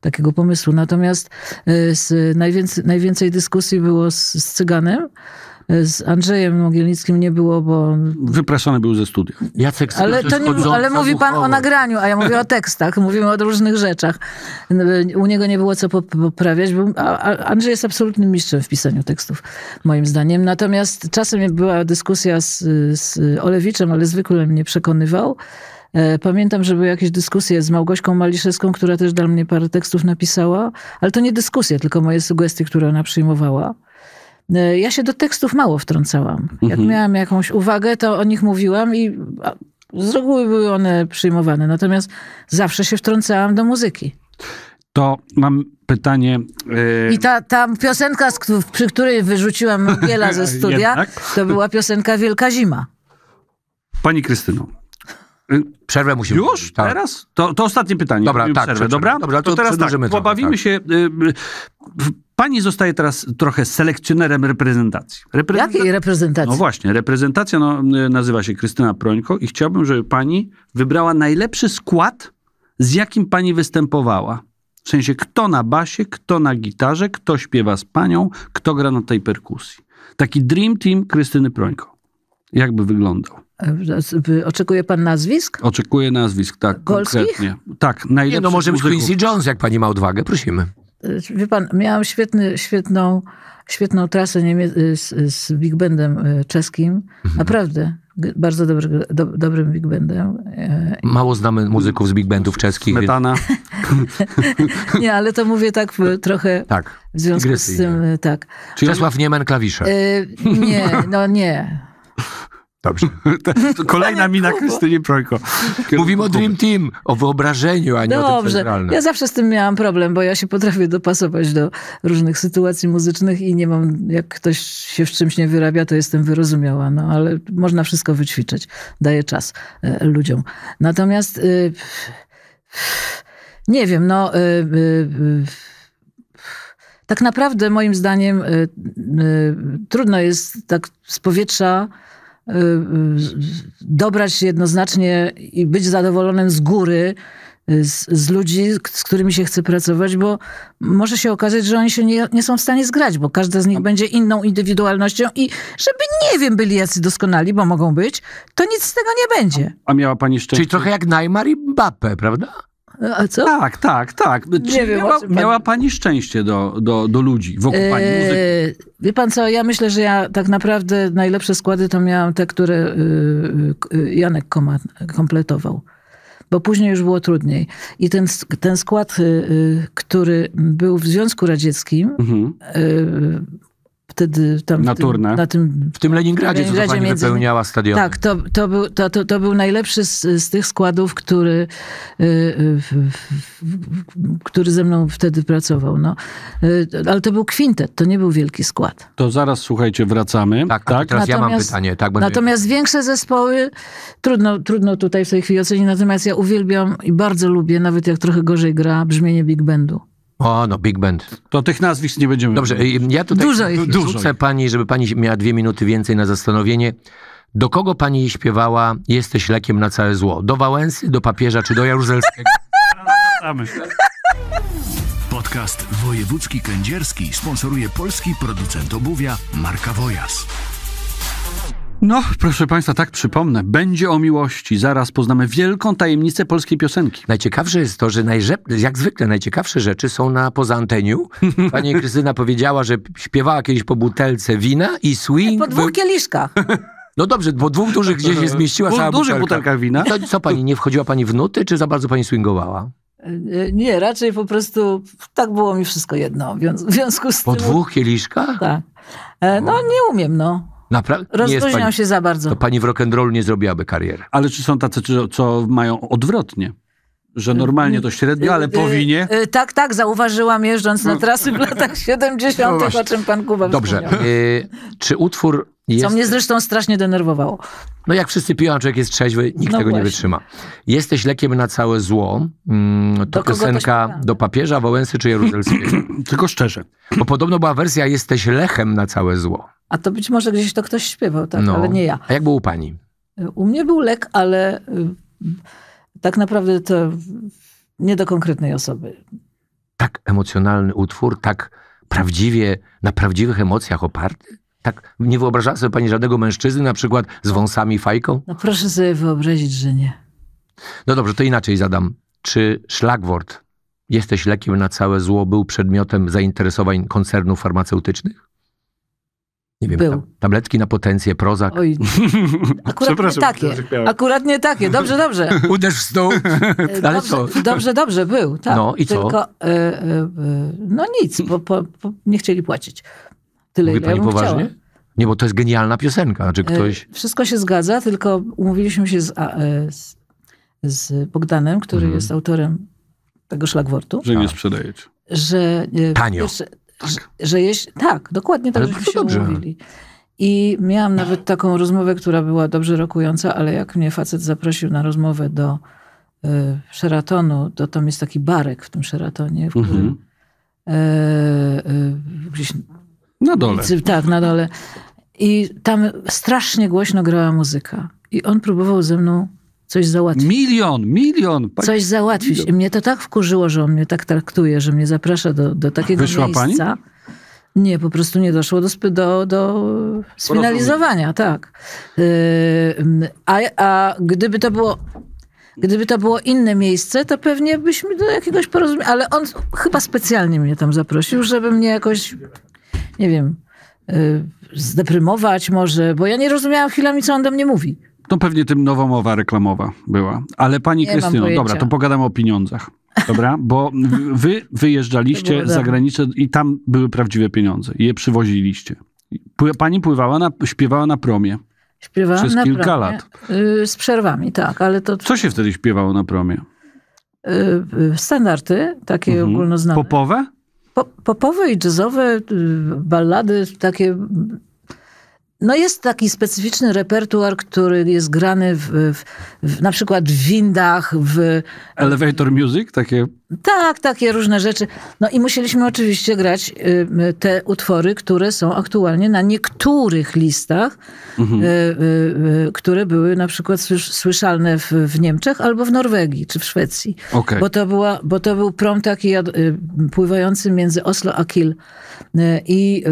takiego pomysłu. Natomiast y, z, najwięcej, najwięcej dyskusji było z, z Cyganem, z Andrzejem Mogielnickim nie było, bo... Wypraszany był ze studiów. Jacek ale, to nie, ale mówi pan o nagraniu, a ja mówię o [laughs] tekstach. Mówimy o różnych rzeczach. U niego nie było co poprawiać. Andrzej jest absolutnym mistrzem w pisaniu tekstów, moim zdaniem. Natomiast czasem była dyskusja z, z Olewiczem, ale zwykle mnie przekonywał. E, pamiętam, że były jakieś dyskusje z Małgośką Maliszewską, która też dla mnie parę tekstów napisała, ale to nie dyskusje, tylko moje sugestie, które ona przyjmowała. E, ja się do tekstów mało wtrącałam. Jak mhm. miałam jakąś uwagę, to o nich mówiłam i z reguły były one przyjmowane. Natomiast zawsze się wtrącałam do muzyki. To mam pytanie. Yy... I ta, ta piosenka, przy której wyrzuciłam Biela ze [laughs] studia, to była piosenka Wielka Zima. Pani Krystyno, Y, przerwę musimy. Już? Tak. Teraz? To, to ostatnie pytanie. Dobra, tak, przerwę, dobra? dobra to, to teraz tak, trochę, pobawimy tak. się. Y, y, pani zostaje teraz trochę selekcjonerem reprezentacji. Reprezenta... Jakiej reprezentacji? No właśnie, reprezentacja no, nazywa się Krystyna Prońko i chciałbym, żeby pani wybrała najlepszy skład, z jakim pani występowała. W sensie, kto na basie, kto na gitarze, kto śpiewa z panią, kto gra na tej perkusji. Taki dream team Krystyny Prońko. Jakby wyglądał? Oczekuje pan nazwisk? Oczekuję nazwisk, tak. Golskich? Konkretnie. Tak, najlepszy. no może być Quincy Jones, jak pani ma odwagę, prosimy. Wie pan, miałam świetny, świetną, świetną trasę z, z Big Bandem e, czeskim. Mhm. Naprawdę. Bardzo dobry, do, dobrym Big Bandem. E, Mało znamy muzyków z Big Bandów czeskich. Metana. [laughs] nie, ale to mówię tak trochę tak. w związku z tym. Tak. Czesław Niemen klawisze. E, nie, no nie. Dobrze. [laughs] Kolejna mina Krystynie Projko. Mówimy o Dream Team, o wyobrażeniu, a nie Dobrze. o tym centralnym. Ja zawsze z tym miałam problem, bo ja się potrafię dopasować do różnych sytuacji muzycznych i nie mam, jak ktoś się w czymś nie wyrabia, to jestem wyrozumiała, no ale można wszystko wyćwiczyć. Daje czas e, ludziom. Natomiast y, nie wiem, no... Y, y, y, tak naprawdę, moim zdaniem, y, y, trudno jest tak z powietrza Y, y, dobrać się jednoznacznie i być zadowolonym z góry, y, z, z, ludzi, z którymi się chce pracować, bo może się okazać, że oni się nie, nie są w stanie zgrać, bo każda z nich będzie inną indywidualnością i żeby nie wiem, byli jacy doskonali, bo mogą być, to nic z tego nie będzie. A miała pani szczęście. Czyli trochę jak Neymar i Mbappe, prawda? A co? Tak, tak, tak. wiem, miała, miała pani szczęście do, do, do ludzi wokół eee, pani muzyki? Wie pan co, ja myślę, że ja tak naprawdę najlepsze składy to miałam te, które yy, Janek kompletował. Bo później już było trudniej. I ten, ten skład, y, który był w Związku Radzieckim, mhm wtedy tam... Na turnę. Na tym, w tym Leningradzie, Leningradzie co pani między... wypełniała stadion. Tak, to, to, był, to, to, to był najlepszy z, z tych składów, który, y, który ze mną wtedy pracował. No. Y, ale to był kwintet, to nie był wielki skład. To zaraz, słuchajcie, wracamy. Tak, tak. teraz natomiast, ja mam pytanie. Tak, natomiast wiem. większe zespoły, trudno, trudno tutaj w tej chwili ocenić, natomiast ja uwielbiam i bardzo lubię, nawet jak trochę gorzej gra, brzmienie Big Bandu. O, no Big Band. To tych nazwisk nie będziemy... Dobrze, y, ja tutaj dużo ich dużo pani, żeby pani miała dwie minuty więcej na zastanowienie. Do kogo pani śpiewała Jesteś lekiem na całe zło? Do Wałęsy, do papieża czy do Jaruzelskiego? Podcast Wojewódzki Kędzierski sponsoruje polski producent obuwia Marka Wojas. No, proszę Państwa, tak przypomnę. Będzie o miłości. Zaraz poznamy wielką tajemnicę polskiej piosenki. Najciekawsze jest to, że jak zwykle najciekawsze rzeczy są na poza anteniu. [laughs] Pani Krystyna powiedziała, że śpiewała kiedyś po butelce wina i swing... Tak, po dwóch kieliszkach. No dobrze, bo dwóch dużych gdzieś się [laughs] zmieściła Po cała dużych butelka. butelkach wina. to, co pani, nie wchodziła pani w nuty, czy za bardzo pani swingowała? E, e, nie, raczej po prostu tak było mi wszystko jedno. W związku z tym... Po dwóch kieliszkach? Tak. E, no nie umiem, no. Naprawdę? Rozluźniał się za bardzo. To pani w rock'n'rollu nie zrobiłaby kariery. Ale czy są tacy, co mają odwrotnie? że normalnie to średnio, ale y, y, powinien. Y, tak, tak, zauważyłam jeżdżąc na no. trasy w latach 70., [laughs] no o czym pan Kuba Dobrze. Yy, czy utwór jest... Co mnie zresztą strasznie denerwowało. No jak wszyscy piją, a człowiek jest trzeźwy, nikt no tego właśnie. nie wytrzyma. Jesteś lekiem na całe zło. Mm, to do piosenka do papieża, Wałęsy czy Jaruzelskiego. [clears throat] Tylko szczerze. Bo podobno była wersja Jesteś lechem na całe zło. A to być może gdzieś to ktoś śpiewał, tak, no. ale nie ja. A jak był u pani? U mnie był lek, ale... Yy tak naprawdę to nie do konkretnej osoby. Tak emocjonalny utwór, tak prawdziwie, na prawdziwych emocjach oparty? Tak, nie wyobrażała sobie pani żadnego mężczyzny na przykład z wąsami i fajką? No proszę sobie wyobrazić, że nie. No dobrze, to inaczej zadam. Czy szlagwort, jesteś lekiem na całe zło, był przedmiotem zainteresowań koncernów farmaceutycznych? nie wiem, Był. tabletki na potencję, prozak. Oj, [laughs] akurat nie takie. Tak akurat nie takie, dobrze, dobrze. [laughs] Uderz w stół. E, [laughs] Ale co? Dobrze, dobrze, był. Tak. No i Tylko, co? E, e, no nic, bo po, po, nie chcieli płacić. Tyle, Mówi ile pani ja poważnie? Chciała. Nie, bo to jest genialna piosenka. czy ktoś... Wszystko się zgadza, tylko umówiliśmy się z, z, z, Bogdanem, który mhm. jest autorem tego szlagwortu. Że nie tak. sprzedajecie. Że... Tanio. Jeszcze, tak. Że, tak, dokładnie tak, ale żeśmy się dobrze. umówili. I miałam nawet taką rozmowę, która była dobrze rokująca, ale jak mnie facet zaprosił na rozmowę do y, Sheratonu, to tam jest taki barek w tym Sheratonie, w którym y, y, gdzieś... Na dole. Tak, na dole. I tam strasznie głośno grała muzyka. I on próbował ze mną coś załatwić. Milion, milion. Pani... Coś załatwić. Milion. I mnie to tak wkurzyło, że on mnie tak traktuje, że mnie zaprasza do, do takiego Wyszła miejsca. Pani? Nie, po prostu nie doszło do, do, do sfinalizowania, tak. Yy, a, a gdyby to było Gdyby to było inne miejsce, to pewnie byśmy do jakiegoś porozumienia. Ale on chyba specjalnie mnie tam zaprosił, żeby mnie jakoś, nie wiem, y, zdeprymować może, bo ja nie rozumiałam chwilami, co on do mnie mówi. No pewnie tym nowa mowa reklamowa była. Ale pani nie Krystyno, dobra, to pogadamy o pieniądzach. Dobra, bo wy wyjeżdżaliście za granicę i tam były prawdziwe pieniądze. Je przywoziliście. Pani pływała, na, śpiewała na promie. Przez na kilka promie. lat. Y, z przerwami, tak, ale to... Co się wtedy śpiewało na promie? Y, y, standardy, takie mhm. ogólnoznane. Popowe? Po, popowe i jazzowe, ballady, takie no jest taki specyficzny repertuar, który jest grany w, w, w na przykład w windach, w... Elevator music, takie tak, takie różne rzeczy. No i musieliśmy oczywiście grać y, y, te utwory, które są aktualnie na niektórych listach, mhm. Y, które były na przykład słyszalne w, w, Niemczech albo w Norwegii czy w Szwecji. Okay. Bo, to była, bo to był prom taki pływający między Oslo a Kiel. I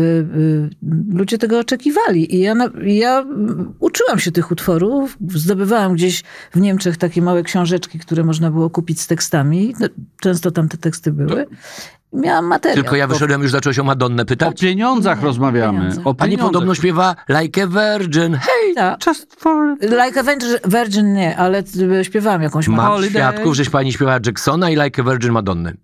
ludzie tego oczekiwali. I ja, ja uczyłam się tych utworów, zdobywałam gdzieś w Niemczech takie małe książeczki, które można było kupić z tekstami no, często tam te teksty były. Miałam materiał. Tylko ja wyszedłem, już zacząłeś o Madonnę pytać. O pieniądzach nie, rozmawiamy. Pieniądzach. O Pani podobno śpiewa Like a Virgin. Hey, tak. just for... Like a Virgin nie, ale śpiewałam jakąś Mam świadków, żeś Pani śpiewała Jacksona i Like a Virgin Madonny.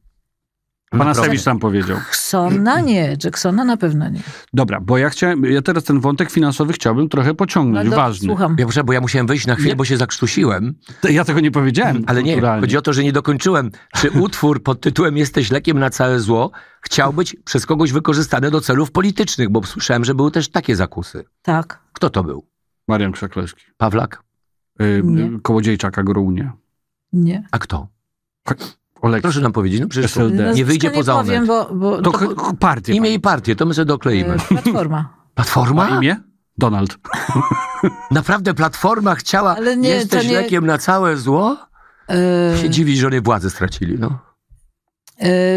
Panasewicz mhm. tam powiedział. Jacksona nie, Jacksona na pewno nie. Dobra, bo ja chciałem, ja teraz ten wątek finansowy chciałbym trochę pociągnąć, no ważny. Słucham. Ja muszę, bo ja musiałem wyjść na chwilę, nie. bo się zakrztusiłem. Ja tego nie powiedziałem. Ale nie, chodzi o to, że nie dokończyłem. Czy utwór pod tytułem Jesteś lekiem na całe zło chciał być przez kogoś wykorzystany do celów politycznych, bo słyszałem, że były też takie zakusy. Tak. Kto to był? Marian Krzaklewski. Pawlak? Y, nie. Nie. A kto? Olek. Proszę nam powiedzieć, no przecież SLD. No, nie wyjdzie poza nie powiem, bo, bo to, to partię. Imię i partię, to my sobie dokleimy. E, Platforma. [laughs] Platforma? A imię? Donald. [laughs] Naprawdę Platforma chciała, Ale nie, jesteś nie... lekiem na całe zło? Yy... Się dziwi, że oni władzę stracili, no.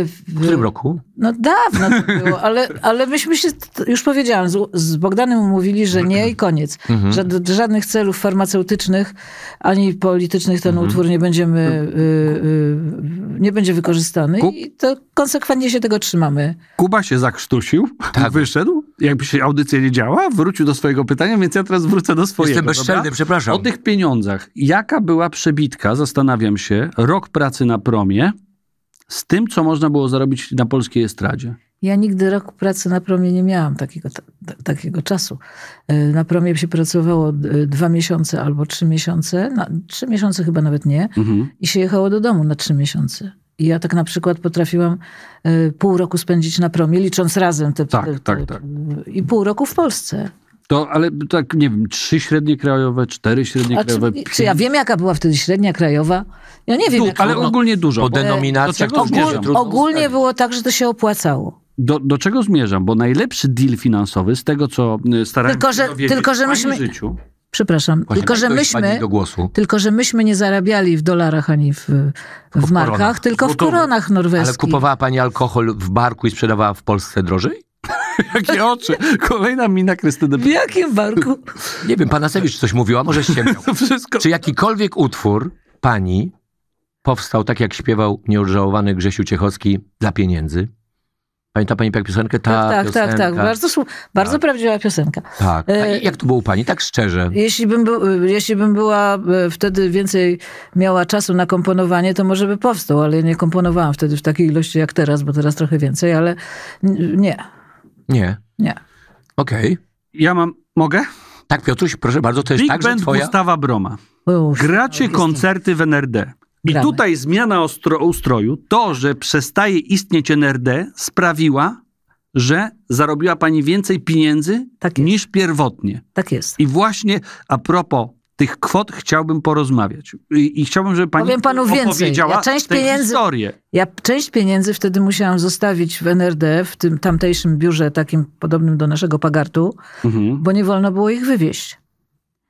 W którym roku? No dawno to było, ale, ale myśmy się, już powiedziałam, z, z Bogdanem mówili, że nie i koniec. Mhm. do żadnych celów farmaceutycznych ani politycznych ten mhm. utwór nie będziemy, no. y, y, nie będzie wykorzystany Kub? i to konsekwentnie się tego trzymamy. Kuba się zakrztusił, tak. wyszedł, jakby się audycja nie działa, wrócił do swojego pytania, więc ja teraz wrócę do swojego. Jestem bezczelny, dobra? przepraszam. O tych pieniądzach. Jaka była przebitka, zastanawiam się, rok pracy na promie, z tym, co można było zarobić na polskiej estradzie. Ja nigdy roku pracy na promie nie miałam takiego, takiego czasu. E, na promie się pracowało e, dwa miesiące albo trzy miesiące, na, trzy miesiące chyba nawet nie, mhm. i się jechało do domu na trzy miesiące. I ja tak na przykład potrafiłam e, pół roku spędzić na promie, licząc razem te... Tak, te, tak, te, tak, tak. I pół roku w Polsce. To, ale tak, nie wiem, trzy średnie krajowe, cztery średnie A krajowe. Czy, czy, ja wiem, jaka była wtedy średnia krajowa? Ja nie wiem. Du, ale było. ogólnie dużo. Po denominacjach to ogól, Ogólnie było tak, że to się opłacało. Do, do czego zmierzam? Bo najlepszy deal finansowy z tego, co e, starałem tylko, się tylko, że myśmy... w życiu... Przepraszam, Właśnie, tylko że, myśmy, tylko że myśmy nie zarabiali w dolarach ani w, w markach, tylko w koronach norweskich. Ale kupowała pani alkohol w barku i sprzedawała w Polsce drożej? [laughs] Jakie oczy! Kolejna mina Krystyny. W jakim barku? Nie wiem, pana Sewicz coś mówiła, może się ściemniał. [laughs] Czy jakikolwiek utwór pani powstał tak, jak śpiewał nieodżałowany Grzesiu Ciechowski dla pieniędzy? Pamięta pani jak piosenkę? Ta tak, tak, tak, tak. Bardzo, bardzo tak. prawdziwa piosenka. Tak. A e, jak to było u pani? Tak szczerze. Jeśli bym, był, jeśli bym była e, wtedy więcej miała czasu na komponowanie, to może by powstał, ale nie komponowałam wtedy w takiej ilości jak teraz, bo teraz trochę więcej, ale nie. Nie. Nie. Okej. Okay. Ja mam, mogę? Tak, Piotruś, proszę bardzo, to jest Big tak, Band twoja... Gustawa Broma. Uf, Gracie koncerty w NRD. I Gramy. tutaj zmiana ostro, ustroju, to, że przestaje istnieć NRD, sprawiła, że zarobiła pani więcej pieniędzy tak niż pierwotnie. Tak jest. I właśnie a propos tych kwot chciałbym porozmawiać. I, i chciałbym, żeby pani Powiem panu więcej. Ja część, pieniędzy, historię. ja część pieniędzy wtedy musiałam zostawić w NRD, w tym tamtejszym biurze, takim podobnym do naszego pagartu, mhm. bo nie wolno było ich wywieźć.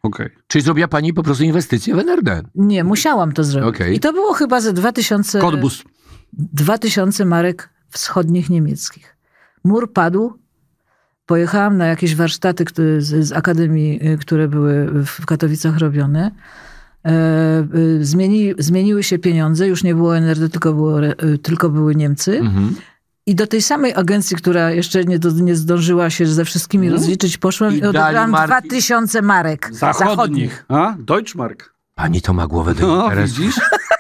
Okay. Czyli zrobiła pani po prostu inwestycję w NRD? Nie, musiałam to zrobić. Okay. I to było chyba ze 2000... Kodbus. 2000 marek wschodnich niemieckich. Mur padł, Pojechałam na jakieś warsztaty które, z, z akademii, y, które były w Katowicach robione. E, y, zmieni, zmieniły się pieniądze, już nie było NRD, tylko, było, y, tylko były Niemcy. Mhm. I do tej samej agencji, która jeszcze nie, do, nie zdążyła się ze wszystkimi mhm. rozliczyć, poszłam i, i odebrałam 2000 marek zachodnich. zachodnich. A? Deutschmark. Pani to ma głowę do no, interesu.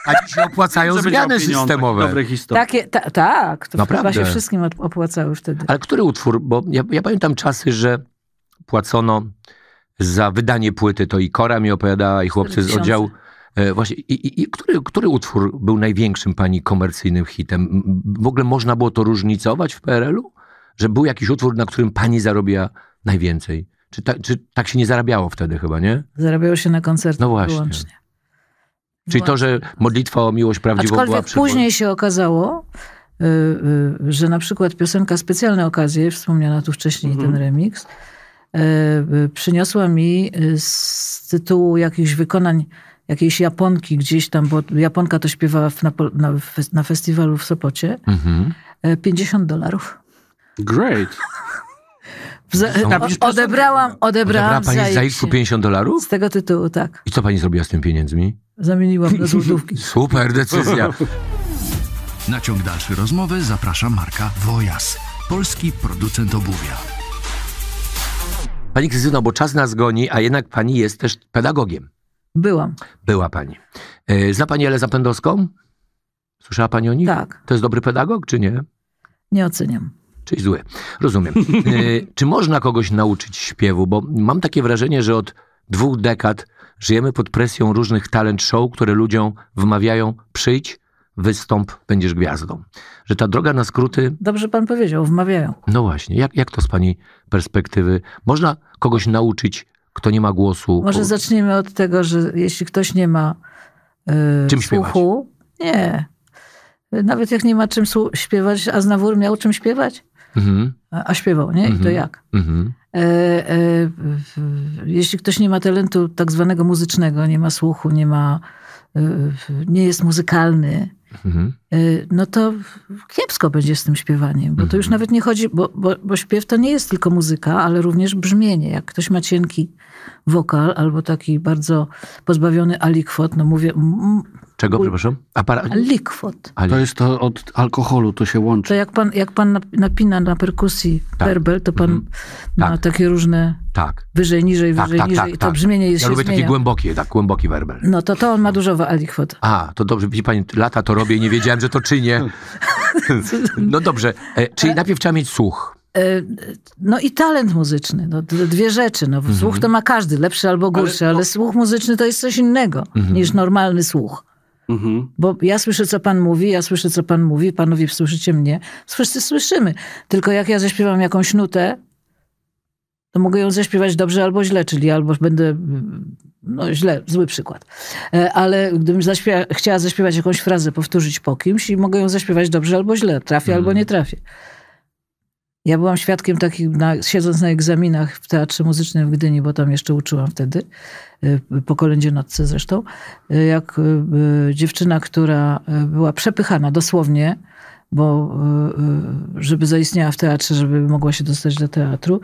A [laughs] ci się opłacają zmiany systemowe. Dobre historie. Takie, ta, tak, to Naprawdę. chyba się wszystkim opłacały wtedy. Ale który utwór? Bo ja, ja pamiętam czasy, że płacono za wydanie płyty, to i Kora mi opowiadała, i chłopcy z oddziału. E, właśnie, i, i, i, który, który utwór był największym pani komercyjnym hitem? W ogóle można było to różnicować w PRL-u? Że był jakiś utwór, na którym pani zarobiła najwięcej? Czy, ta, czy tak się nie zarabiało wtedy chyba, nie? Zarabiało się na koncertach no właśnie. wyłącznie. Czyli to, że modlitwa o miłość prawdziwą Aczkolwiek była przy... później się okazało, y, y, że na przykład piosenka Specjalne Okazje, wspomniana tu wcześniej mhm. ten remix, y, przyniosła mi z tytułu jakichś wykonań jakiejś Japonki gdzieś tam, bo Japonka to śpiewała na, na, na, festiwalu w Sopocie, 50 mhm. dolarów. Great. [laughs] Za, odebrałam, odebrałam Odebrała pani Zairku 50 dolarów? Z tego tytułu, tak. I co pani zrobiła z tym pieniędzmi? Zamieniłam do [laughs] złotówki. Super decyzja. [laughs] Na ciąg dalszy rozmowy zaprasza marka Wojas, polski producent obuwia. Pani Krystyno, bo czas nas goni, a jednak pani jest też pedagogiem. Byłam. Była pani. E, zna pani Elę Zapędowską? Słyszała pani o nich? Tak. To jest dobry pedagog, czy nie? Nie oceniam. Czyli zły. Rozumiem. [laughs] Y, czy można kogoś nauczyć śpiewu? Bo mam takie wrażenie, że od dwóch dekad żyjemy pod presją różnych talent show, które ludziom wmawiają przyjdź, wystąp, będziesz gwiazdą. Że ta droga na skróty... Dobrze pan powiedział, wmawiają. No właśnie. Jak, jak to z pani perspektywy? Można kogoś nauczyć, kto nie ma głosu? Może zaczniemy od tego, że jeśli ktoś nie ma yy, Czym słuchu... Śpiewać? Nie. Nawet jak nie ma czym śpiewać, a Znawór miał czym śpiewać? mhm. a, śpiewał, nie? I to mhm. jak? Mhm. E, e, jeśli ktoś nie ma talentu tak zwanego muzycznego, nie ma słuchu, nie ma, e, nie jest muzykalny, Mhm. E, no to kiepsko będzie z tym śpiewaniem, bo to już mhm. nawet nie chodzi, bo, bo, bo, śpiew to nie jest tylko muzyka, ale również brzmienie. Jak ktoś ma cienki wokal albo taki bardzo pozbawiony alikwot, no mówię, Czego, przepraszam? Apara... Likwot. To jest to od alkoholu, to się łączy. To jak pan, jak pan napina na perkusji tak. perbel, to pan mm -hmm. ma tak. takie różne tak. wyżej, niżej, tak, wyżej, tak, tak niżej. Tak, to brzmienie jest Ja lubię taki takie głębokie, tak, głęboki werbel. No to to on ma dużo alikwot. A, to dobrze, widzi pani, lata to robię i nie wiedziałem, że to czynię. [laughs] no dobrze, e, czyli najpierw trzeba mieć słuch. E, no i talent muzyczny, no, dwie rzeczy. No, Słuch mhm. to ma każdy, lepszy albo gorszy, ale, ale no- słuch muzyczny to jest coś innego mhm. niż normalny słuch. Mhm. Bo ja słyszę, co pan mówi, ja słyszę, co pan mówi, panowie słyszycie mnie, wszyscy słyszymy. Tylko jak ja zaśpiewam jakąś nutę, to mogę ją zaśpiewać dobrze albo źle, czyli albo będę, no źle, zły przykład. E, ale gdybym zaśpiewa, chciała zaśpiewać jakąś frazę, powtórzyć po kimś i mogę ją zaśpiewać dobrze albo źle, trafię mhm. albo nie trafię. Ja byłam świadkiem takich, na, siedząc na egzaminach w Teatrze Muzycznym w Gdyni, bo tam jeszcze uczyłam wtedy, y, po kolędzie nocce zresztą, y, jak y, dziewczyna, która była przepychana dosłownie, bo żeby zaistniała w teatrze, żeby mogła się dostać do teatru.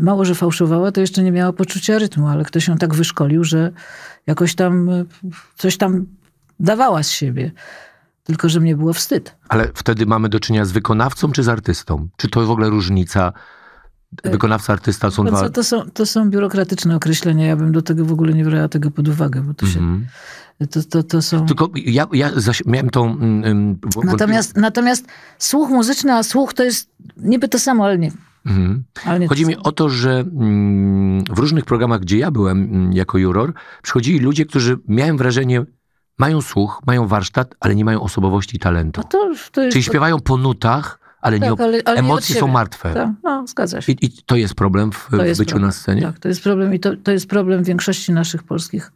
Mało, że fałszowała, to jeszcze nie miała poczucia rytmu, ale ktoś ją tak wyszkolił, że jakoś tam coś tam dawała z siebie tylko że mnie było wstyd. Ale wtedy mamy do czynienia z wykonawcą czy z artystą? Czy to w ogóle różnica? E, Wykonawca, artysta są no dwa... To są, to są biurokratyczne określenia. Ja bym do tego w ogóle nie brała tego pod uwagę, bo to się... Mm -hmm. To, to, to są... Tylko ja, ja miałem tą... Um, natomiast, bo... natomiast słuch muzyczny, a słuch to jest niby to samo, ale nie. Mhm. Chodzi mi o to, że mm, w różnych programach, gdzie ja byłem jako juror, przychodzili ludzie, którzy miałem wrażenie, mają słuch, mają warsztat, ale nie mają osobowości i talentu. No to, Czyli śpiewają po nutach, ale, tak, nie, ale, ale emocje nie są martwe. Tak, no, zgadza się. I, I, to jest problem w, to byciu problem. na scenie? Tak, to jest problem i to, to jest problem większości naszych polskich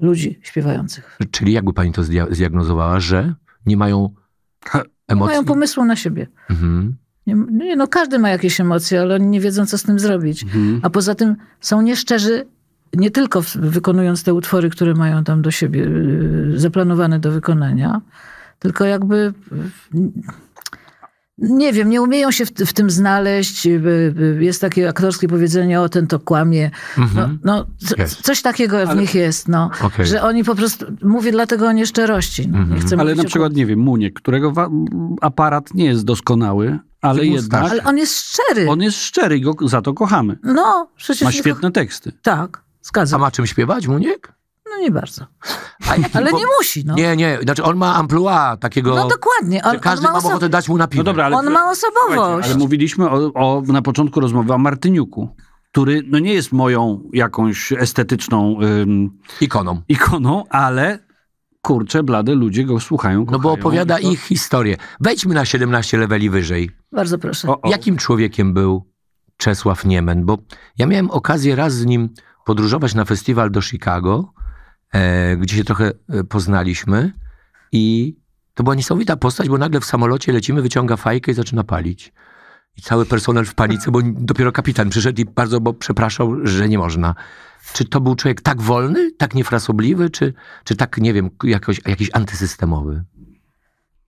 ludzi śpiewających. Czyli jakby pani to zdiagnozowała, że nie mają emocji? Nie mają pomysłu na siebie. Mhm. nie, no każdy ma jakieś emocje, ale oni nie wiedzą, co z tym zrobić. Mhm. A poza tym są nieszczerzy nie tylko wykonując te utwory, które mają tam do siebie y, zaplanowane do wykonania, tylko jakby y, nie wiem, nie umieją się w, w, tym znaleźć. Y, jest takie aktorskie powiedzenie, o ten to kłamie. Mm -hmm. No, no yes. coś takiego ale... w nich jest, no, okay. że oni po prostu, mówię dlatego o nieszczerości. No, mm -hmm. nie mhm. ale na przykład, o... nie wiem, Muniek, którego aparat nie jest doskonały, ale jednak... Ale on jest szczery. On jest szczery i go za to kochamy. No, przecież... Ma świetne teksty. Tak. Zgadzam. A ma czym śpiewać Muniek? No nie bardzo. ale nie musi, no. Nie, nie, znaczy on ma amplua takiego... No dokładnie. On, każdy on ma, ma ochotę dać mu na No dobra, ale... On ma osobowość. Ale mówiliśmy o, o, na początku rozmowy o Martyniuku który no nie jest moją jakąś estetyczną ym, ikoną. ikoną, ale kurczę, blade ludzie go słuchają. Kochają, no bo opowiada to... ich historię. Wejdźmy na 17 leveli wyżej. Bardzo proszę. O, o. Jakim człowiekiem był Czesław Niemen? Bo ja miałem okazję raz z nim podróżować na festiwal do Chicago, e, gdzie się trochę e, poznaliśmy i to była niesamowita postać, bo nagle w samolocie lecimy, wyciąga fajkę i zaczyna palić. I cały personel w panice, bo dopiero kapitan przyszedł i bardzo bo przepraszał, że nie można. Czy to był człowiek tak wolny, tak niefrasobliwy, czy, czy tak, nie wiem, jakoś, jakiś antysystemowy?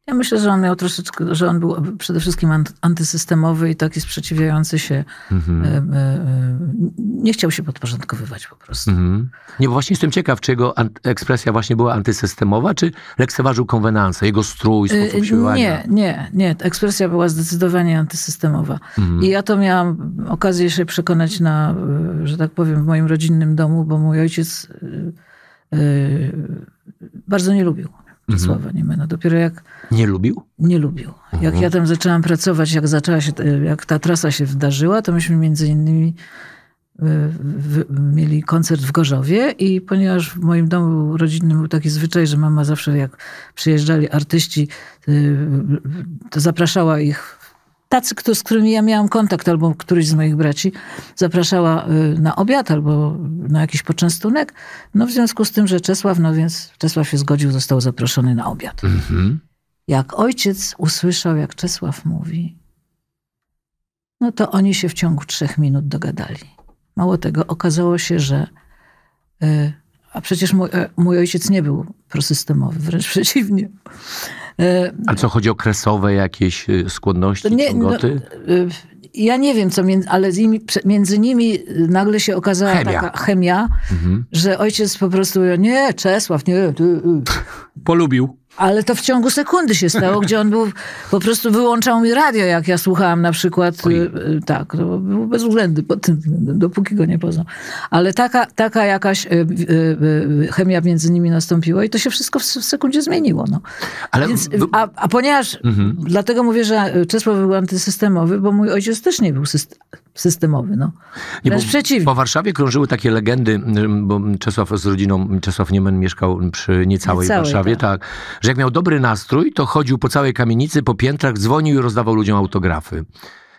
Ja myślę, że on miał troszeczkę, że on był przede wszystkim antysystemowy i taki sprzeciwiający się. Mhm. E, e, e, nie chciał się podporządkowywać po prostu. Mhm. Nie, bo właśnie jestem ciekaw, czy jego ekspresja właśnie była antysystemowa, czy lekceważył konwenansę, jego strój, sposób y, siłowania? Nie, nie, nie. Ekspresja była zdecydowanie antysystemowa. Mhm. I ja to miałam okazję się przekonać na, że tak powiem, w moim rodzinnym domu, bo mój ojciec bardzo nie lubił Czesława mhm. Niemena. No dopiero jak... Nie lubił? Nie lubił. Jak ja mhm. tam zaczęłam pracować, jak zaczęła się, jak ta trasa się wydarzyła, to myśmy między innymi y, w, mieli koncert w Gorzowie i ponieważ w moim domu rodzinnym był taki zwyczaj, że mama zawsze jak przyjeżdżali artyści, y, y, to zapraszała ich tacy, z którymi ja miałam kontakt, albo któryś z moich braci zapraszała y, na obiad albo na jakiś poczęstunek. No w związku z tym, że Czesław, no więc Czesław się zgodził, został zaproszony na obiad. Mhm. Jak ojciec usłyszał, jak Czesław mówi, no to oni się w ciągu trzech minut dogadali. Mało tego, okazało się, że y, a przecież mój, e, mój ojciec nie był prosystemowy, wręcz [laughs] przeciwnie. E, A co chodzi o kresowe jakieś e, skłonności, nie, ciągoty? No, ja nie wiem, co ale nimi, między nimi nagle się okazała chemia. taka chemia, mhm. że ojciec po prostu, nie, Czesław, nie. Ty, ty. [laughs] Polubił. Ale to w ciągu sekundy się stało, gdzie on był, po prostu wyłączał mi radio, jak ja słuchałam na przykład. Y, y, tak, to był bezwzględny pod tym względem, dopóki go nie poznał. Ale taka, taka jakaś y, chemia między nimi nastąpiła i to się wszystko w sekundzie zmieniło. No. Ale... Więc, a, a, ponieważ, mhm. dlatego mówię, że Czesław był antysystemowy, bo mój ojciec też nie był systemowy. No. Nie, Wręcz Po Warszawie krążyły takie legendy, bo Czesław z rodziną, Czesław Niemen mieszkał przy niecałej, niecałej Warszawie, tak, tak że jak miał dobry nastrój, to chodził po całej kamienicy, po piętrach, dzwonił i rozdawał ludziom autografy.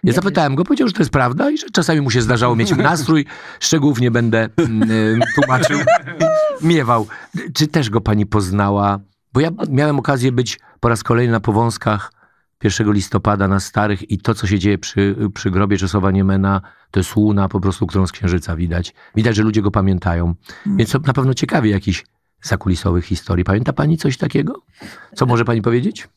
Ja zapytałem go, powiedział, że to jest prawda i że czasami mu się zdarzało mieć nastrój. Szczegółów nie będę yy, tłumaczył. [laughs] Miewał. Czy też go pani poznała? Bo ja miałem okazję być po raz kolejny na Powązkach 1 listopada na Starych i to, co się dzieje przy, przy grobie Czesława Niemena, to jest łuna po prostu, którą z księżyca widać. Widać, że ludzie go pamiętają. Mm. Więc to na pewno ciekawie jakiś zakulisowych historii. Pamięta pani coś takiego? Co może pani powiedzieć?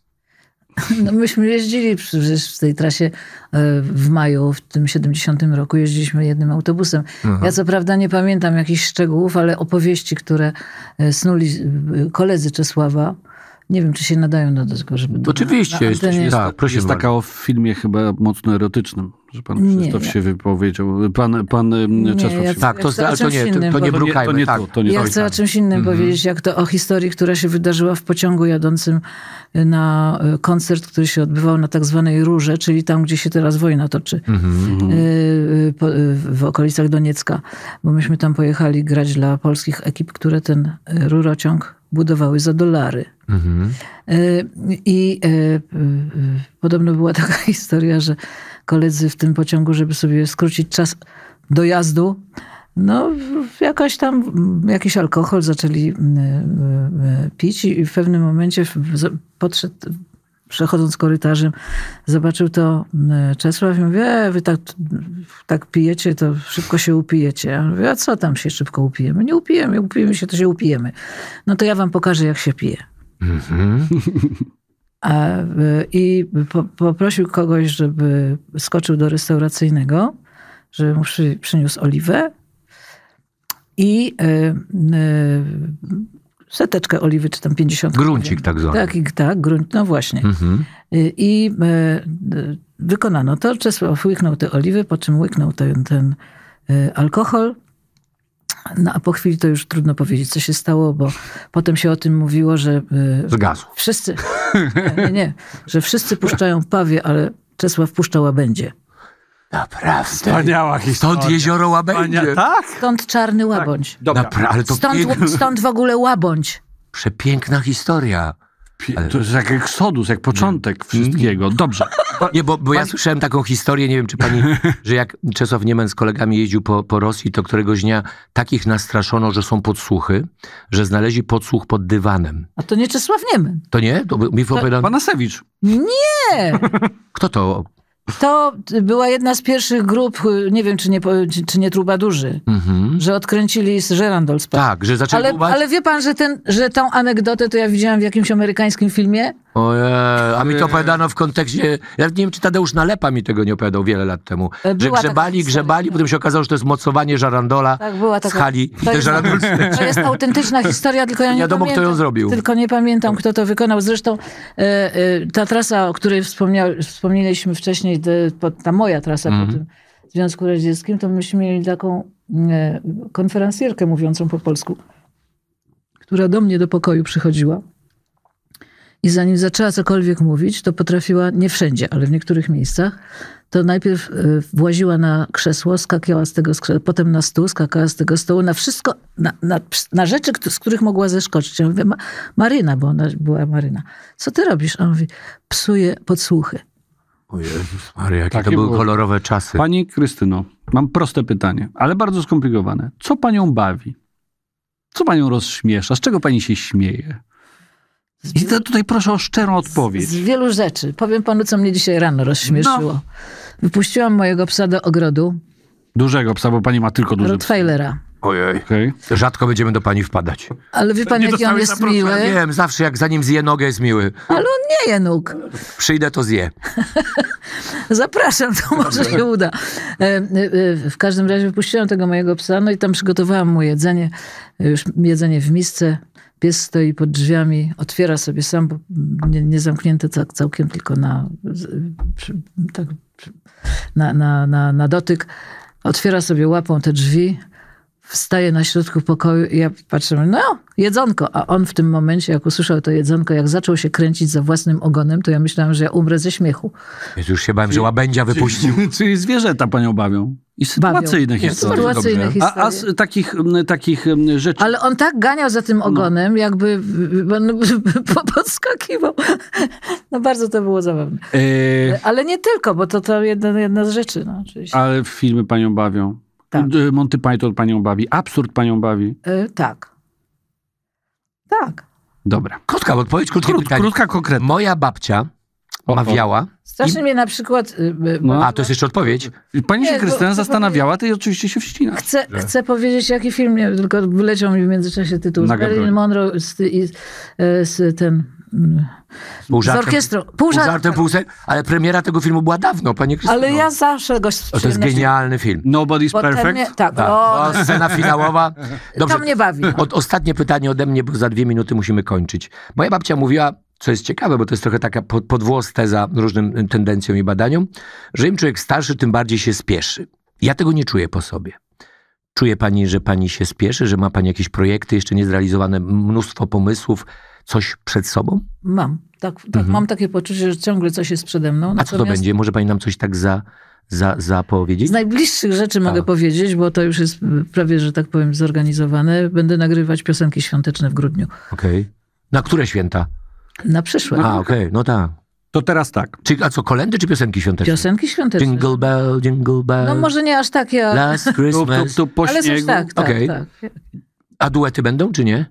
No myśmy jeździli przecież w tej trasie e, w maju, w tym 70 roku jeździliśmy jednym autobusem. Aha. Mhm. Ja co prawda nie pamiętam jakichś szczegółów, ale opowieści, które e, snuli e, koledzy Czesława, nie wiem, czy się nadają do tego, żeby... Oczywiście, na, na jest, jest, tak, jest taka o filmie chyba mocno erotycznym. Że pan Krzysztof nie, się wypowiedział. Pan, pan nie, Czesław ja, się Tak, to, ja znaczy- to, nie, to, to, nie brukajmy. To nie, to, to tak, nie ja chcę o czymś innym mm -hmm. powiedzieć, jak to o historii, która się wydarzyła w pociągu jadącym y, na y, koncert, który się odbywał na tak zwanej Rurze, czyli tam, gdzie się teraz wojna toczy. Mm -hmm. w okolicach Doniecka. Bo myśmy tam pojechali grać dla polskich ekip, które ten rurociąg budowały za dolary. Mhm. I, I podobno była [laughs] taka historia, że koledzy w tym pociągu, żeby sobie skrócić czas dojazdu. No, jakaś tam, jakiś alkohol zaczęli mm, e, e, pić i w pewnym momencie podszedł, przechodząc korytarzem, zobaczył to mm, e, Czesław i mówi, e, wy tak, tak pijecie, to szybko się upijecie. Ja mówię, a co tam się szybko upijemy? Nie upijemy, upijemy się, to się upijemy. No to ja wam pokażę, jak się pije. Mm -hmm. Y, I poprosił kogoś, żeby skoczył do restauracyjnego, żeby mu przyniósł oliwę i y, y, seteczkę oliwy, czy tam 50. Gruncik tak zwany. Tak, tak, grunt, no właśnie. Mhm. I, wykonano to. Czesław łyknął te oliwy, po czym łyknął ten, ten alkohol no a po chwili to już trudno powiedzieć, co się stało, bo potem się o tym mówiło, że... Y, Zgasł. Wszyscy, nie, [laughs] nie, nie, że wszyscy puszczają pawie, ale Czesław puszczał łabędzie. Naprawdę. Wspaniała historia. Stąd jezioro Łabędzie. tak? Stąd czarny tak. łabądź. Tak, dobra. Napra ale to stąd, stąd w ogóle łabądź. Przepiękna historia. To jest jak Exodus, jak początek nie. wszystkiego. Mm. Dobrze. [laughs] Nie, bo, bo ja Pani... słyszałem taką historię, nie wiem czy pani, [laughs] że jak Czesław Niemen z kolegami jeździł po, po Rosji, to któregoś dnia takich nastraszono, że są podsłuchy, że znaleźli podsłuch pod dywanem. A to nie Czesław Niemen. To nie? To mi to... Opowiadam... Panasewicz. Nie! Kto to? To była jedna z pierwszych grup, nie wiem, czy nie, czy nie truba mhm. że odkręcili z Gerandol Tak, że zaczęli ale, ale wie pan, że, ten, że tą anegdotę to ja widziałam w jakimś amerykańskim filmie, Ojej, a mi to opowiadano w kontekście. Ja nie wiem, czy Tadeusz Nalepa mi tego nie opowiadał wiele lat temu. E, była że grzebali, grzebali, potem się okazało, że to jest mocowanie żarandola tak, była taka, z hali. To jest, to jest autentyczna historia, tylko ja nie wiadomo, pamiętam, kto ją zrobił. Tylko nie pamiętam, kto to wykonał. Zresztą e, e, ta trasa, o której wspomnieliśmy wcześniej, ta moja trasa mm -hmm. po mhm. tym Związku Radzieckim, to myśmy mieli taką e, konferencjerkę mówiącą po polsku, która do mnie do pokoju przychodziła i zanim zaczęła cokolwiek mówić, to potrafiła, nie wszędzie, ale w niektórych miejscach, to najpierw e, właziła na krzesło, skakiała z tego skrzesła, potem na stół, skakała z tego stołu, na wszystko, na, na, na rzeczy, z których mogła zeszkoczyć. Ja mówię, Maryna, bo ona była Maryna. Co ty robisz? A on mówi, psuje podsłuchy. O Jezus Maria, jakie Takie to były kolorowe czasy. Pani Krystyno, mam proste pytanie, ale bardzo skomplikowane. Co panią bawi? Co panią rozśmiesza? Z czego pani się śmieje? I to tutaj proszę o szczerą odpowiedź. Z, z, wielu rzeczy. Powiem panu, co mnie dzisiaj rano rozśmieszyło. No. Wypuściłam mojego psa do ogrodu. Dużego psa, bo pani ma tylko dużego. Rottweilera. Ojej. Okay. Rzadko będziemy do pani wpadać. Ale wie pan, nie jaki on jest miły? Ja wiem, zawsze jak zanim zje nogę jest miły. Ale on nie je nóg. Przyjdę, to zje. [laughs] Zapraszam, to może się uda. E, e, e, w każdym razie wypuściłam tego mojego psa, no i tam przygotowałam mu jedzenie. Już jedzenie w misce. Pies stoi pod drzwiami, otwiera sobie sam, bo nie, nie zamknięte całkiem, tylko na, tak, na, na, na, na dotyk. Otwiera sobie łapą te drzwi wstaje na środku pokoju i ja patrzę, no, jedzonko. A on w tym momencie, jak usłyszał to jedzonko, jak zaczął się kręcić za własnym ogonem, to ja myślałam, że ja umrę ze śmiechu. Więc już się bałem, że łabędzia wypuścił. Czyli, [laughs] czyli zwierzęta panią bawią. I sytuacyjne bawią. historie. A, a z takich, takich rzeczy... Ale on tak ganiał za tym no. ogonem, no. jakby no, [laughs] podskakiwał. [laughs] No bardzo to było zabawne. E- Ale nie tylko, bo to, to jedna, jedna z rzeczy. No, oczywiście. Ale filmy panią bawią tak. Y, Monty Python panią bawi, absurd panią bawi. Yy, tak. Tak. Dobra. Krótka odpowiedź, krótkie Krót, pytanie. Krótka, konkretna. Moja babcia o, mawiała... Strasznie i... mnie na przykład... Yy, no. A, to jest jeszcze odpowiedź. Pani się, Krystyna, zastanawiała, ty oczywiście się wścina. Chcę, chcę powiedzieć, jaki film, tylko wyleciał mi w międzyczasie tytuł. Marilyn Monroe z, z, y, z ten... Pół żartem, z orkiestrą. Pół żartem, pół, żartem, pół se... ale premiera tego filmu była dawno, panie Ale ja zawsze go To jest genialny film. Nobody's bo Perfect? Mnie... tak. tak. O... scena finałowa. Dobrze. To mnie bawi. ostatnie pytanie ode mnie, bo za dwie minuty musimy kończyć. Moja babcia mówiła, co jest ciekawe, bo to jest trochę taka podwłos teza różnym y, tendencjom i badaniom, że im człowiek starszy, tym bardziej się spieszy. Ja tego nie czuję po sobie. Czuje pani, że pani się spieszy, że ma pani jakieś projekty jeszcze niezrealizowane, mnóstwo pomysłów, coś przed sobą? Mam. Tak, tak mhm. Mam takie poczucie, że ciągle coś jest przede mną. Natomiast... A co to będzie? Może pani nam coś tak za, za, zapowiedzieć? Z najbliższych rzeczy mogę powiedzieć, bo to już jest prawie, że tak powiem, zorganizowane. Będę nagrywać piosenki świąteczne w grudniu. Okej. Okay. Na które święta? Na przyszłe. A, okej, okay. no tak. To teraz tak. Czy, a co, kolendy czy piosenki świąteczne? Piosenki świąteczne. Jingle bell, jingle bell. No może nie aż tak ja... Last Christmas. Tu, tu, tu Ale coś tak, tak, okay. tak. A duety będą czy nie?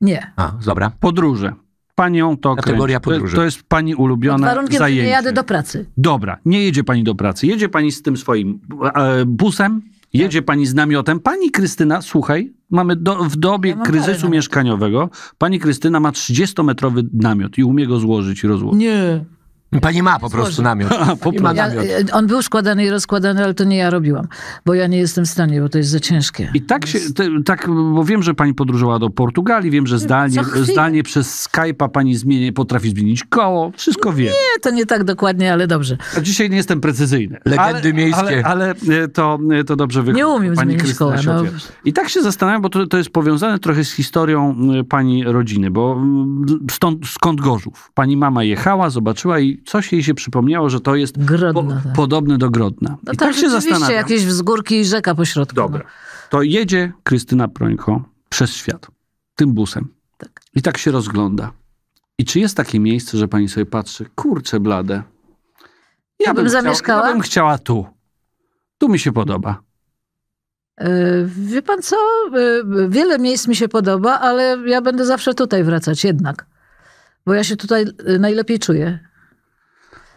Nie. A, dobra. Podróże. Panią to Kategoria kręci. podróży. To, to, jest pani ulubiona. warunkiem, Że nie jadę do pracy. Dobra, nie jedzie pani do pracy. Jedzie pani z tym swoim e, busem, tak. jedzie tak. pani z namiotem. Pani Krystyna, słuchaj, mamy do, w dobie ja kryzysu mieszkaniowego, pani Krystyna ma 30-metrowy namiot i umie go złożyć i rozłożyć. Nie. Pani ma po prostu namiot. [laughs] po ma namiot. Ja, e, on był składany i rozkładany, ale to nie ja robiłam, bo ja nie jestem w stanie, bo to jest za ciężkie. I tak się, te, tak, bo wiem, że pani podróżowała do Portugalii, wiem, że zdalnie, e, zdalnie przez Skype'a pani zmieni, potrafi zmienić koło, wszystko wie. Nie, to nie tak dokładnie, ale dobrze. A dzisiaj nie jestem precyzyjny. Legendy ale, miejskie. Ale, ale, to, e, to dobrze wychodzi. Nie umiem pani zmienić koła. No. I tak się zastanawiam, bo to, to jest powiązane trochę z historią pani rodziny, bo stąd, skąd Gorzów? Pani mama jechała, zobaczyła i coś jej się przypomniało, że to jest Grodno, po, tak. podobne do Grodna. No I tak, tak się zastanawiam. jakieś wzgórki i rzeka pośrodku. Dobra. No. To jedzie Krystyna Prońko przez świat tym busem. Tak. I tak się rozgląda. I czy jest takie miejsce, że pani sobie patrzy, kurczę blade, ja, ja bym, bym zamieszkała? Chciała, ja bym chciała tu. Tu mi się podoba. E, wie pan co? E, wiele miejsc mi się podoba, ale ja będę zawsze tutaj wracać jednak. Bo ja się tutaj e, najlepiej czuję.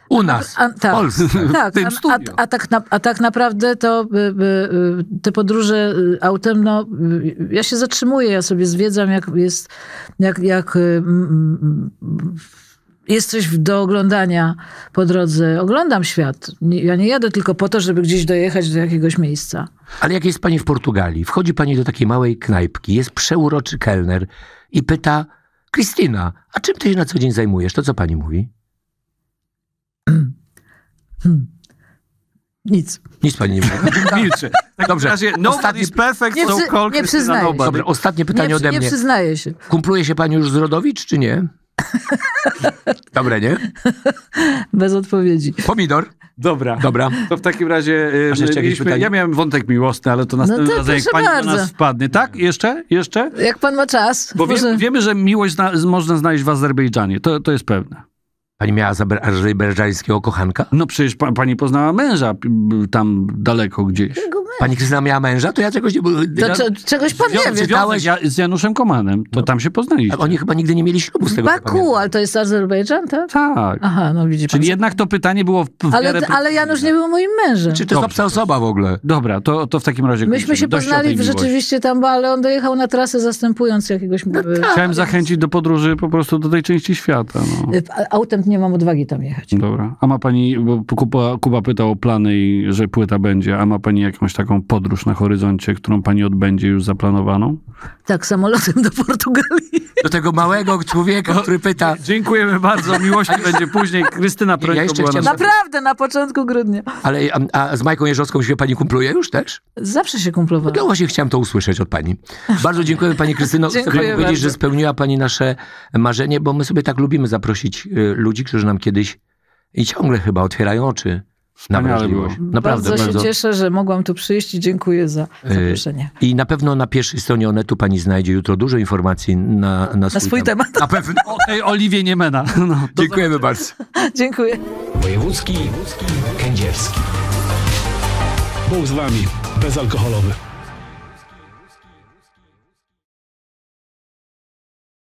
U nas, a, tak, Polsce, [laughs] tak, a, a, a, tak na, a tak naprawdę to y, y, y, te podróże autem, no, ja się zatrzymuję, ja sobie zwiedzam, jak jest, jak, jak jest coś do oglądania po drodze. Oglądam świat. Ja nie jadę tylko po to, żeby gdzieś dojechać do jakiegoś miejsca. Ale jak jest pani w Portugalii, wchodzi pani do takiej małej knajpki, jest przeuroczy kelner i pyta, Krystyna, a czym ty się na co dzień zajmujesz? To co pani mówi? Hmm. Hmm. Hmm. Nic. Nic pani nie mówi. [laughs] Milczy. Tak Dobrze. W razie, no ostatnie... is perfect, nie, przy... nie przyznaję się. Dobrze, ostatnie pytanie nie, ode mnie. Nie przyznaję się. Kumpluje się pani już z Rodowicz, czy nie? [laughs] Dobre, nie? Bez odpowiedzi. Pomidor. Dobra. Dobra. To w takim razie y, mieliśmy, ja miałem wątek miłosny, ale to następny no razem, jak pani bardzo. do nas wpadnie. Tak? Jeszcze? Jeszcze? Jak pan ma czas. Bo wie, wiemy, że miłość zna, można znaleźć w Azerbejdżanie. To, to jest pewne. Pani miała azerbejdżańskiego kochanka? No przecież pa, pani poznała męża tam daleko gdzieś męża. Pani Krystyna miała męża, to ja czegoś nie... To, czegoś pewnie Z Januszem Komanem, to no. tam się poznaliście. Tak, oni chyba nigdy nie mieli ślubu z tego, Baku, ale to jest Azerbejdżan, tak? Tak. Aha, no widzi Czyli jednak to pytanie było... W ale, ale Janusz nie był moim mężem. Czy to jest obca osoba w ogóle? Dobra, to, to w takim razie... Myśmy się poznali rzeczywiście tam, ale on dojechał na trasę zastępując jakiegoś... No, tak. Chciałem zachęcić do podróży po prostu do tej części świata. No. Y, autem nie mam odwagi tam jechać. Dobra. A ma pani, bo Kuba, Kuba pytał o plany i że płyta będzie, a ma pani jakąś taką podróż na horyzoncie, którą pani odbędzie już zaplanowaną? Tak, samolotem do Portugalii. Do tego małego człowieka, no, który pyta. Dziękujemy bardzo, miłości będzie później. Krystyna Prońko ja jeszcze była Naprawdę, na początku grudnia. Ale a, a z Majką Jeżowską się pani kumpluje już też? Zawsze się kumplowała. No właśnie chciałem to usłyszeć od pani. Bardzo dziękujemy pani Krystyno. Chcę pani powiedzieć, że spełniła pani nasze marzenie, bo my sobie tak lubimy zaprosić y, ludzi, którzy nam kiedyś i ciągle chyba otwierają oczy było. Naprawdę, bardzo, bardzo się cieszę, że mogłam tu przyjść i dziękuję za zaproszenie. E, I na pewno na pierwszej stronie Onetu pani znajdzie jutro dużo informacji na, na, na swój, temat. temat. Na pewno. [laughs] Oliwie Niemena. No, [laughs] Dziękujemy bardzo. Dziękuję. Wojewódzki Kędzierski. Bóg z wami, bezalkoholowy.